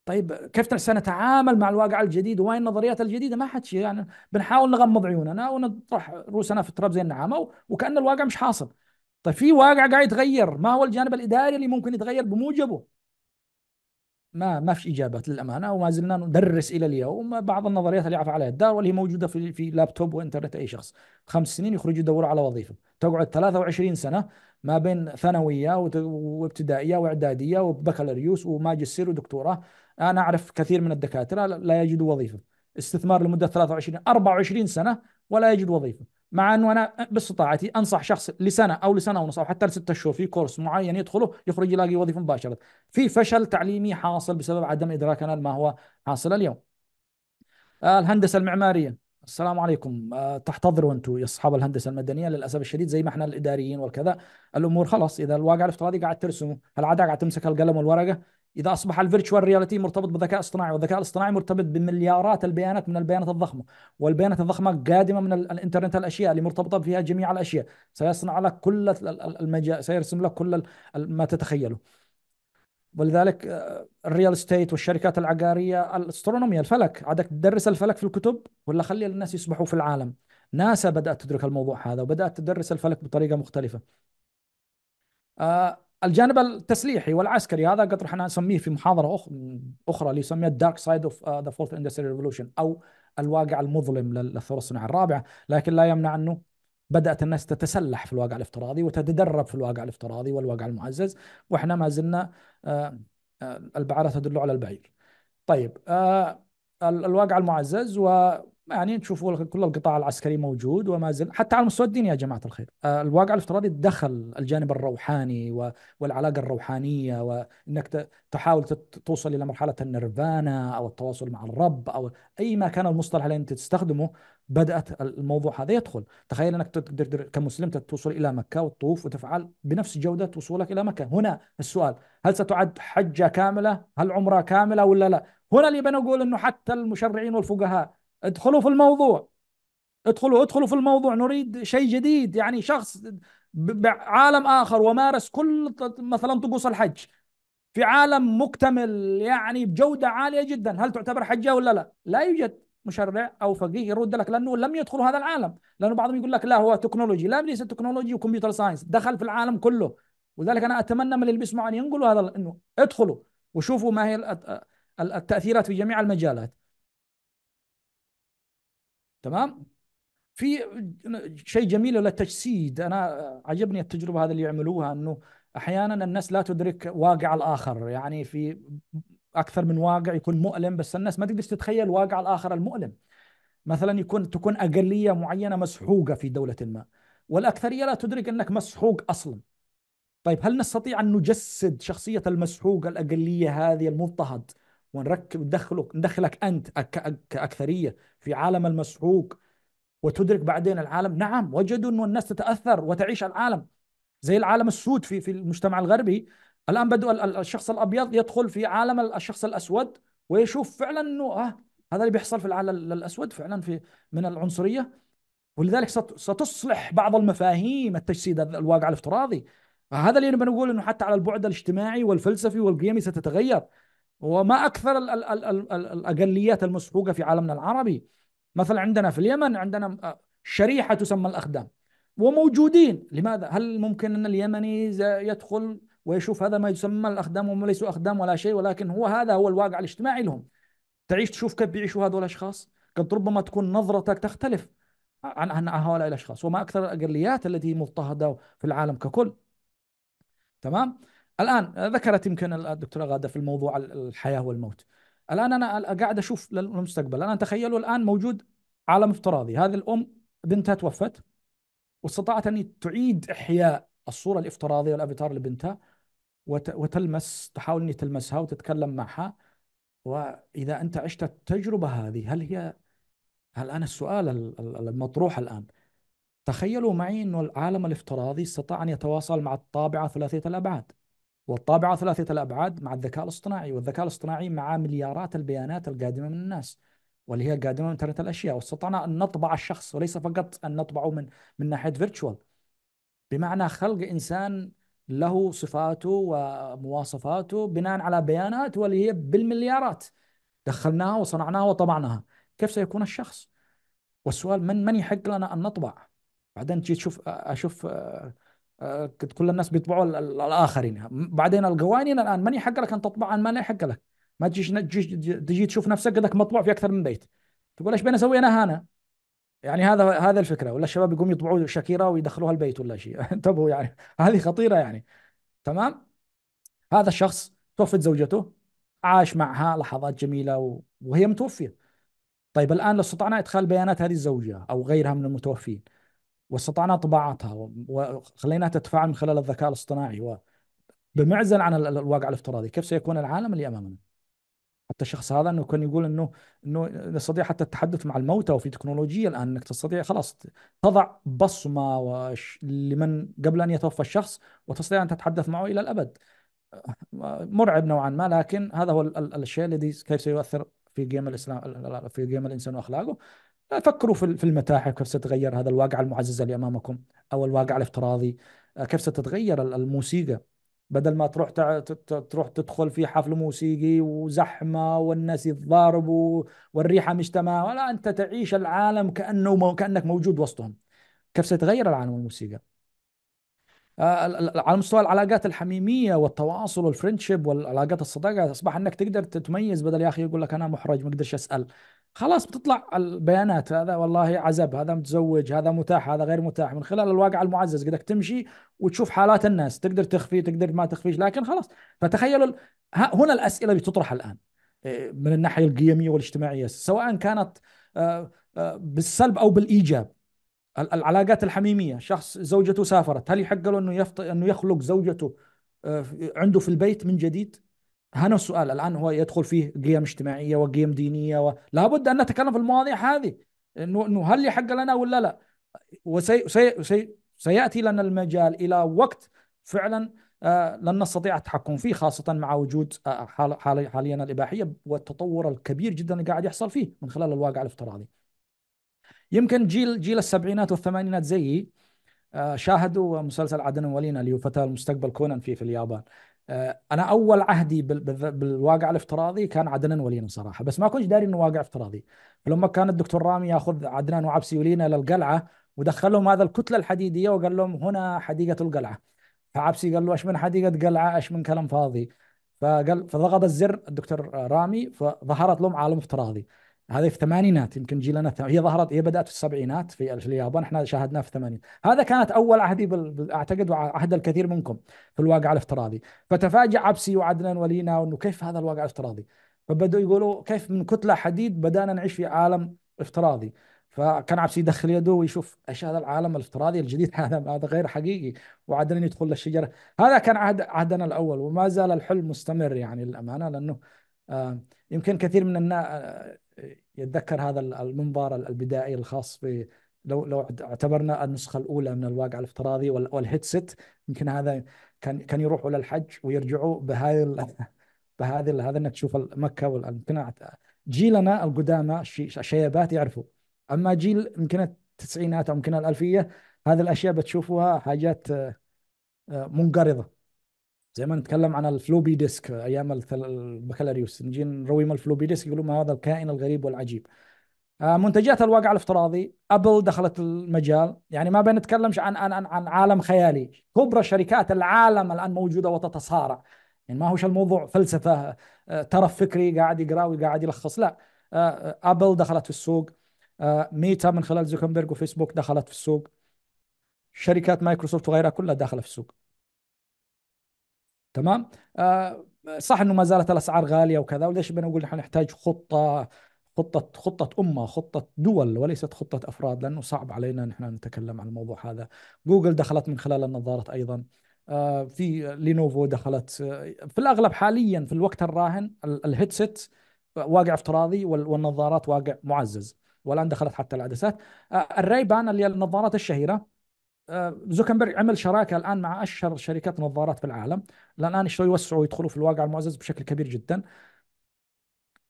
طيب كيف سنتعامل مع الواقع الجديد وين النظريات الجديده ما حد يعني بنحاول نغمض عيوننا ونطرح رؤوسنا في التراب زي النعامه وكان الواقع مش حاصل طيب في واقع قاعد يتغير ما هو الجانب الاداري اللي ممكن يتغير بموجبه ما ما فيش اجابات للامانه وما زلنا ندرس الى اليوم بعض النظريات اللي عرف عليها الدار واللي هي موجوده في في لابتوب وانترنت اي شخص خمس سنين يخرج يدور على وظيفه تقعد 23 سنه ما بين ثانويه وابتدائيه واعداديه وبكالوريوس وماجستير ودكتوراه انا اعرف كثير من الدكاتره لا يجدوا وظيفه استثمار لمده 23 24 سنه ولا يجد وظيفه مع انه انا باستطاعتي انصح شخص لسنه او لسنه ونص او حتى لستة شهور في كورس معين يدخله يخرج يلاقي وظيفه مباشره. في فشل تعليمي حاصل بسبب عدم ادراكنا لما هو حاصل اليوم. آه، الهندسه المعماريه السلام عليكم آه، تحتضروا انتم يا اصحاب الهندسه المدنيه للاسف الشديد زي ما احنا الاداريين والكذا الامور خلاص اذا الواقع الافتراضي قاعد ترسمه عاد قاعد تمسك القلم والورقه اذا اصبح الفيرتشوال رياليتي مرتبط بالذكاء الاصطناعي والذكاء الاصطناعي مرتبط بمليارات البيانات من البيانات الضخمه والبيانات الضخمه قادمه من الانترنت الاشياء اللي مرتبطه فيها جميع الاشياء سيصنع لك كل المجال سيرسم لك كل ما تتخيله ولذلك آه، الريال استيت والشركات العقاريه الاسترونوميا الفلك عادك تدرس الفلك في الكتب ولا خلي الناس يسبحوا في العالم ناسا بدات تدرك الموضوع هذا وبدات تدرس الفلك بطريقه مختلفه آه الجانب التسليحي والعسكري هذا قد رح نسميه في محاضره اخرى اخرى اللي سميت دارك سايد اوف ذا فورث اندستريال ريفولوشن او الواقع المظلم للثوره الصناعيه الرابعه لكن لا يمنع انه بدات الناس تتسلح في الواقع الافتراضي وتتدرب في الواقع الافتراضي والواقع المعزز واحنا ما زلنا آه، آه، البعاره تدل على البعير طيب آه، الواقع المعزز و يعني تشوفوا كل القطاع العسكري موجود وما زل حتى على المستوى الديني يا جماعه الخير آه، الواقع الافتراضي دخل الجانب الروحاني والعلاقه الروحانيه وانك تحاول توصل الى مرحله النيرفانا او التواصل مع الرب او اي ما كان المصطلح اللي انت تستخدمه بدات الموضوع هذا يدخل تخيل انك تقدر كمسلم توصل الى مكه وتطوف وتفعل بنفس جوده وصولك الى مكه هنا السؤال هل ستعد حجه كامله هل عمره كامله ولا لا هنا اللي بنقول انه حتى المشرعين والفقهاء ادخلوا في الموضوع ادخلوا ادخلوا في الموضوع نريد شيء جديد يعني شخص بعالم اخر ومارس كل مثلا طقوس الحج في عالم مكتمل يعني بجوده عاليه جدا هل تعتبر حجه ولا لا؟ لا يوجد مشرع او فقيه يرد لك لانه لم يدخل هذا العالم لانه بعضهم يقول لك لا هو تكنولوجي لا ليس تكنولوجي وكمبيوتر ساينس دخل في العالم كله ولذلك انا اتمنى من اللي بيسمعوا ان ينقلوا هذا انه ادخلوا وشوفوا ما هي التاثيرات في جميع المجالات تمام في شيء جميل ولا تجسيد انا عجبني التجربه هذه اللي يعملوها انه احيانا الناس لا تدرك واقع الاخر يعني في اكثر من واقع يكون مؤلم بس الناس ما تقدر تتخيل واقع الاخر المؤلم مثلا يكون تكون اقليه معينه مسحوقه في دوله ما والاكثريه لا تدرك انك مسحوق اصلا طيب هل نستطيع ان نجسد شخصيه المسحوق الاقليه هذه المضطهد ونركب ندخلك ندخلك انت كاكثريه في عالم المسحوق وتدرك بعدين العالم نعم وجدوا انه الناس تتاثر وتعيش العالم زي العالم السود في في المجتمع الغربي الان بدأ الشخص الابيض يدخل في عالم الشخص الاسود ويشوف فعلا انه آه هذا اللي بيحصل في العالم الاسود فعلا في من العنصريه ولذلك ستصلح بعض المفاهيم التجسيد الواقع الافتراضي هذا اللي بنقول انه حتى على البعد الاجتماعي والفلسفي والقيمي ستتغير وما اكثر ال ال ال الاقليات المسحوقه في عالمنا العربي مثلا عندنا في اليمن عندنا آه، شريحه تسمى الاخدام وموجودين لماذا هل ممكن ان اليمني يدخل ويشوف هذا ما يسمى الاخدام وهم ليسوا اخدام ولا شيء ولكن هو هذا هو الواقع الاجتماعي لهم تعيش تشوف كيف بيعيشوا هذول الاشخاص قد ربما تكون نظرتك تختلف عن عن هؤلاء الاشخاص وما اكثر الاقليات التي مضطهده في العالم ككل تمام الان ذكرت يمكن الدكتوره غاده في الموضوع الحياه والموت الان انا قاعد اشوف للمستقبل الان تخيلوا الان موجود عالم افتراضي هذه الام بنتها توفت واستطاعت ان تعيد احياء الصوره الافتراضيه والافاتار لبنتها وتلمس تحاول ان تلمسها وتتكلم معها واذا انت عشت التجربه هذه هل هي الان السؤال المطروح الان تخيلوا معي انه العالم الافتراضي استطاع ان يتواصل مع الطابعه ثلاثيه الابعاد والطابعة ثلاثية الأبعاد مع الذكاء الاصطناعي والذكاء الاصطناعي مع مليارات البيانات القادمة من الناس واللي هي قادمة من إنترنت الأشياء واستطعنا أن نطبع الشخص وليس فقط أن نطبعه من من ناحية فيرتشوال بمعنى خلق إنسان له صفاته ومواصفاته بناء على بيانات واللي هي بالمليارات دخلناها وصنعناها وطبعناها كيف سيكون الشخص؟ والسؤال من من يحق لنا ان نطبع؟ بعدين تجي تشوف اشوف آه، كل الناس بيطبعوا الاخرين بعدين القوانين الان من يحق لك ان تطبع عن ما لا يحق لك ما تجيش تجي تشوف نفسك قدك مطبوع في اكثر من بيت تقول ايش بين اسوي انا هنا يعني هذا هذا الفكره ولا الشباب يقوم يطبعوا شكيره ويدخلوها البيت ولا شيء انتبهوا يعني هذه خطيره يعني تمام هذا الشخص توفت زوجته عاش معها لحظات جميله وهي متوفيه طيب الان لو استطعنا ادخال بيانات هذه الزوجه او غيرها من المتوفين واستطعنا طباعتها وخليناها تتفاعل من خلال الذكاء الاصطناعي بمعزل عن الواقع الافتراضي كيف سيكون العالم اللي امامنا حتى الشخص هذا انه كان يقول انه انه نستطيع حتى التحدث مع الموتى وفي تكنولوجيا الان انك تستطيع خلاص تضع بصمه وش لمن قبل ان يتوفى الشخص وتستطيع ان تتحدث معه الى الابد مرعب نوعا ما لكن هذا هو الشيء الذي كيف سيؤثر في قيم الاسلام في قيم الانسان واخلاقه فكروا في المتاحف كيف ستتغير هذا الواقع المعزز اللي امامكم او الواقع الافتراضي آه، كيف ستتغير الموسيقى بدل ما تروح تروح تدخل في حفل موسيقي وزحمه والناس يتضاربوا والريحه مش تمام ولا انت تعيش العالم كانه مو... كانك موجود وسطهم كيف سيتغير العالم الموسيقى آه، على مستوى العلاقات الحميميه والتواصل والفرنشيب والعلاقات الصداقه اصبح انك تقدر تتميز بدل يا اخي يقول لك انا محرج ما اقدرش اسال خلاص بتطلع البيانات هذا والله عزب هذا متزوج هذا متاح هذا غير متاح من خلال الواقع المعزز قدك تمشي وتشوف حالات الناس تقدر تخفي تقدر ما تخفيش لكن خلاص فتخيلوا هنا الاسئله اللي تطرح الان إيه، من الناحيه القيميه والاجتماعيه سواء كانت آه، آه، بالسلب او بالايجاب العلاقات الحميميه شخص زوجته سافرت هل يحق له انه يفط... انه يخلق زوجته آه، عنده في البيت من جديد هنا السؤال الان هو يدخل فيه قيم اجتماعيه وقيم دينيه و... لابد ان نتكلم في المواضيع هذه انه انه هل يحق لنا ولا لا؟ وسي... سي... سي... سياتي لنا المجال الى وقت فعلا آه لن نستطيع التحكم فيه خاصه مع وجود آه حال... حاليا الاباحيه والتطور الكبير جدا اللي قاعد يحصل فيه من خلال الواقع الافتراضي. يمكن جيل جيل السبعينات والثمانينات زيي آه شاهدوا مسلسل عدن ولينا اللي هو فتاه المستقبل كونان في في اليابان آه، انا اول عهدي بالواقع الافتراضي كان عدنان ولينا صراحه بس ما كنتش داري انه واقع افتراضي فلما كان الدكتور رامي ياخذ عدنان وعبسي ولينا للقلعه ودخلهم هذا الكتله الحديديه وقال لهم هنا حديقه القلعه فعبسي قال له ايش من حديقه قلعه ايش من كلام فاضي فقال فضغط الزر الدكتور رامي فظهرت لهم عالم افتراضي هذه في الثمانينات يمكن جيلنا هي ظهرت هي بدات في السبعينات في اليابان احنا شاهدناها في الثمانينات هذا كانت اول عهدي بال... اعتقد وعهد الكثير منكم في الواقع الافتراضي فتفاجا عبسي وعدنان ولينا انه كيف هذا الواقع الافتراضي فبداوا يقولوا كيف من كتله حديد بدانا نعيش في عالم افتراضي فكان عبسي يدخل يده ويشوف ايش هذا العالم الافتراضي الجديد هذا هذا غير حقيقي وعدنان يدخل للشجره هذا كان عهد عهدنا الاول وما زال الحلم مستمر يعني للامانه لانه آه، يمكن كثير من الناس آه، يتذكر هذا المنظار البدائي الخاص ب لو لو اعتبرنا النسخه الاولى من الواقع الافتراضي والهيدسيت يمكن هذا كان كان يروحوا للحج ويرجعوا بهذه بهذه هذا انك تشوف مكه والممكن جيلنا القدامى الشيبات يعرفوا اما جيل يمكن التسعينات او يمكن الالفيه هذه الاشياء بتشوفوها حاجات آه، آه، منقرضه زي ما نتكلم عن الفلوبي ديسك ايام البكالوريوس نجي نروي ما الفلوبي ديسك يقولون ما هذا الكائن الغريب والعجيب آه، منتجات الواقع الافتراضي ابل دخلت المجال يعني ما بنتكلمش عن عن عن عالم خيالي كبرى شركات العالم الان موجوده وتتصارع يعني ما هوش الموضوع فلسفه ترف آه، فكري قاعد يقرا وقاعد يلخص لا آه، ابل دخلت في السوق ميتا من خلال زوكنبرغ وفيسبوك دخلت في السوق شركات مايكروسوفت وغيرها كلها داخله في السوق تمام آه، صح انه ما زالت الاسعار غاليه وكذا وليش بنا نقول نحن نحتاج خطه خطة خطة أمة خطة دول وليست خطة أفراد لأنه صعب علينا نحن نتكلم عن الموضوع هذا جوجل دخلت من خلال النظارة أيضا آه، في لينوفو دخلت آه، في الأغلب حاليا في الوقت الراهن الهيدسيت واقع افتراضي والنظارات واقع معزز والآن دخلت حتى العدسات الريبان اللي النظارات الشهيرة آه، زوكنبرج عمل شراكه الان مع اشهر شركات نظارات في العالم الان يشتروا يوسعوا ويدخلوا في الواقع المعزز بشكل كبير جدا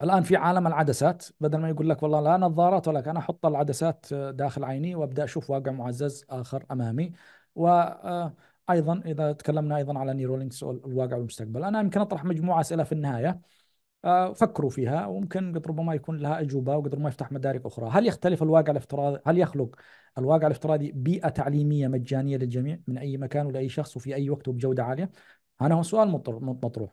الان في عالم العدسات بدل ما يقول لك والله لا نظارات ولا انا احط العدسات داخل عيني وابدا اشوف واقع معزز اخر امامي وايضا آه، اذا تكلمنا ايضا على نيرولينكس الواقع والمستقبل انا يمكن اطرح مجموعه اسئله في النهايه آه، فكروا فيها وممكن قد ربما يكون لها اجوبه وقد ربما يفتح مدارك اخرى، هل يختلف الواقع الافتراضي هل يخلق الواقع الافتراضي بيئه تعليميه مجانيه للجميع من اي مكان ولاي شخص وفي اي وقت وبجوده عاليه؟ هنا هو سؤال مطروح.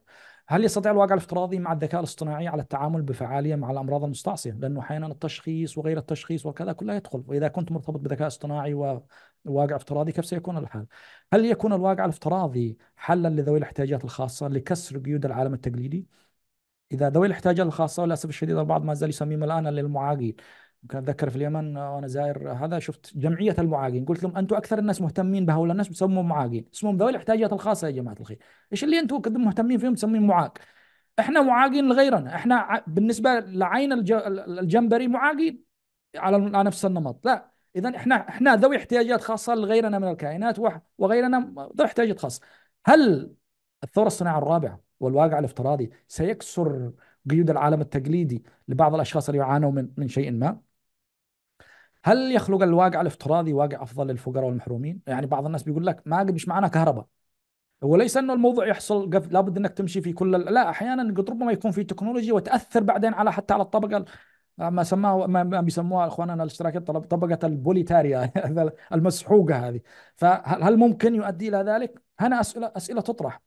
هل يستطيع الواقع الافتراضي مع الذكاء الاصطناعي على التعامل بفعاليه مع الامراض المستعصيه؟ لانه احيانا التشخيص وغير التشخيص وكذا كله يدخل، واذا كنت مرتبط بذكاء اصطناعي وواقع افتراضي كيف سيكون الحال؟ هل يكون الواقع الافتراضي حلا لذوي الاحتياجات الخاصه لكسر قيود العالم التقليدي؟ إذا ذوي الاحتياجات الخاصة وللأسف الشديد البعض ما زال يسميهم الآن للمعاقين يمكن أتذكر في اليمن آه، وأنا زائر آه، هذا شفت جمعية المعاقين قلت لهم أنتم أكثر الناس مهتمين بهؤلاء الناس بتسموهم معاقين اسمهم ذوي الاحتياجات الخاصة يا جماعة الخير إيش اللي أنتم مهتمين فيهم تسمين معاق احنا معاقين لغيرنا احنا بالنسبه لعين الجمبري معاقين على نفس النمط لا اذا احنا احنا ذوي احتياجات خاصه لغيرنا من الكائنات وغيرنا ذوي احتياجات خاصه هل الثوره الصناعيه الرابعه والواقع الافتراضي سيكسر قيود العالم التقليدي لبعض الاشخاص اللي يعانوا من من شيء ما هل يخلق الواقع الافتراضي واقع افضل للفقراء والمحرومين يعني بعض الناس بيقول لك ما مش معنا كهرباء وليس انه الموضوع يحصل قف... لابد انك تمشي في كل لا احيانا قد ربما يكون في تكنولوجيا وتاثر بعدين على حتى على الطبقه ما سماه ما بيسموها اخواننا الاشتراكيين طبقه البوليتاريا المسحوقه هذه فهل ممكن يؤدي الى ذلك؟ هنا اسئله اسئله تطرح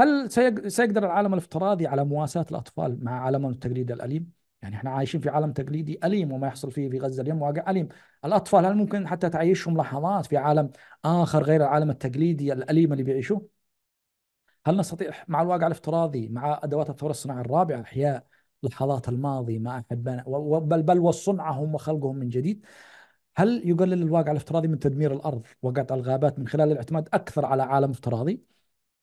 هل سيقدر العالم الافتراضي على مواساة الأطفال مع عالم التقليد الأليم؟ يعني احنا عايشين في عالم تقليدي أليم وما يحصل فيه في غزة اليوم واقع أليم الأطفال هل ممكن حتى تعيشهم لحظات في عالم آخر غير العالم التقليدي الأليم اللي بيعيشوه؟ هل نستطيع مع الواقع الافتراضي مع أدوات الثورة الصناعية الرابعة إحياء لحظات الماضي مع أحبائنا بل بل وصنعهم وخلقهم من جديد؟ هل يقلل الواقع الافتراضي من تدمير الأرض وقطع الغابات من خلال الاعتماد أكثر على عالم افتراضي؟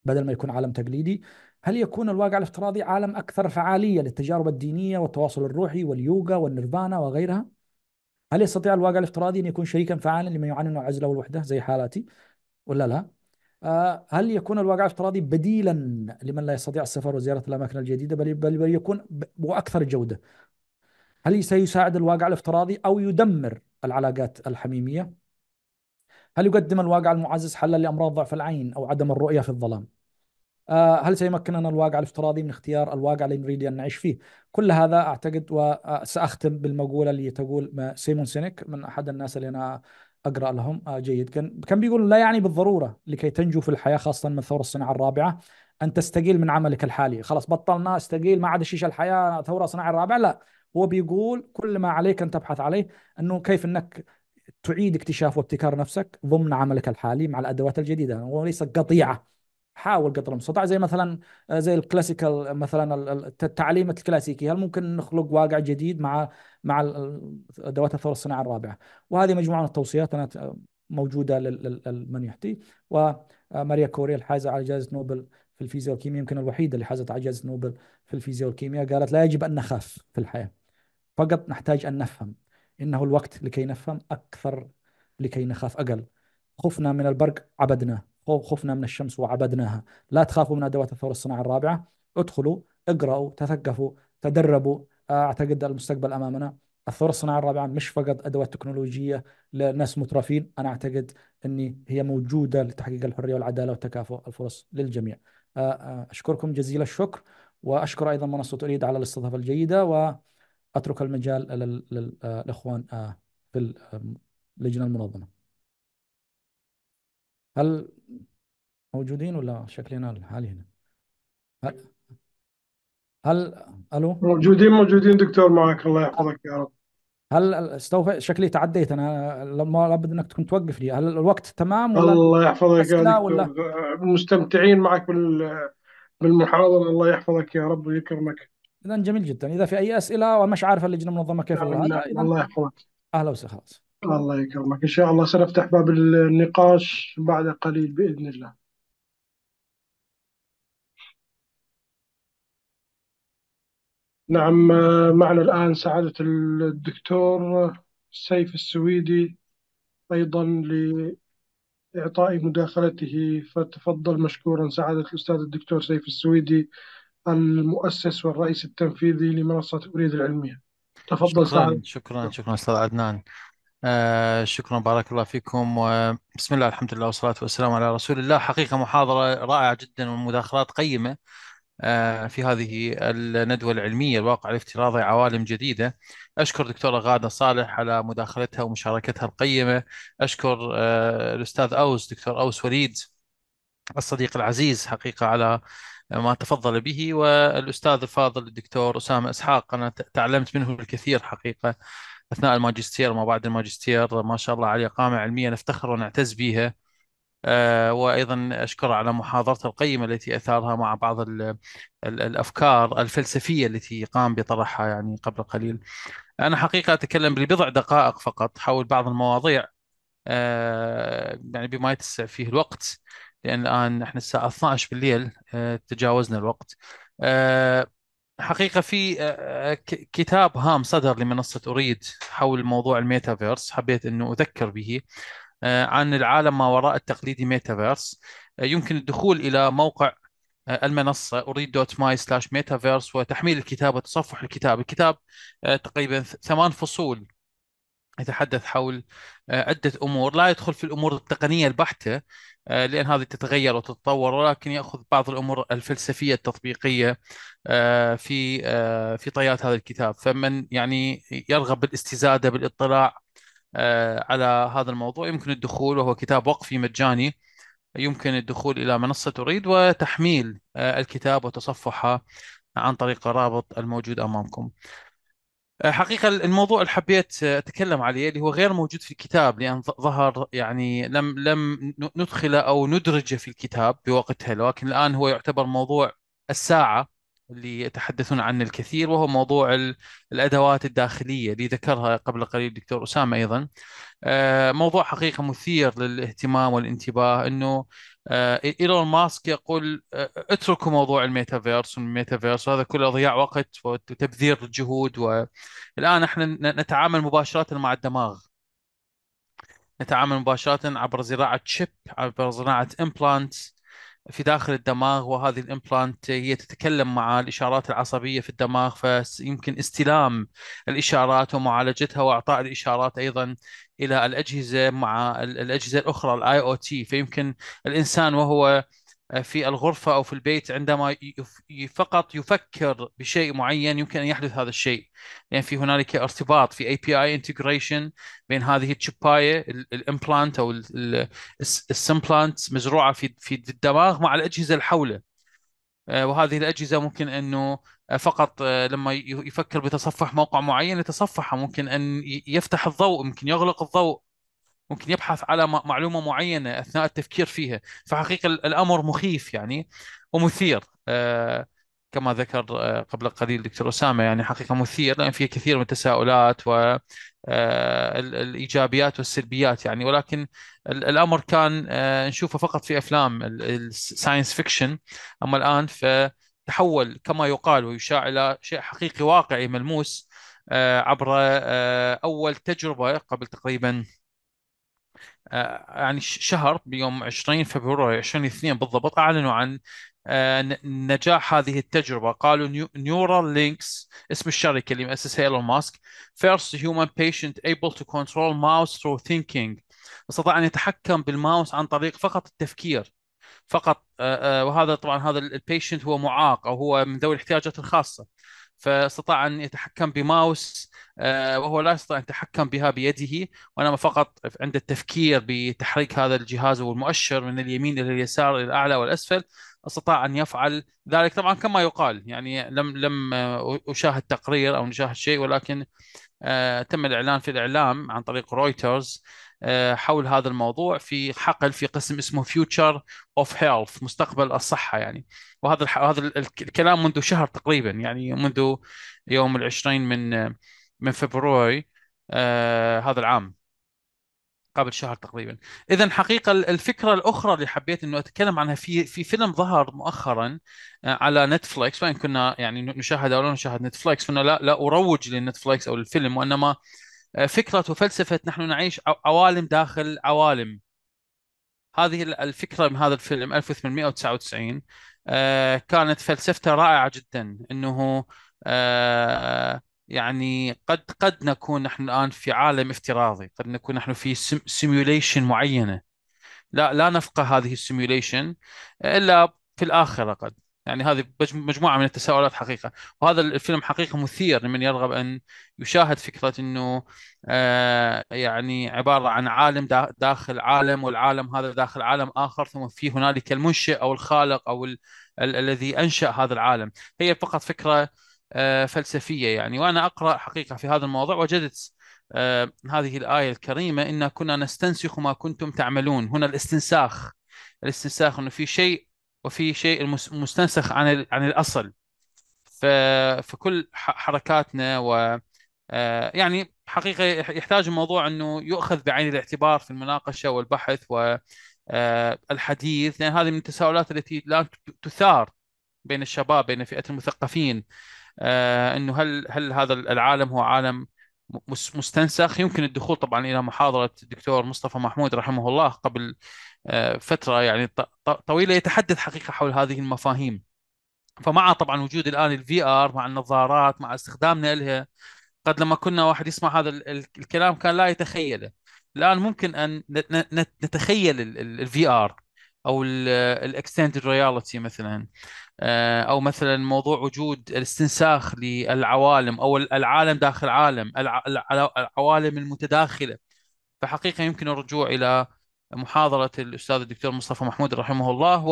بدل ما يكون عالم تقليدي هل يكون الواقع الافتراضي عالم أكثر فعالية للتجارب الدينية والتواصل الروحي واليوغا والنيرفانا وغيرها هل يستطيع الواقع الافتراضي أن يكون شريكا فعالا لمن يعاني من العزلة والوحدة زي حالاتي ولا لا آه، هل يكون الواقع الافتراضي بديلا لمن لا يستطيع السفر وزيارة الأماكن الجديدة بل, بل, بل يكون وأكثر جودة هل سيساعد الواقع الافتراضي أو يدمر العلاقات الحميمية هل يقدم الواقع المعزز حلا لامراض ضعف العين او عدم الرؤيه في الظلام؟ آه، هل سيمكننا الواقع الافتراضي من اختيار الواقع اللي نريد ان نعيش فيه؟ كل هذا اعتقد وساختم آه، بالمقوله اللي تقول سيمون سينيك من احد الناس اللي انا اقرا لهم آه، جيد كان كان بيقول لا يعني بالضروره لكي تنجو في الحياه خاصه من ثوره الصناعه الرابعه ان تستقيل من عملك الحالي، خلاص بطلنا استقيل ما عاد شيش الحياه ثوره صناعيه الرابعه لا هو بيقول كل ما عليك ان تبحث عليه انه كيف انك تعيد اكتشاف وابتكار نفسك ضمن عملك الحالي مع الادوات الجديده وليس قطيعه حاول قدر المستطاع زي مثلا آه، زي الكلاسيكال مثلا التعليم الكلاسيكي هل ممكن نخلق واقع جديد مع مع ادوات الثوره الصناعيه الرابعه وهذه مجموعه من التوصيات انا موجوده لمن يحتي وماريا آه، كوري الحائزه على جائزه نوبل في الفيزياء والكيمياء يمكن الوحيده اللي حازت على جائزه نوبل في الفيزياء والكيمياء قالت لا يجب ان نخاف في الحياه فقط نحتاج ان نفهم إنه الوقت لكي نفهم أكثر لكي نخاف أقل خفنا من البرق عبدناه خفنا من الشمس وعبدناها لا تخافوا من أدوات الثورة الصناعة الرابعة ادخلوا اقرأوا تثقفوا تدربوا آه، أعتقد المستقبل أمامنا الثورة الصناعة الرابعة مش فقط أدوات تكنولوجية لناس مترفين أنا أعتقد أني هي موجودة لتحقيق الحرية والعدالة وتكافؤ الفرص للجميع آه، آه، أشكركم جزيل الشكر وأشكر أيضا منصة أريد على الاستضافة الجيدة و اترك المجال للاخوان آه، آه، في آه، اللجنه المنظمه هل موجودين ولا شكلنا الحالي هنا هل هل الو موجودين موجودين دكتور معك الله يحفظك يا رب هل استوفى شكلي تعديت انا لما لابد انك تكون توقف لي هل الوقت تمام ولا الله يحفظك يا دكتور ولا مستمتعين معك بال بالمحاضره الله يحفظك يا رب ويكرمك اذا جميل جدا اذا في اي اسئله وانا مش عارف اللجنه المنظمه كيف الله يحفظك اهلا وسهلا خلاص الله يكرمك ان شاء الله سنفتح باب النقاش بعد قليل باذن الله نعم معنا الآن سعادة الدكتور سيف السويدي أيضا لإعطاء مداخلته فتفضل مشكورا سعادة الأستاذ الدكتور سيف السويدي المؤسس والرئيس التنفيذي لمنصة أريد العلمية تفضل شكرا سعد شكرا شكرا أستاذ عدنان آه شكرا بارك الله فيكم بسم الله الحمد لله والصلاة والسلام على رسول الله حقيقة محاضرة رائعة جدا ومداخلات قيمة آه، في هذه الندوة العلمية الواقع الافتراضي عوالم جديدة أشكر دكتورة غادة صالح على مداخلتها ومشاركتها القيمة أشكر آه، الأستاذ أوس دكتور أوس وليد الصديق العزيز حقيقة على ما تفضل به والاستاذ الفاضل الدكتور اسامه اسحاق انا تعلمت منه الكثير حقيقه اثناء الماجستير وما بعد الماجستير ما شاء الله عليه قامه علميه نفتخر ونعتز بها آه، وايضا اشكره على محاضرته القيمه التي اثارها مع بعض الافكار الفلسفيه التي قام بطرحها يعني قبل قليل. انا حقيقه اتكلم لبضع دقائق فقط حول بعض المواضيع آه، يعني بما يتسع فيه الوقت لان الان احنا الساعه 12 بالليل آه، تجاوزنا الوقت آه، حقيقه في آه، كتاب هام صدر لمنصه اريد حول موضوع الميتافيرس حبيت انه اذكر به عن العالم ما وراء التقليدي ميتافيرس يمكن الدخول الى موقع المنصه اريد دوت ماي سلاش ميتافيرس وتحميل الكتاب وتصفح الكتاب الكتاب تقريبا ثمان فصول يتحدث حول آه، عدة أمور لا يدخل في الأمور التقنية البحتة آه، لأن هذه تتغير وتتطور ولكن يأخذ بعض الأمور الفلسفية التطبيقية آه، في في طيات هذا الكتاب فمن يعني يرغب بالاستزادة بالاطلاع على هذا الموضوع يمكن الدخول وهو كتاب وقفي مجاني يمكن الدخول إلى منصة أريد وتحميل الكتاب وتصفحه عن طريق الرابط الموجود أمامكم آه، حقيقة الموضوع اللي حبيت آه، أتكلم عليه اللي هو غير موجود في الكتاب لأن ظهر يعني لم لم ندخله أو ندرجه في الكتاب بوقتها لكن الآن هو يعتبر موضوع الساعة اللي يتحدثون عنه الكثير وهو موضوع الادوات الداخليه اللي ذكرها قبل قليل الدكتور اسامه ايضا آه، موضوع حقيقه مثير للاهتمام والانتباه انه آه، ايلون ماسك يقول آه، اتركوا موضوع الميتافيرس والميتافيرس وهذا كله ضياع وقت وتبذير الجهود والان احنا نتعامل مباشره مع الدماغ نتعامل مباشره عبر زراعه شيب عبر زراعه امبلانت في داخل الدماغ وهذه الامبلانت هي تتكلم مع الاشارات العصبيه في الدماغ فيمكن استلام الاشارات ومعالجتها واعطاء الاشارات ايضا الى الاجهزه مع الاجهزه الاخرى الاي او تي فيمكن الانسان وهو آه، في الغرفة أو في البيت عندما فقط يفكر بشيء معين يمكن أن يحدث هذا الشيء لأن يعني في هنالك ارتباط في API integration بين هذه الشباية الامبلانت أو السمبلانت مزروعة في في الدماغ مع الأجهزة الحولة آه، وهذه الأجهزة ممكن أنه آه، فقط لما يفكر بتصفح موقع معين يتصفحه ممكن أن يفتح الضوء ممكن يغلق الضوء ممكن يبحث على معلومه معينه اثناء التفكير فيها فحقيقه الامر مخيف يعني ومثير آه، كما ذكر آه، قبل قليل دكتور اسامه يعني حقيقه مثير لان فيه كثير من التساؤلات والايجابيات آه، والسلبيات يعني ولكن الامر كان نشوفه فقط في افلام الساينس فيكشن اما الان فتحول كما يقال ويشاع الى شيء حقيقي واقعي ملموس عبر اول تجربه قبل تقريبا آه، يعني شهر بيوم 20 فبراير 2022 بالضبط اعلنوا عن آه، نجاح هذه التجربة قالوا نيورال لينكس اسم الشركة اللي مؤسسها ايلون ماسك فيرست هيومن بيشنت ايبل تو كنترول ماوس ثرو ثينكينج استطاع أن يتحكم بالماوس عن طريق فقط التفكير فقط آه، وهذا طبعا هذا البيشنت هو معاق او هو من ذوي الاحتياجات الخاصه فاستطاع ان يتحكم بماوس آه، وهو لا يستطيع ان يتحكم بها بيده وانما فقط عند التفكير بتحريك هذا الجهاز والمؤشر من اليمين الى اليسار الى الاعلى والاسفل استطاع ان يفعل ذلك طبعا كما يقال يعني لم لم آه، اشاهد تقرير او نشاهد شيء ولكن آه، تم الاعلان في الاعلام عن طريق رويترز آه، حول هذا الموضوع في حقل في قسم اسمه فيوتشر اوف هيلث مستقبل الصحه يعني وهذا هذا الكلام منذ شهر تقريبا يعني منذ يوم العشرين من من فبراير آه، هذا العام قبل شهر تقريبا اذا حقيقه الفكره الاخرى اللي حبيت انه اتكلم عنها في في فيلم ظهر مؤخرا آه، على نتفليكس وان كنا يعني نشاهد او لا نشاهد نتفليكس فانا لا لا اروج للنتفليكس او الفيلم وانما آه، فكرة وفلسفة نحن نعيش عوالم داخل عوالم هذه الفكرة من هذا الفيلم 1899 آه، كانت فلسفته رائعة جدا انه آه، يعني قد قد نكون نحن الان في عالم افتراضي، قد نكون نحن في سيميوليشن معينة لا لا نفقه هذه السيميوليشن الا في الاخرة قد يعني هذه مجموعه من التساؤلات حقيقه وهذا الفيلم حقيقه مثير لمن يرغب ان يشاهد فكره انه آه، يعني عباره عن عالم داخل عالم والعالم هذا داخل عالم اخر ثم في هنالك المنشئ او الخالق او ال ال الذي انشا هذا العالم هي فقط فكره آه، فلسفيه يعني وانا اقرا حقيقه في هذا الموضوع وجدت آه، هذه الايه الكريمه ان كنا نستنسخ ما كنتم تعملون هنا الاستنساخ الاستنساخ انه في شيء وفي شيء مستنسخ عن عن الاصل فكل حركاتنا و آه، يعني حقيقه يحتاج الموضوع انه يؤخذ بعين الاعتبار في المناقشه والبحث والحديث آه، لان هذه من التساؤلات التي لا تثار بين الشباب بين فئه المثقفين آه، انه هل هل هذا العالم هو عالم مستنسخ يمكن الدخول طبعا الى محاضره الدكتور مصطفى محمود رحمه الله قبل آه، فتره يعني طويله يتحدث حقيقه حول هذه المفاهيم فمع طبعا وجود الان الفي ار مع النظارات مع استخدامنا لها قد لما كنا واحد يسمع هذا الكلام كان لا يتخيله الان ممكن ان نتخيل الفي ار او الاكستندد رياليتي مثلا آه، او مثلا موضوع وجود الاستنساخ للعوالم او العالم داخل عالم العوالم المتداخله فحقيقه يمكن الرجوع الى محاضرة الأستاذ الدكتور مصطفى محمود رحمه الله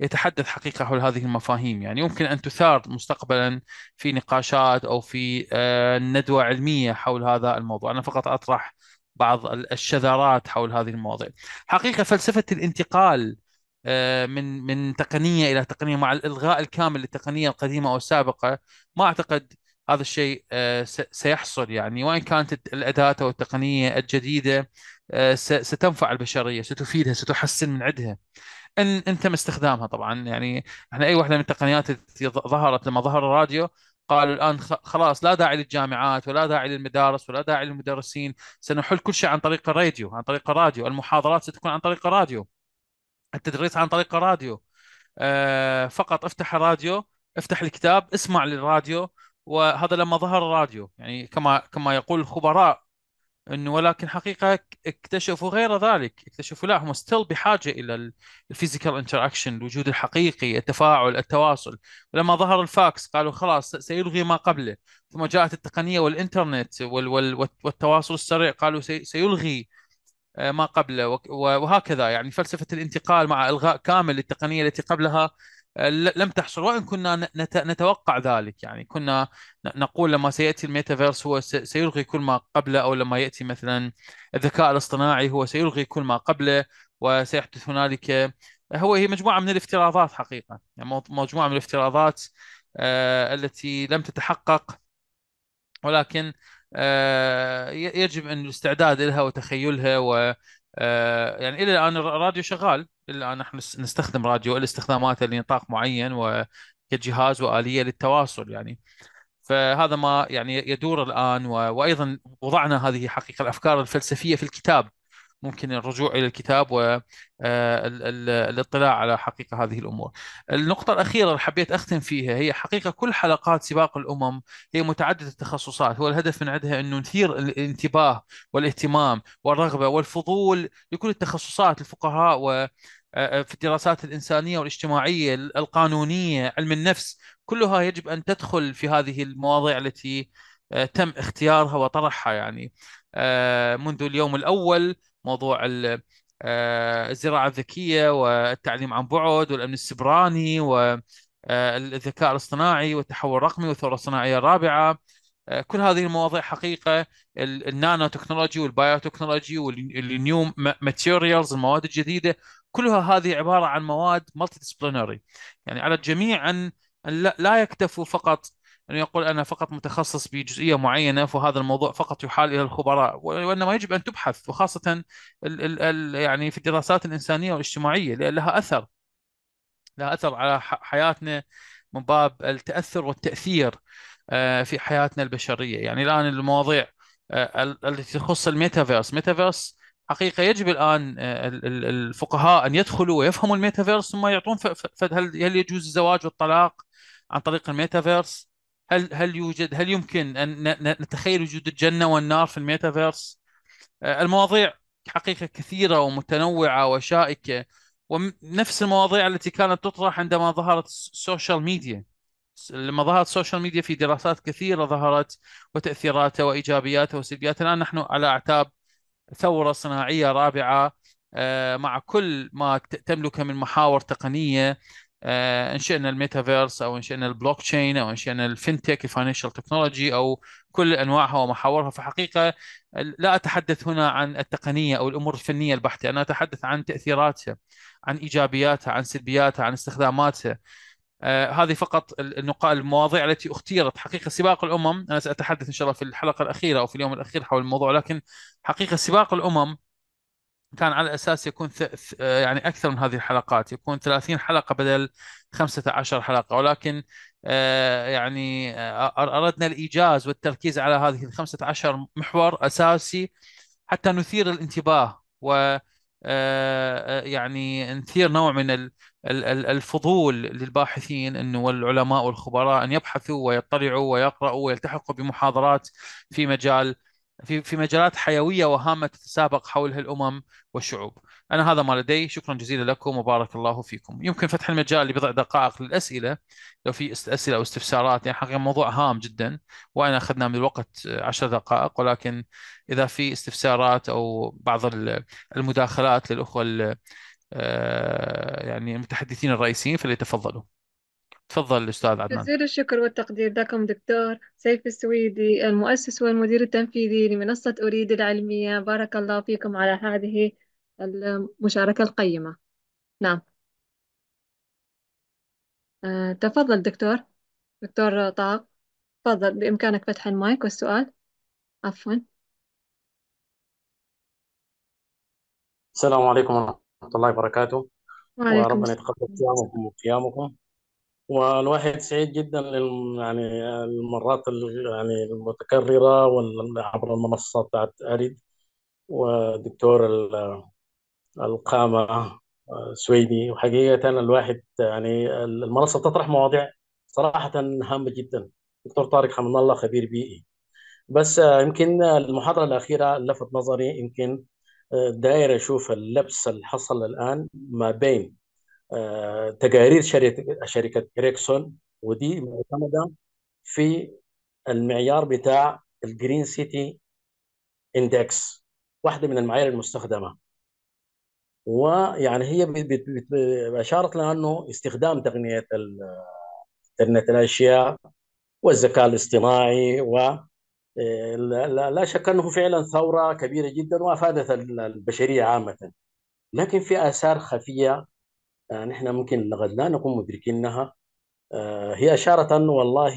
ويتحدث حقيقة حول هذه المفاهيم يعني يمكن أن تثار مستقبلا في نقاشات أو في آه، ندوة علمية حول هذا الموضوع أنا فقط أطرح بعض الشذرات حول هذه المواضيع حقيقة فلسفة الانتقال آه، من من تقنية إلى تقنية مع الإلغاء الكامل للتقنية القديمة أو السابقة ما أعتقد هذا الشيء آه، سيحصل يعني وان كانت الاداه او التقنيه الجديده آه، ستنفع البشريه ستفيدها ستحسن من عدها ان ان تم استخدامها طبعا يعني احنا اي واحده من التقنيات التي ظهرت لما ظهر الراديو قالوا الان خلاص لا داعي للجامعات ولا داعي للمدارس ولا داعي للمدرسين سنحل كل شيء عن طريق الراديو عن طريق الراديو المحاضرات ستكون عن طريق الراديو التدريس عن طريق الراديو آه، فقط افتح الراديو افتح الكتاب اسمع للراديو وهذا لما ظهر الراديو يعني كما كما يقول الخبراء انه ولكن حقيقه اكتشفوا غير ذلك اكتشفوا لا هم ستيل بحاجه الى الفيزيكال انتراكشن الوجود الحقيقي التفاعل التواصل ولما ظهر الفاكس قالوا خلاص سيلغي ما قبله ثم جاءت التقنيه والانترنت وال وال والتواصل السريع قالوا سيلغي آه، ما قبله وهكذا يعني فلسفه الانتقال مع الغاء كامل للتقنيه التي قبلها لم تحصل وان كنا نتوقع ذلك يعني كنا نقول لما سياتي الميتافيرس هو سيلغي كل ما قبله او لما ياتي مثلا الذكاء الاصطناعي هو سيلغي كل ما قبله وسيحدث هنالك آه، هو هي مجموعه من الافتراضات حقيقه يعني مجموعه من الافتراضات آه، التي لم تتحقق ولكن آه، يجب ان الاستعداد لها وتخيلها و يعني الى الان الراديو شغال الا نحن نستخدم راديو الاستخدامات لنطاق معين وكجهاز واليه للتواصل يعني فهذا ما يعني يدور الان و... وايضا وضعنا هذه حقيقه الافكار الفلسفيه في الكتاب ممكن الرجوع الى الكتاب والاطلاع آه، على حقيقه هذه الامور. النقطه الاخيره اللي حبيت اختم فيها هي حقيقه كل حلقات سباق الامم هي متعدده التخصصات، هو الهدف من عندها انه نثير الانتباه والاهتمام والرغبه والفضول لكل التخصصات الفقهاء و آه، آه، في الدراسات الانسانيه والاجتماعيه القانونيه علم النفس كلها يجب ان تدخل في هذه المواضيع التي آه، تم اختيارها وطرحها يعني منذ اليوم الاول موضوع الزراعه الذكيه والتعليم عن بعد والامن السبراني والذكاء الاصطناعي والتحول الرقمي والثوره الصناعيه الرابعه كل هذه المواضيع حقيقه النانو تكنولوجي والبايو تكنولوجي والنيو ماتيريالز المواد الجديده كلها هذه عباره عن مواد مالتي ديسبلينري يعني على الجميع ان لا يكتفوا فقط أن يقول أنا فقط متخصص بجزئية معينة فهذا الموضوع فقط يحال إلى الخبراء وإنما يجب أن تبحث وخاصة الـ الـ الـ يعني في الدراسات الإنسانية والاجتماعية لأن لها أثر لها أثر على حياتنا من باب التأثر والتأثير آه، في حياتنا البشرية يعني الآن المواضيع آه، التي تخص الميتافيرس ميتافيرس حقيقه يجب الان آه، الفقهاء ان يدخلوا ويفهموا الميتافيرس ثم يعطون هل هل يجوز الزواج والطلاق عن طريق الميتافيرس؟ هل هل يوجد هل يمكن ان نتخيل وجود الجنه والنار في الميتافيرس؟ آه، المواضيع حقيقه كثيره ومتنوعه وشائكه ونفس المواضيع التي كانت تطرح عندما ظهرت السوشيال ميديا لما ظهرت السوشيال ميديا في دراسات كثيره ظهرت وتاثيراتها وايجابياتها وسلبياتها الان نحن على اعتاب ثوره صناعيه رابعه آه، مع كل ما تملكه من محاور تقنيه آه، انشئنا الميتافيرس او انشئنا البلوك تشين او انشئنا الفينتك الفاينانشال تكنولوجي او كل انواعها ومحاورها فحقيقه لا اتحدث هنا عن التقنيه او الامور الفنيه البحته انا اتحدث عن تاثيراتها عن ايجابياتها عن سلبياتها عن استخداماتها آه، هذه فقط النقاط المواضيع التي اختيرت حقيقه سباق الامم انا ساتحدث ان شاء الله في الحلقه الاخيره او في اليوم الاخير حول الموضوع لكن حقيقه سباق الامم كان على اساس يكون ث... آه، يعني اكثر من هذه الحلقات يكون 30 حلقه بدل 15 حلقه ولكن آه، يعني اردنا الايجاز والتركيز على هذه ال 15 محور اساسي حتى نثير الانتباه و آه، آه، يعني نثير نوع من الفضول للباحثين انه والعلماء والخبراء ان يبحثوا ويطلعوا ويقرأوا ويلتحقوا بمحاضرات في مجال في في مجالات حيويه وهامه تتسابق حولها الامم والشعوب. انا هذا ما لدي شكرا جزيلا لكم وبارك الله فيكم يمكن فتح المجال لبضع دقائق للاسئله لو في اسئله او استفسارات يعني حقيقه موضوع هام جدا وانا اخذنا من الوقت عشر دقائق ولكن اذا في استفسارات او بعض المداخلات للاخوه آه، يعني المتحدثين الرئيسيين فليتفضلوا تفضل الاستاذ عدنان جزيل الشكر والتقدير لكم دكتور سيف السويدي المؤسس والمدير التنفيذي لمنصة أريد العلمية بارك الله فيكم على هذه المشاركة القيمة نعم آه، تفضل دكتور دكتور طه تفضل بإمكانك فتح المايك والسؤال عفوا السلام عليكم ورحمة الله وبركاته وعليكم وربنا يتقبل صيامكم وقيامكم والواحد سعيد جدا يعني المرات ال- يعني المتكررة وال- عبر المنصات بتاعت أريد ودكتور القامة آه، سويدي وحقيقة الواحد يعني المنصة تطرح مواضيع صراحة هامة جدا دكتور طارق حمد الله خبير بيئي بس آه، يمكن المحاضرة الأخيرة لفت نظري يمكن آه، دائرة أشوف اللبس اللي حصل الآن ما بين تقارير شركة إريكسون ودي معتمدة في المعيار بتاع الجرين سيتي اندكس واحدة من المعايير المستخدمة ويعني هي اشارت لانه استخدام تقنيه انترنت الاشياء والذكاء الاصطناعي و آه، لا شك انه فعلا ثوره كبيره جدا وافادت البشريه عامه لكن في اثار خفيه آه، نحن ممكن قد لا نكون مدركينها آه، هي اشارت انه والله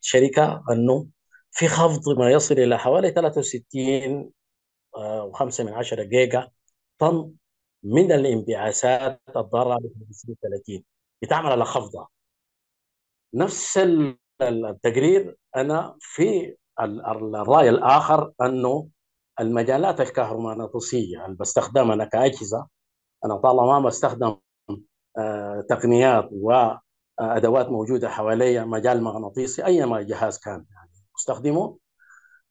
الشركه انه في خفض ما يصل الى حوالي 63 و5 من 10 جيجا طن من الانبعاثات الضاره ب 30 بتعمل على خفضه نفس التقرير انا في الراي الاخر انه المجالات الكهرومغناطيسيه اللي بستخدمها انا كاجهزه انا طالما ما بستخدم آه، تقنيات وادوات آه، موجوده حواليا مجال مغناطيسي ايما جهاز كان يعني استخدمه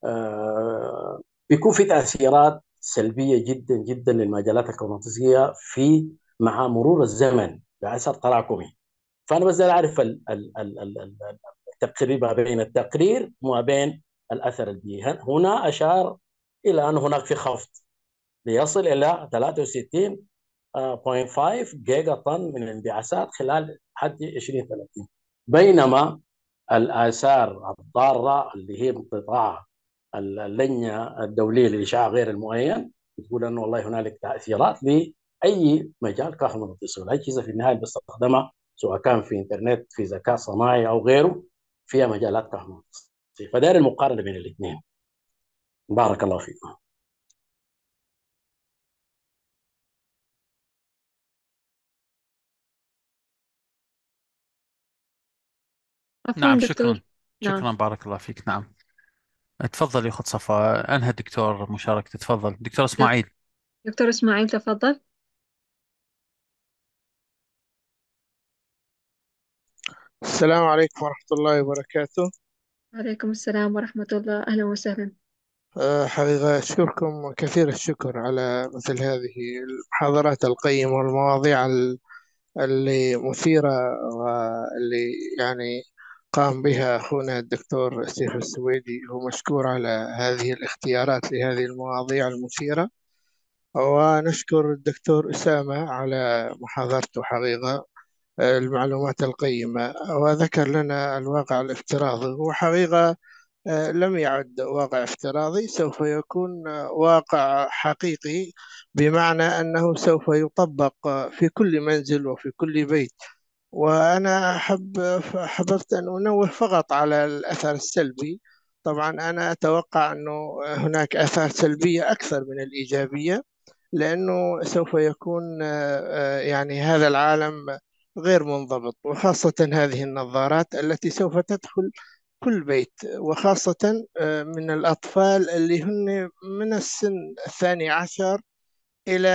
آه، بيكون في تاثيرات سلبيه جدا جدا للمجالات الكهرومغناطيسيه في مع مرور الزمن باثر تراكمي فانا بس اعرف التقريب ما بين التقرير وما بين الاثر البيئي هنا اشار الى ان هناك في خفض ليصل الى 63.5 آه، جيجا طن من الانبعاثات خلال حد 2030 بينما الاثار الضاره اللي هي انقطاع اللجنه الدوليه للاشعاع غير المؤين بتقول انه والله هنالك تاثيرات لاي مجال كهرومغناطيسي والاجهزه الاجهزه في النهايه بستخدمها سواء كان في انترنت في ذكاء صناعي او غيره فيها مجالات كهرومغناطيسيه فدار المقارنه بين الاثنين بارك الله فيكم نعم شكرا نعم. شكرا بارك الله فيك نعم تفضل يا اخت صفاء انهى الدكتور مشاركته تفضل دكتور اسماعيل دكتور إسماعيل تفضل السلام عليكم ورحمة الله وبركاته وعليكم السلام ورحمة الله أهلا وسهلا حقيقة أه، أشكركم كثير الشكر على مثل هذه المحاضرات القيمة والمواضيع اللي مثيرة واللي يعني قام بها هنا الدكتور سيف السويدي ومشكور على هذه الاختيارات لهذه المواضيع المثيرة ونشكر الدكتور أسامة على محاضرته حقيقة المعلومات القيمة وذكر لنا الواقع الافتراضي هو حقيقة لم يعد واقع افتراضي سوف يكون واقع حقيقي بمعنى أنه سوف يطبق في كل منزل وفي كل بيت وأنا أحب حببت أن أنوه فقط على الأثر السلبي طبعا أنا أتوقع أنه هناك آثار سلبية أكثر من الإيجابية لأنه سوف يكون آه، يعني هذا العالم غير منضبط وخاصة هذه النظارات التي سوف تدخل كل بيت وخاصة آه، من الأطفال اللي هن من السن الثاني عشر إلى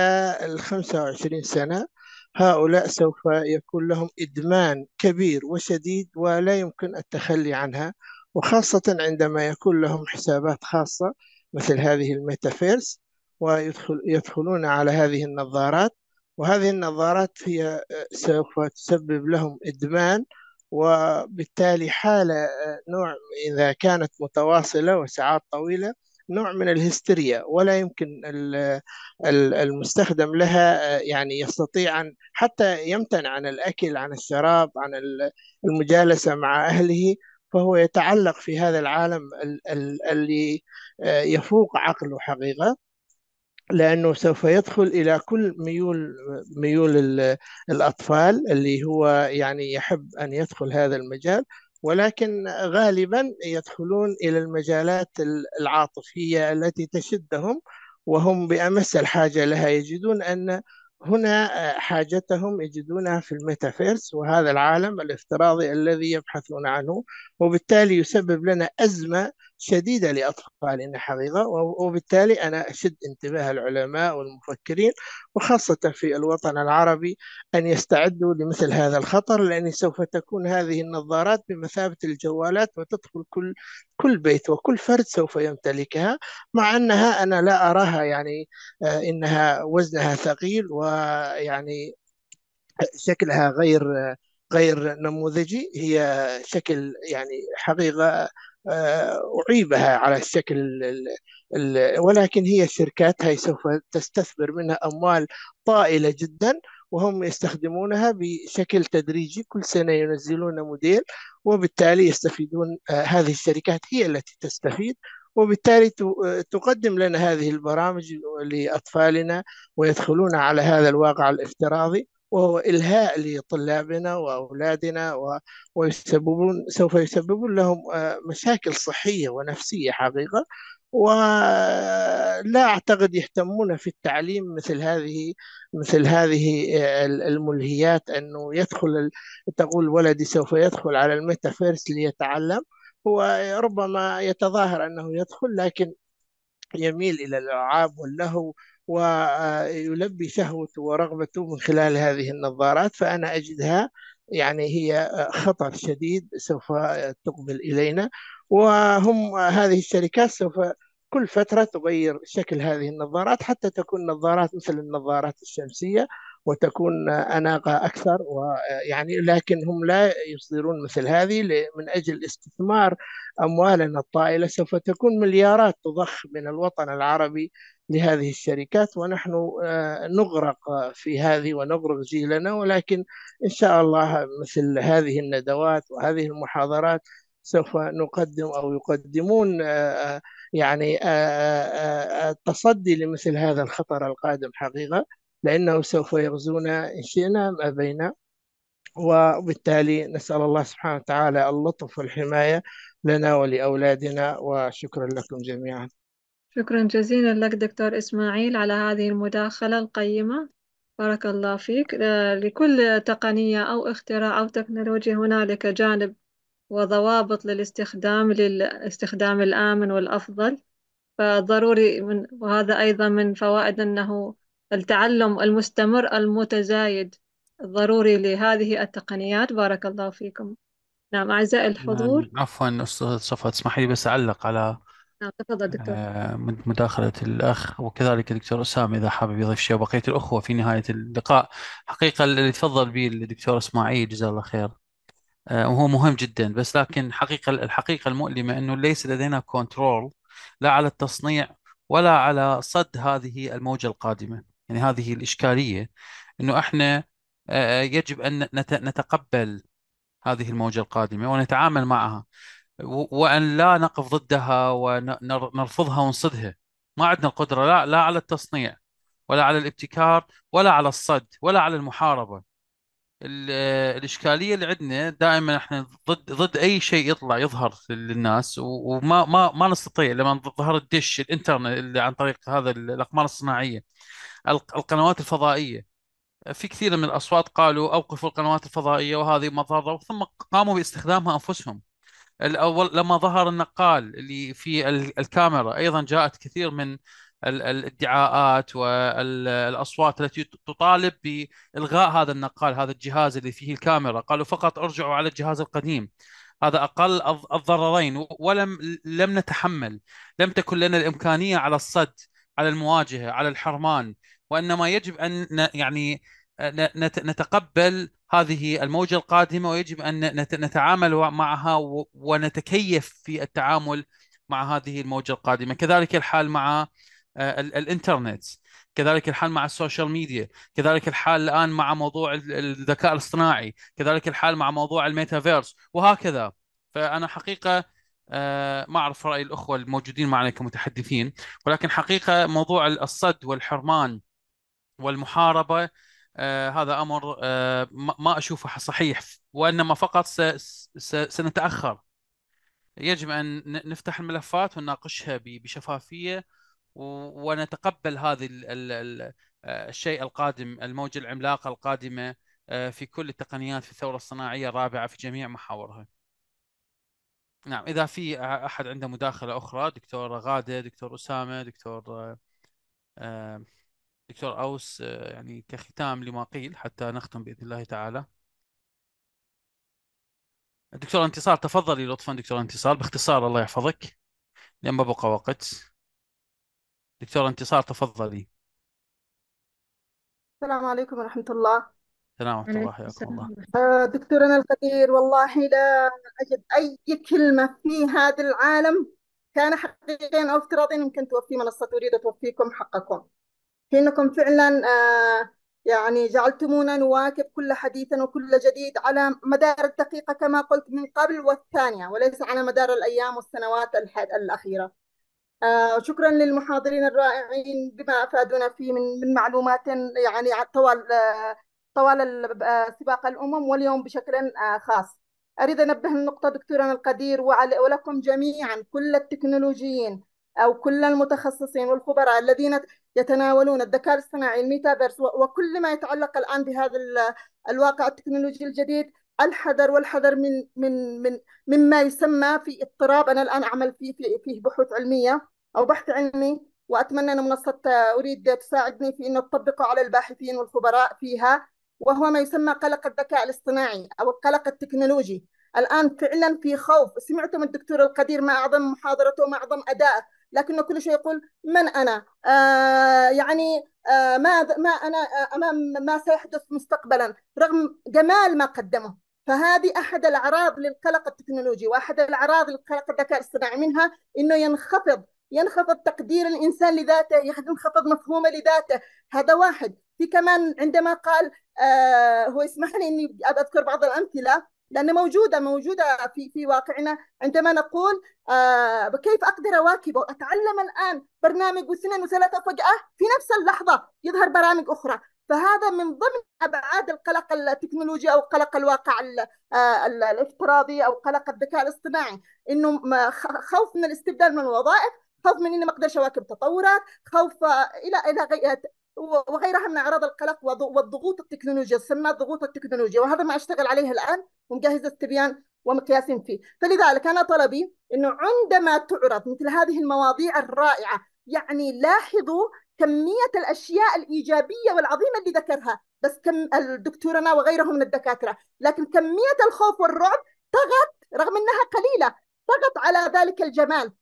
الخمسة وعشرين سنة هؤلاء سوف يكون لهم إدمان كبير وشديد ولا يمكن التخلي عنها وخاصة عندما يكون لهم حسابات خاصة مثل هذه الميتافيرس ويدخل يدخلون على هذه النظارات وهذه النظارات هي آه، سوف تسبب لهم إدمان وبالتالي حالة آه، نوع إذا كانت متواصلة وساعات طويلة نوع من الهستيريا ولا يمكن المستخدم لها آه، يعني يستطيع أن حتى يمتنع عن الأكل عن الشراب عن المجالسة مع أهله فهو يتعلق في هذا العالم اللي آه، يفوق عقله حقيقة لأنه سوف يدخل إلى كل ميول ميول الأطفال اللي هو يعني يحب أن يدخل هذا المجال ولكن غالبا يدخلون الى المجالات العاطفيه التي تشدهم وهم بامس الحاجه لها يجدون ان هنا آه، حاجتهم يجدونها في الميتافيرس وهذا العالم الافتراضي الذي يبحثون عنه وبالتالي يسبب لنا ازمه شديدة لأطفال إن حقيقة وبالتالي أنا أشد انتباه العلماء والمفكرين وخاصة في الوطن العربي أن يستعدوا لمثل هذا الخطر لأن سوف تكون هذه النظارات بمثابة الجوالات وتدخل كل كل بيت وكل فرد سوف يمتلكها مع أنها أنا لا أراها يعني آه، إنها وزنها ثقيل ويعني شكلها غير غير نموذجي هي شكل يعني حقيقة آه، أعيبها على الشكل ولكن هي الشركات هي سوف تستثمر منها أموال طائلة جدا وهم يستخدمونها بشكل تدريجي كل سنة ينزلون موديل وبالتالي يستفيدون آه، هذه الشركات هي التي تستفيد وبالتالي آه، تقدم لنا هذه البرامج لأطفالنا ويدخلون على هذا الواقع الافتراضي وهو إلهاء لطلابنا وأولادنا ويسببون سوف يسببون لهم آه، مشاكل صحية ونفسية حقيقة ولا أعتقد يهتمون في التعليم مثل هذه مثل هذه آه، الملهيات أنه يدخل تقول ولدي سوف يدخل على الميتافيرس ليتعلم هو ربما يتظاهر أنه يدخل لكن يميل إلى الألعاب واللهو ويلبي شهوته ورغبته من خلال هذه النظارات فأنا أجدها يعني هي خطر شديد سوف تقبل إلينا وهم هذه الشركات سوف كل فترة تغير شكل هذه النظارات حتى تكون نظارات مثل النظارات الشمسية وتكون أناقة أكثر ويعني لكن هم لا يصدرون مثل هذه من أجل استثمار أموالنا الطائلة سوف تكون مليارات تضخ من الوطن العربي لهذه الشركات ونحن آه، نغرق في هذه ونغرق جيلنا ولكن إن شاء الله مثل هذه الندوات وهذه المحاضرات سوف نقدم أو يقدمون آه، آه، يعني التصدي لمثل هذا الخطر القادم حقيقة لأنه سوف يغزونا إن شئنا ما ابينا وبالتالي نسأل الله سبحانه وتعالى اللطف والحماية لنا ولأولادنا وشكرا لكم جميعا شكرا جزيلا لك دكتور إسماعيل على هذه المداخلة القيمة بارك الله فيك آه، لكل تقنية أو اختراع أو تكنولوجيا هنالك جانب وضوابط للاستخدام للاستخدام الآمن والأفضل فضروري من وهذا أيضا من فوائد أنه التعلم المستمر المتزايد ضروري لهذه التقنيات بارك الله فيكم نعم أعزائي الحضور نعم، عفوا أستاذ صفا تسمح لي بس أعلق على تفضل دكتور آه مداخلة الأخ وكذلك الدكتور أسامة إذا حابب يضيف شيء وبقية الأخوة في نهاية اللقاء حقيقة اللي تفضل به الدكتور إسماعيل جزاه الله خير آه وهو مهم جدا بس لكن حقيقة الحقيقة المؤلمة أنه ليس لدينا كنترول لا على التصنيع ولا على صد هذه الموجة القادمة يعني هذه الإشكالية أنه إحنا آه, آه، يجب أن نتقبل هذه الموجة القادمة ونتعامل معها وان لا نقف ضدها ونرفضها ونصدها ما عندنا القدره لا لا على التصنيع ولا على الابتكار ولا على الصد ولا على المحاربه الاشكاليه اللي عندنا دائما احنا ضد ضد اي شيء يطلع يظهر للناس وما ما ما نستطيع لما ظهر الدش الانترنت اللي عن طريق هذا الاقمار الصناعيه القنوات الفضائيه في كثير من الاصوات قالوا اوقفوا القنوات الفضائيه وهذه مضره ثم قاموا باستخدامها انفسهم الاول لما ظهر النقال اللي في الكاميرا ايضا جاءت كثير من الادعاءات والاصوات التي تطالب بالغاء هذا النقال هذا الجهاز اللي فيه الكاميرا قالوا فقط ارجعوا على الجهاز القديم هذا اقل الضررين ولم لم نتحمل لم تكن لنا الامكانيه على الصد على المواجهه على الحرمان وانما يجب ان يعني نتقبل هذه الموجة القادمة ويجب أن نتعامل معها ونتكيف في التعامل مع هذه الموجة القادمة كذلك الحال مع آه، الانترنت كذلك الحال مع السوشيال ميديا كذلك الحال الآن مع موضوع الذكاء الاصطناعي كذلك الحال مع موضوع الميتافيرس وهكذا فأنا حقيقة آه، ما أعرف رأي الأخوة الموجودين معنا كمتحدثين ولكن حقيقة موضوع الصد والحرمان والمحاربة آه، هذا امر آه، ما اشوفه صحيح وانما فقط سنتاخر يجب ان نفتح الملفات ونناقشها بشفافيه ونتقبل هذه آه، الشيء القادم الموجه العملاقه القادمه في كل التقنيات في الثوره الصناعيه الرابعه في جميع محاورها. نعم اذا في احد عنده مداخله اخرى دكتور غاده دكتور اسامه دكتور دكتور أوس آه، يعني كختام لما قيل حتى نختم بإذن الله تعالى دكتور انتصار تفضلي لطفا دكتور انتصار باختصار الله يحفظك لأن ما بقى وقت دكتور انتصار تفضلي السلام عليكم ورحمة الله السلام ورحمة الله حياكم الله آه، دكتورنا القدير والله لا أجد أي كلمة في هذا العالم كان حقيقيا أو افتراضيا يمكن توفي منصة أريد توفيكم حقكم حينكم فعلا آه، يعني جعلتمونا نواكب كل حديث وكل جديد على مدار الدقيقة كما قلت من قبل والثانية وليس على مدار الأيام والسنوات الأخيرة آه، شكرا للمحاضرين الرائعين بما أفادونا فيه من من معلومات يعني طوال طوال آه، سباق الأمم واليوم بشكل خاص أريد أنبه النقطة دكتورنا القدير ولكم جميعا كل التكنولوجيين أو كل المتخصصين والخبراء الذين يتناولون الذكاء الاصطناعي الميتافيرس وكل ما يتعلق الآن بهذا الواقع التكنولوجي الجديد الحذر والحذر من من من مما يسمى في اضطراب انا الان اعمل فيه فيه, في بحوث علميه او بحث علمي واتمنى ان منصه اريد تساعدني في انه تطبقه على الباحثين والخبراء فيها وهو ما يسمى قلق الذكاء الاصطناعي او القلق التكنولوجي الان فعلا في خوف سمعتم الدكتور القدير ما اعظم محاضرته ما اعظم اداءه لكنه كل شيء يقول من انا آه يعني آه ما ما انا آه امام ما سيحدث مستقبلا رغم جمال ما قدمه فهذه احد الاعراض للقلق التكنولوجي واحد الاعراض للقلق الذكاء الاصطناعي منها انه ينخفض ينخفض تقدير الانسان لذاته ينخفض مفهومه لذاته هذا واحد في كمان عندما قال آه هو يسمح لي اني اذكر بعض الامثله لأنه موجودة موجودة في في واقعنا عندما نقول آه كيف أقدر أواكبه أتعلم الآن برنامج وسنين وثلاثة فجأة في نفس اللحظة يظهر برامج أخرى فهذا من ضمن ابعاد القلق التكنولوجي او قلق الواقع آه، الافتراضي او قلق الذكاء الاصطناعي انه خوف من الاستبدال من الوظائف خوف من اني ما اقدرش اواكب تطورات خوف الى الى وغيرها من اعراض القلق والضغوط التكنولوجيا سماه ضغوط التكنولوجيا وهذا ما اشتغل عليه الان ومجهزه استبيان ومقياس فيه فلذلك انا طلبي انه عندما تعرض مثل هذه المواضيع الرائعه يعني لاحظوا كميه الاشياء الايجابيه والعظيمه اللي ذكرها بس كم الدكتورنا وغيرهم من الدكاتره لكن كميه الخوف والرعب طغت رغم انها قليله طغت على ذلك الجمال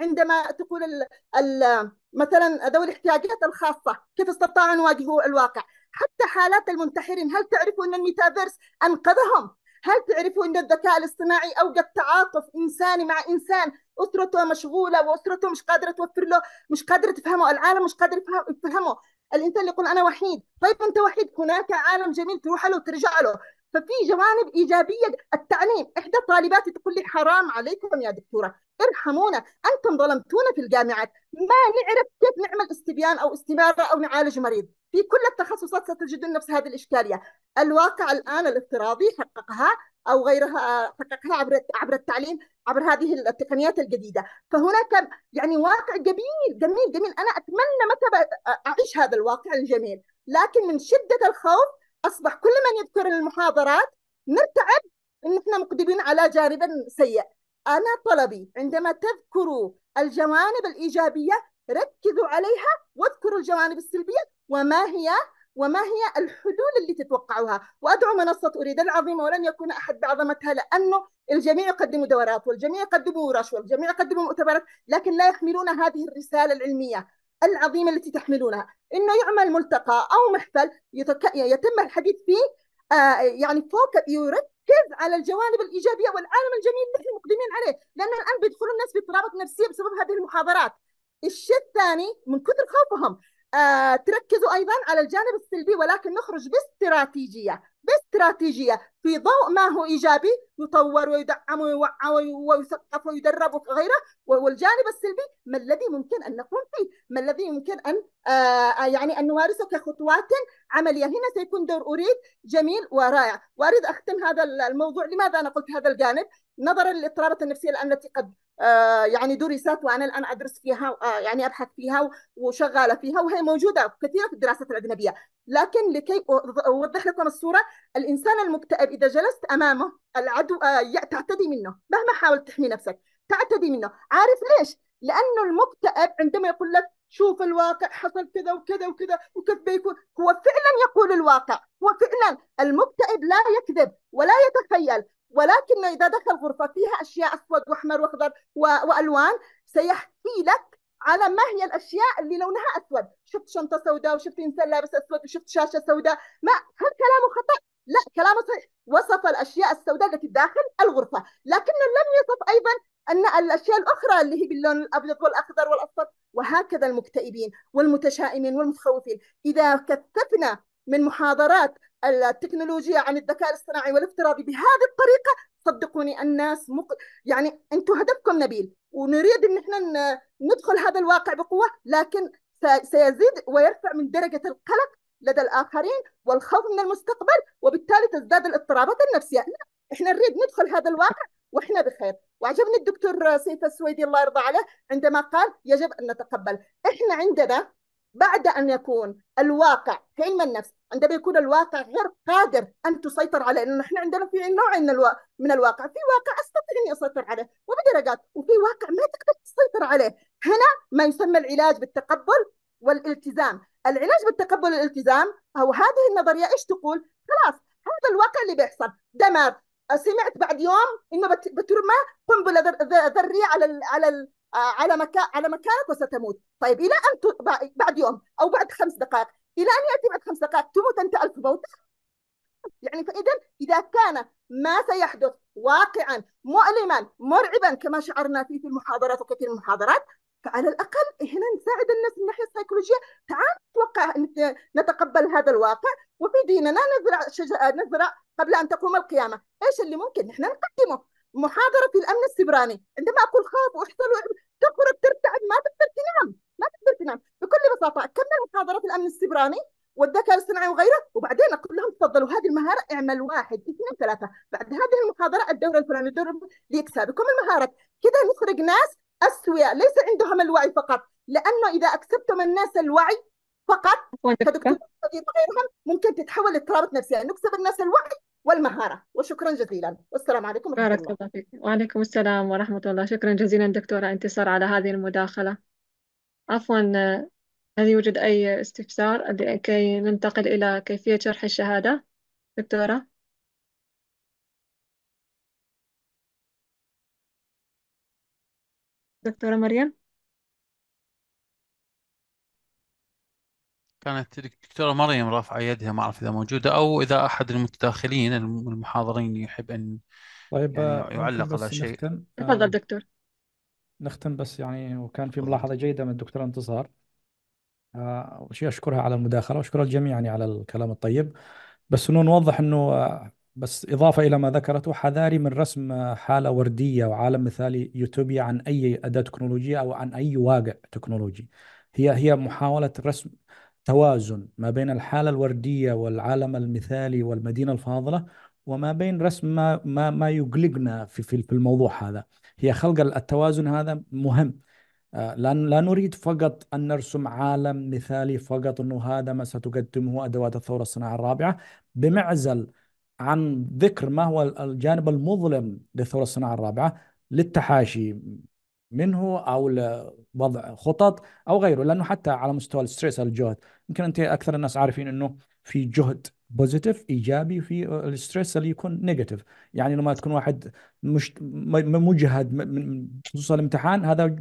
عندما تقول ال ال مثلا ذوي الاحتياجات الخاصة كيف استطاعوا أن يواجهوا الواقع حتى حالات المنتحرين هل تعرفوا أن الميتافيرس أنقذهم هل تعرفوا أن الذكاء الاصطناعي أوجد تعاطف إنساني مع إنسان أسرته مشغولة وأسرته مش قادرة توفر له مش قادرة تفهمه العالم مش قادر يفهمه الإنسان يقول أنا وحيد طيب أنت وحيد هناك عالم جميل تروح له وترجع له ففي جوانب إيجابية التعليم إحدى طالباتي تقول لي حرام عليكم يا دكتورة ارحمونا انتم ظلمتونا في الجامعات ما نعرف كيف نعمل استبيان او استماره او نعالج مريض في كل التخصصات ستجدون نفس هذه الاشكاليه الواقع الان الافتراضي حققها او غيرها حققها عبر عبر التعليم عبر هذه التقنيات الجديده فهناك يعني واقع جميل جميل جميل انا اتمنى متى اعيش هذا الواقع الجميل لكن من شده الخوف اصبح كل من يذكر المحاضرات نرتعب ان احنا مقدمين على جانب سيء أنا طلبي عندما تذكروا الجوانب الإيجابية ركزوا عليها واذكروا الجوانب السلبية وما هي وما هي الحلول اللي تتوقعوها وأدعو منصة أريد العظيمة ولن يكون أحد بعظمتها لأنه الجميع يقدموا دورات والجميع يقدموا ورش والجميع يقدموا مؤتمرات لكن لا يحملون هذه الرسالة العلمية العظيمة التي تحملونها إنه يعمل ملتقى أو محفل يتم الحديث فيه آه، يعني فوق يركز ركز على الجوانب الايجابيه والعالم الجميل اللي احنا مقدمين عليه لانه الان بيدخلوا الناس في اضطرابات نفسيه بسبب هذه المحاضرات الشيء الثاني من كثر خوفهم آه تركزوا ايضا على الجانب السلبي ولكن نخرج باستراتيجيه باستراتيجية في ضوء ما هو إيجابي يطور ويدعم ويوعى ويثقف ويدرب وغيره والجانب السلبي ما الذي ممكن أن نقوم فيه ما الذي يمكن أن آه، يعني أن نمارسه كخطوات عملية هنا سيكون دور أريد جميل ورائع وأريد أختم هذا الموضوع لماذا أنا قلت هذا الجانب نظرا للاضطرابات النفسية التي قد آه، يعني درست وانا الان ادرس فيها آه، يعني ابحث فيها وشغاله فيها وهي موجوده كثيره في الدراسات الاجنبيه لكن لكي اوضح لكم الصوره الانسان المكتئب اذا جلست امامه العدو آه، تعتدي منه مهما حاولت تحمي نفسك تعتدي منه عارف ليش لانه المكتئب عندما يقول لك شوف الواقع حصل كذا وكذا وكذا وكيف بيكون هو فعلا يقول الواقع هو فعلا المكتئب لا يكذب ولا يتخيل ولكنه إذا دخل غرفة فيها أشياء أسود وأحمر وأخضر وألوان سيحكي لك على ما هي الأشياء اللي لونها أسود شفت شنطة سوداء وشفت إنسان لابس أسود وشفت شاشة سوداء ما هل كلامه خطأ؟ لا كلامه صحيح وصف الأشياء السوداء التي داخل الغرفة لكنه لم يصف أيضا أن الأشياء الأخرى اللي هي باللون الأبيض والأخضر والأصفر وهكذا المكتئبين والمتشائمين والمتخوفين إذا كثفنا من محاضرات التكنولوجيا عن الذكاء الاصطناعي والافتراضي بهذه الطريقة صدقوني الناس مق... يعني أنتم هدفكم نبيل ونريد أن احنا ندخل هذا الواقع بقوة لكن سيزيد ويرفع من درجة القلق لدى الآخرين والخوف من المستقبل وبالتالي تزداد الاضطرابات النفسية لا احنا نريد ندخل هذا الواقع واحنا بخير وعجبني الدكتور سيف السويدي الله يرضى عليه عندما قال يجب ان نتقبل احنا عندنا بعد أن يكون الواقع في علم النفس عندما يكون الواقع غير قادر أن تسيطر عليه لأن نحن عندنا في نوع من, الوا... من الواقع في واقع أستطيع أن أسيطر عليه وبدرجات وفي واقع ما تقدر تسيطر عليه هنا ما يسمى العلاج بالتقبل والالتزام العلاج بالتقبل والالتزام أو هذه النظرية إيش تقول خلاص هذا الواقع اللي بيحصل دمار سمعت بعد يوم انه بترمى قنبله ذريه على الـ على الـ آه، على مكان على مكانك وستموت طيب الى ان ت... بعد يوم او بعد خمس دقائق الى ان ياتي بعد خمس دقائق تموت انت الف موت يعني فاذا اذا كان ما سيحدث واقعا مؤلما مرعبا كما شعرنا فيه في المحاضرات وكثير من المحاضرات فعلى الاقل هنا نساعد الناس من الناحيه السيكولوجيه تعال نتوقع نتقبل هذا الواقع وفي ديننا نزرع شجر نزرع قبل ان تقوم القيامه، ايش اللي ممكن نحن نقدمه؟ محاضره في الامن السبراني عندما اقول خاف وأحصل تخرج ترتعب ما تقدر تنام ما تقدر تنام بكل بساطه أكمل محاضره في الامن السبراني والذكاء الاصطناعي وغيره وبعدين اقول لهم تفضلوا هذه المهاره اعمل واحد اثنين ثلاثه بعد هذه المحاضره الدوره الفلانيه الدوره ليكسبكم المهارات كذا نخرج ناس اسوياء ليس عندهم الوعي فقط لانه اذا اكسبتم الناس الوعي فقط فدكتور ممكن تتحول لاضطرابات نفسيه يعني نكسب الناس الوعي والمهارة وشكرا جزيلا والسلام عليكم ورحمة بارك الله الله فيك وعليكم السلام ورحمة الله شكرا جزيلا دكتورة انتصار على هذه المداخلة عفوا آه، هل يوجد أي استفسار لكي ننتقل إلى كيفية شرح الشهادة دكتورة دكتورة مريم كانت الدكتوره مريم رافعه يدها ما اعرف اذا موجوده او اذا احد المتداخلين المحاضرين يحب ان طيب يعني آه، يعلق على شيء نختم آه، تفضل دكتور نختم بس يعني وكان في ملاحظه جيده من الدكتور انتصار اول آه، شيء اشكرها على المداخله واشكر الجميع يعني على الكلام الطيب بس انه نوضح انه بس اضافه الى ما ذكرته حذاري من رسم حاله ورديه وعالم مثالي يوتوبيا عن اي اداه تكنولوجيه او عن اي واقع تكنولوجي هي هي محاوله رسم توازن ما بين الحالة الوردية والعالم المثالي والمدينة الفاضلة وما بين رسم ما ما, ما يقلقنا في, في في الموضوع هذا هي خلق التوازن هذا مهم آه، لأن لا نريد فقط أن نرسم عالم مثالي فقط أنه هذا ما ستقدمه أدوات الثورة الصناعية الرابعة بمعزل عن ذكر ما هو الجانب المظلم للثورة الصناعية الرابعة للتحاشي منه او لوضع خطط او غيره لانه حتى على مستوى الستريس الجهد يمكن انت اكثر الناس عارفين انه في جهد بوزيتيف ايجابي في الستريس اللي يكون نيجاتيف يعني لما تكون واحد مش مجهد خصوصا الامتحان هذا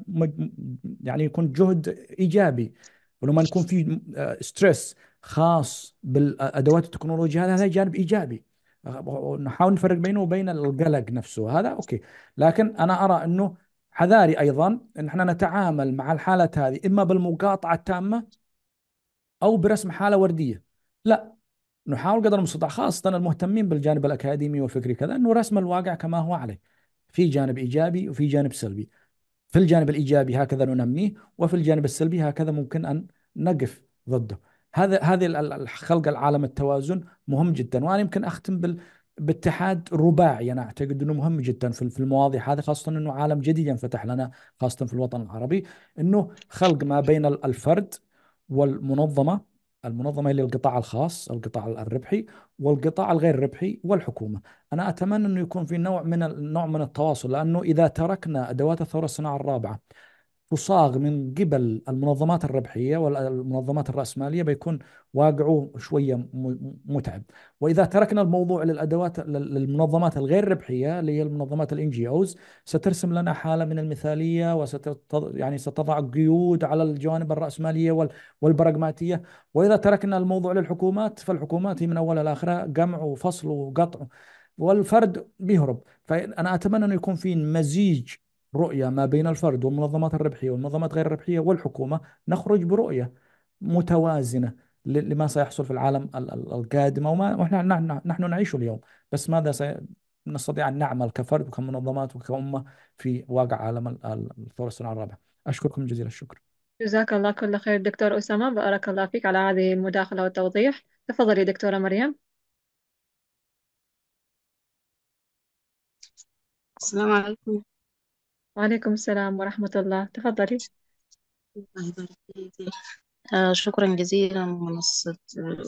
يعني يكون جهد ايجابي ولما يكون في ستريس آه، خاص بالادوات التكنولوجيا هذا جانب ايجابي نحاول نفرق بينه وبين القلق نفسه هذا اوكي لكن انا ارى انه حذاري ايضا ان احنا نتعامل مع الحالات هذه اما بالمقاطعه التامه او برسم حاله ورديه لا نحاول قدر المستطاع خاصه المهتمين بالجانب الاكاديمي والفكري كذا انه رسم الواقع كما هو عليه في جانب ايجابي وفي جانب سلبي في الجانب الايجابي هكذا ننميه وفي الجانب السلبي هكذا ممكن ان نقف ضده هذا هذه خلق العالم التوازن مهم جدا وانا يمكن اختم بال باتحاد رباعي انا يعني اعتقد انه مهم جدا في المواضيع هذه خاصه انه عالم جديد ينفتح يعني لنا خاصه في الوطن العربي انه خلق ما بين الفرد والمنظمه المنظمه اللي القطاع الخاص القطاع الربحي والقطاع الغير ربحي والحكومه انا اتمنى انه يكون في نوع من نوع من التواصل لانه اذا تركنا ادوات الثوره الصناعه الرابعه تصاغ من قبل المنظمات الربحيه والمنظمات الراسماليه بيكون واقعه شويه متعب، واذا تركنا الموضوع للادوات للمنظمات الغير ربحيه اللي هي المنظمات الان جي اوز سترسم لنا حاله من المثاليه وست يعني ستضع قيود على الجوانب الراسماليه والبراغماتيه، واذا تركنا الموضوع للحكومات فالحكومات هي من اولها لاخرها قمع وفصل وقطع والفرد بيهرب، فانا اتمنى انه يكون في مزيج رؤية ما بين الفرد والمنظمات الربحية والمنظمات غير الربحية والحكومة نخرج برؤية متوازنة لما سيحصل في العالم القادم وما ونحن نحن نعيش اليوم بس ماذا نستطيع أن نعمل كفرد وكمنظمات وكأمة في واقع عالم الثورة الصناعيه الرابعة أشكركم جزيل الشكر جزاك الله كل خير دكتور أسامة بارك الله فيك على هذه المداخلة والتوضيح تفضلي دكتورة مريم السلام عليكم وعليكم السلام ورحمة الله تفضلي الله يبارك شكرا جزيلا منصة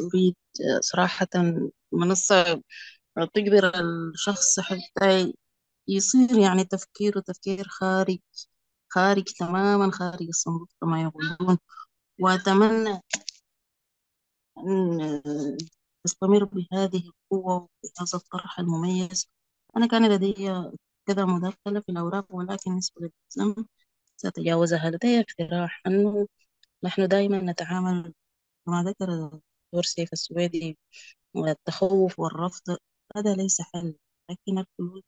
أريد آه، صراحة منصة تجبر الشخص حتى يصير يعني تفكير وتفكير خارج خارج تماما خارج الصندوق كما يقولون وأتمنى أن تستمر بهذه القوة وبهذا الطرح المميز أنا كان لدي كذا مدخلة في الأوراق ولكن نسبة الدم ستجاوزها لدي اقتراح أنه نحن دائما نتعامل كما ذكر الدكتور سيف السويدي والتخوف والرفض هذا ليس حل لكن الحلول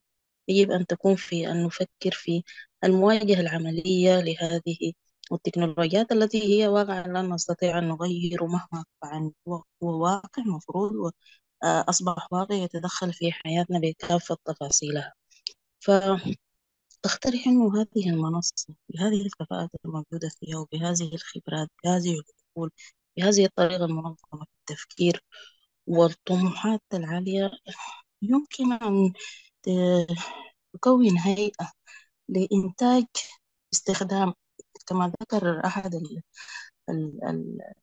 يجب أن تكون في أن نفكر في المواجهة العملية لهذه والتكنولوجيات التي هي واقع لا نستطيع أن نغيره مهما فعلنا هو واقع مفروض أصبح واقع يتدخل في حياتنا بكافة تفاصيلها فتقترح أنه هذه المنصة بهذه الكفاءات الموجودة فيها وبهذه الخبرات بهذه العقول بهذه الطريقة المنظمة في التفكير والطموحات العالية يمكن أن تكون هيئة لإنتاج استخدام كما ذكر أحد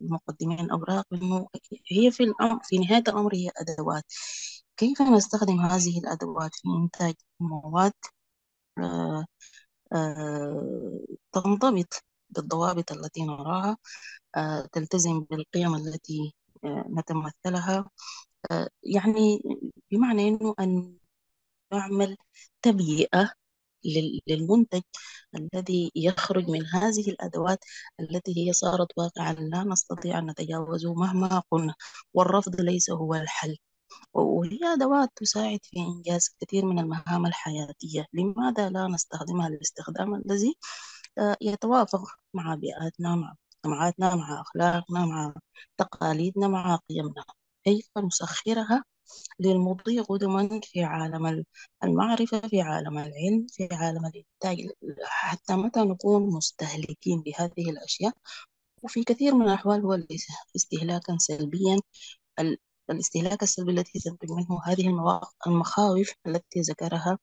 المقدمين أوراق إنه هي في الأمر في نهاية الأمر هي أدوات كيف نستخدم هذه الأدوات في إنتاج مواد آه، آه، تنضبط بالضوابط التي نراها آه، تلتزم بالقيم التي نتمثلها يعني بمعنى أنه أن نعمل تبيئة للمنتج الذي يخرج من هذه الأدوات التي هي صارت واقعا لا نستطيع أن نتجاوزه مهما قلنا والرفض ليس هو الحل وهي أدوات تساعد في إنجاز كثير من المهام الحياتية لماذا لا نستخدمها للاستخدام الذي آه، يتوافق مع بيئاتنا مع مجتمعاتنا مع أخلاقنا مع تقاليدنا مع قيمنا كيف نسخرها للمضي قدما في عالم المعرفة في عالم العلم في عالم الإنتاج حتى متى نكون مستهلكين لهذه الأشياء وفي كثير من الأحوال هو استهلاكا سلبيا الاستهلاك السلبي التي تنتج منه هذه المخاوف التي ذكرها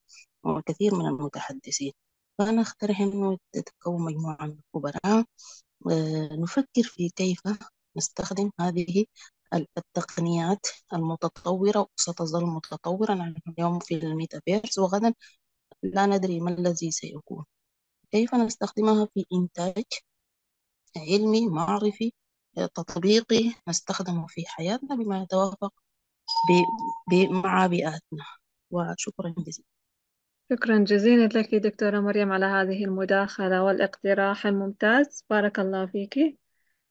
الكثير من المتحدثين فأنا أقترح أنه تتكون مجموعة من الخبراء آه، نفكر في كيف نستخدم هذه التقنيات المتطورة وستظل متطورة نحن اليوم في الميتافيرس وغدا لا ندري ما الذي سيكون كيف نستخدمها في إنتاج علمي معرفي تطبيقي نستخدمه في حياتنا بما يتوافق مع بيئاتنا وشكرا جزيلا شكرا جزيلا لك دكتورة مريم على هذه المداخلة والاقتراح الممتاز بارك الله فيك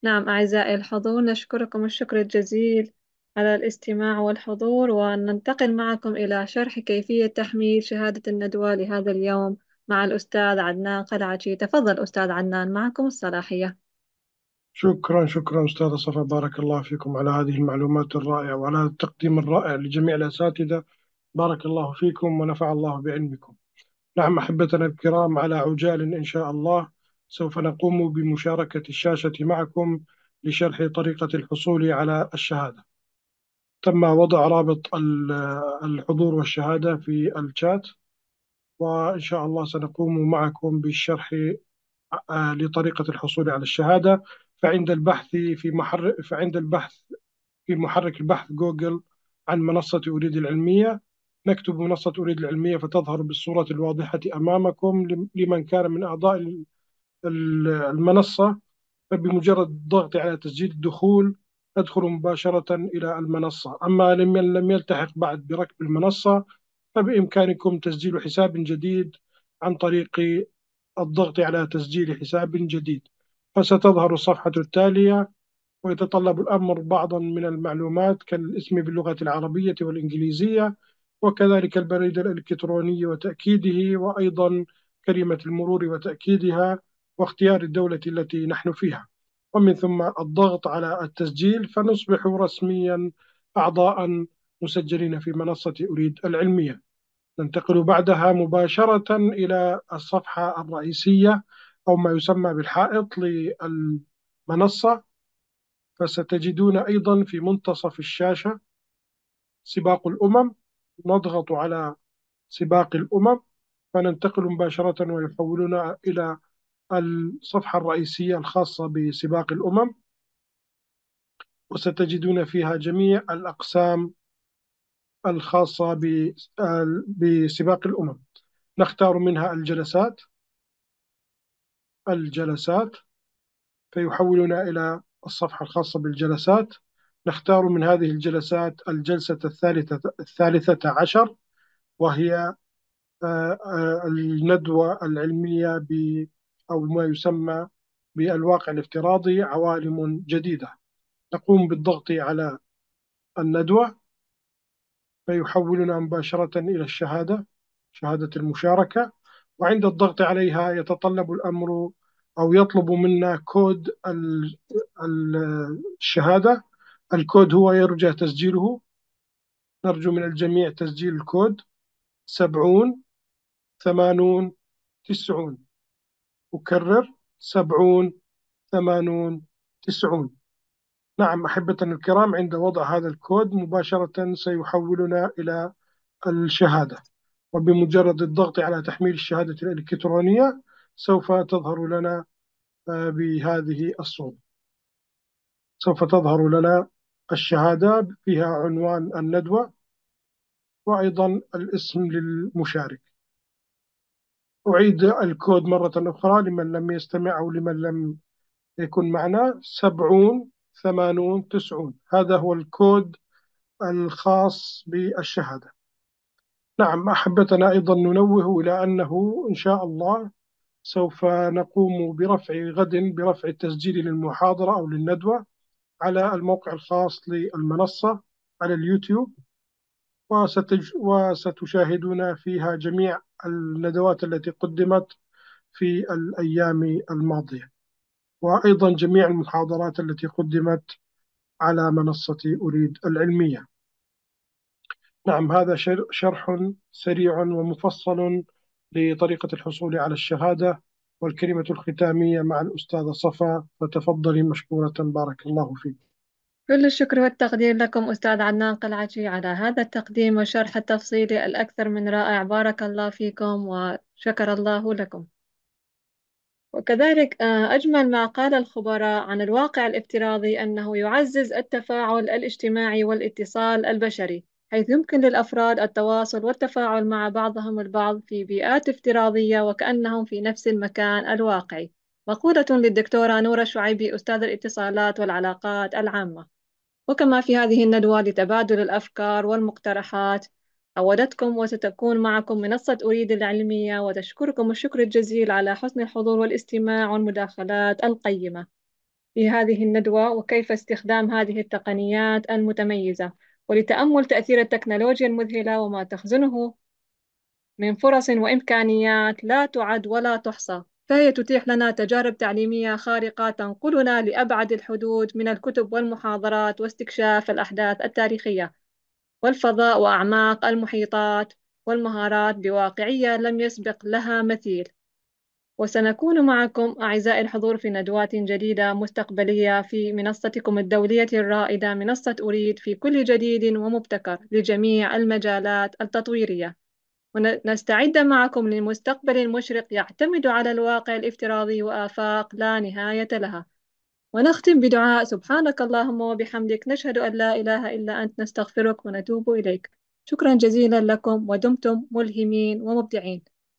نعم أعزائي الحضور نشكركم الشكر الجزيل على الاستماع والحضور وننتقل معكم إلى شرح كيفية تحميل شهادة الندوة لهذا اليوم مع الأستاذ عدنان قلعتي تفضل أستاذ عدنان معكم الصلاحية شكرا شكرا أستاذة صفا بارك الله فيكم على هذه المعلومات الرائعة وعلى هذا التقديم الرائع لجميع الأساتذة بارك الله فيكم ونفع الله بعلمكم نعم أحبتنا الكرام على عجال إن شاء الله سوف نقوم بمشاركة الشاشة معكم لشرح طريقة الحصول على الشهادة تم وضع رابط الحضور والشهادة في الشات وإن شاء الله سنقوم معكم بالشرح آه، لطريقة الحصول على الشهادة فعند البحث في محرك فعند البحث في محرك البحث جوجل عن منصة أريد العلمية نكتب منصة أريد العلمية فتظهر بالصورة الواضحة أمامكم لمن كان من أعضاء المنصة فبمجرد الضغط على تسجيل الدخول ندخل مباشرة إلى المنصة أما لمن لم يلتحق بعد بركب المنصة فبإمكانكم تسجيل حساب جديد عن طريق الضغط على تسجيل حساب جديد فستظهر الصفحة التالية ويتطلب الأمر بعضا من المعلومات كالاسم باللغة العربية والإنجليزية وكذلك البريد الإلكتروني وتأكيده وأيضا كلمة المرور وتأكيدها واختيار الدولة التي نحن فيها ومن ثم الضغط على التسجيل فنصبح رسميا أعضاء مسجلين في منصة أريد العلمية ننتقل بعدها مباشرة إلى الصفحة الرئيسية أو ما يسمى بالحائط للمنصة فستجدون أيضا في منتصف الشاشة سباق الأمم نضغط على سباق الأمم فننتقل مباشرة ويحولنا إلى الصفحة الرئيسية الخاصة بسباق الأمم وستجدون فيها جميع الأقسام الخاصة آه، بسباق الأمم نختار منها الجلسات الجلسات فيحولنا إلى الصفحة الخاصة بالجلسات نختار من هذه الجلسات الجلسة الثالثة الثالثة عشر وهي آه، آه، الندوة العلمية ب أو ما يسمى بالواقع الافتراضي عوالم جديدة نقوم بالضغط على الندوة فيحولنا مباشرة إلى الشهادة شهادة المشاركة وعند الضغط عليها يتطلب الأمر او يطلبوا منا كود الشهاده الكود هو يرجى تسجيله نرجو من الجميع تسجيل الكود سبعون ثمانون تسعون أكرر سبعون ثمانون تسعون نعم أحبتنا الكرام عند وضع هذا الكود مباشرة سيحولنا إلى الشهادة وبمجرد الضغط على تحميل الشهادة الإلكترونية سوف تظهر لنا آه، بهذه الصورة سوف تظهر لنا الشهادة فيها عنوان الندوة وأيضا الاسم للمشارك أعيد الكود مرة أخرى لمن لم يستمع أو لمن لم يكن معنا سبعون ثمانون تسعون هذا هو الكود الخاص بالشهادة نعم أحبتنا أيضا ننوه إلى أنه إن شاء الله سوف نقوم برفع غد برفع التسجيل للمحاضرة أو للندوة على الموقع الخاص للمنصة على اليوتيوب وستج... وستشاهدون فيها جميع الندوات التي قدمت في الأيام الماضية وأيضا جميع المحاضرات التي قدمت على منصة أريد العلمية نعم هذا شرح سريع ومفصل لطريقة الحصول على الشهادة والكلمة الختامية مع الأستاذة صفا فتفضلي مشكورة بارك الله فيك كل الشكر والتقدير لكم أستاذ عدنان قلعتي على هذا التقديم والشرح التفصيلي الأكثر من رائع بارك الله فيكم وشكر الله لكم وكذلك آه، أجمل ما قال الخبراء عن الواقع الافتراضي أنه يعزز التفاعل الاجتماعي والاتصال البشري حيث يمكن للأفراد التواصل والتفاعل مع بعضهم البعض في بيئات افتراضية وكأنهم في نفس المكان الواقعي مقولة للدكتورة نورة شعيبي أستاذ الاتصالات والعلاقات العامة وكما في هذه الندوة لتبادل الأفكار والمقترحات عودتكم وستكون معكم منصة أريد العلمية وتشكركم الشكر الجزيل على حسن الحضور والاستماع والمداخلات القيمة في هذه الندوة وكيف استخدام هذه التقنيات المتميزة ولتأمل تأثير التكنولوجيا المذهلة وما تخزنه من فرص وإمكانيات لا تعد ولا تحصى فهي تتيح لنا تجارب تعليمية خارقة تنقلنا لأبعد الحدود من الكتب والمحاضرات واستكشاف الأحداث التاريخية والفضاء وأعماق المحيطات والمهارات بواقعية لم يسبق لها مثيل وسنكون معكم أعزائي الحضور في ندوات جديدة مستقبلية في منصتكم الدولية الرائدة منصة أريد في كل جديد ومبتكر لجميع المجالات التطويرية ونستعد معكم لمستقبل مشرق يعتمد على الواقع الافتراضي وآفاق لا نهاية لها ونختم بدعاء سبحانك اللهم وبحمدك نشهد أن لا إله إلا أنت نستغفرك ونتوب إليك شكرا جزيلا لكم ودمتم ملهمين ومبدعين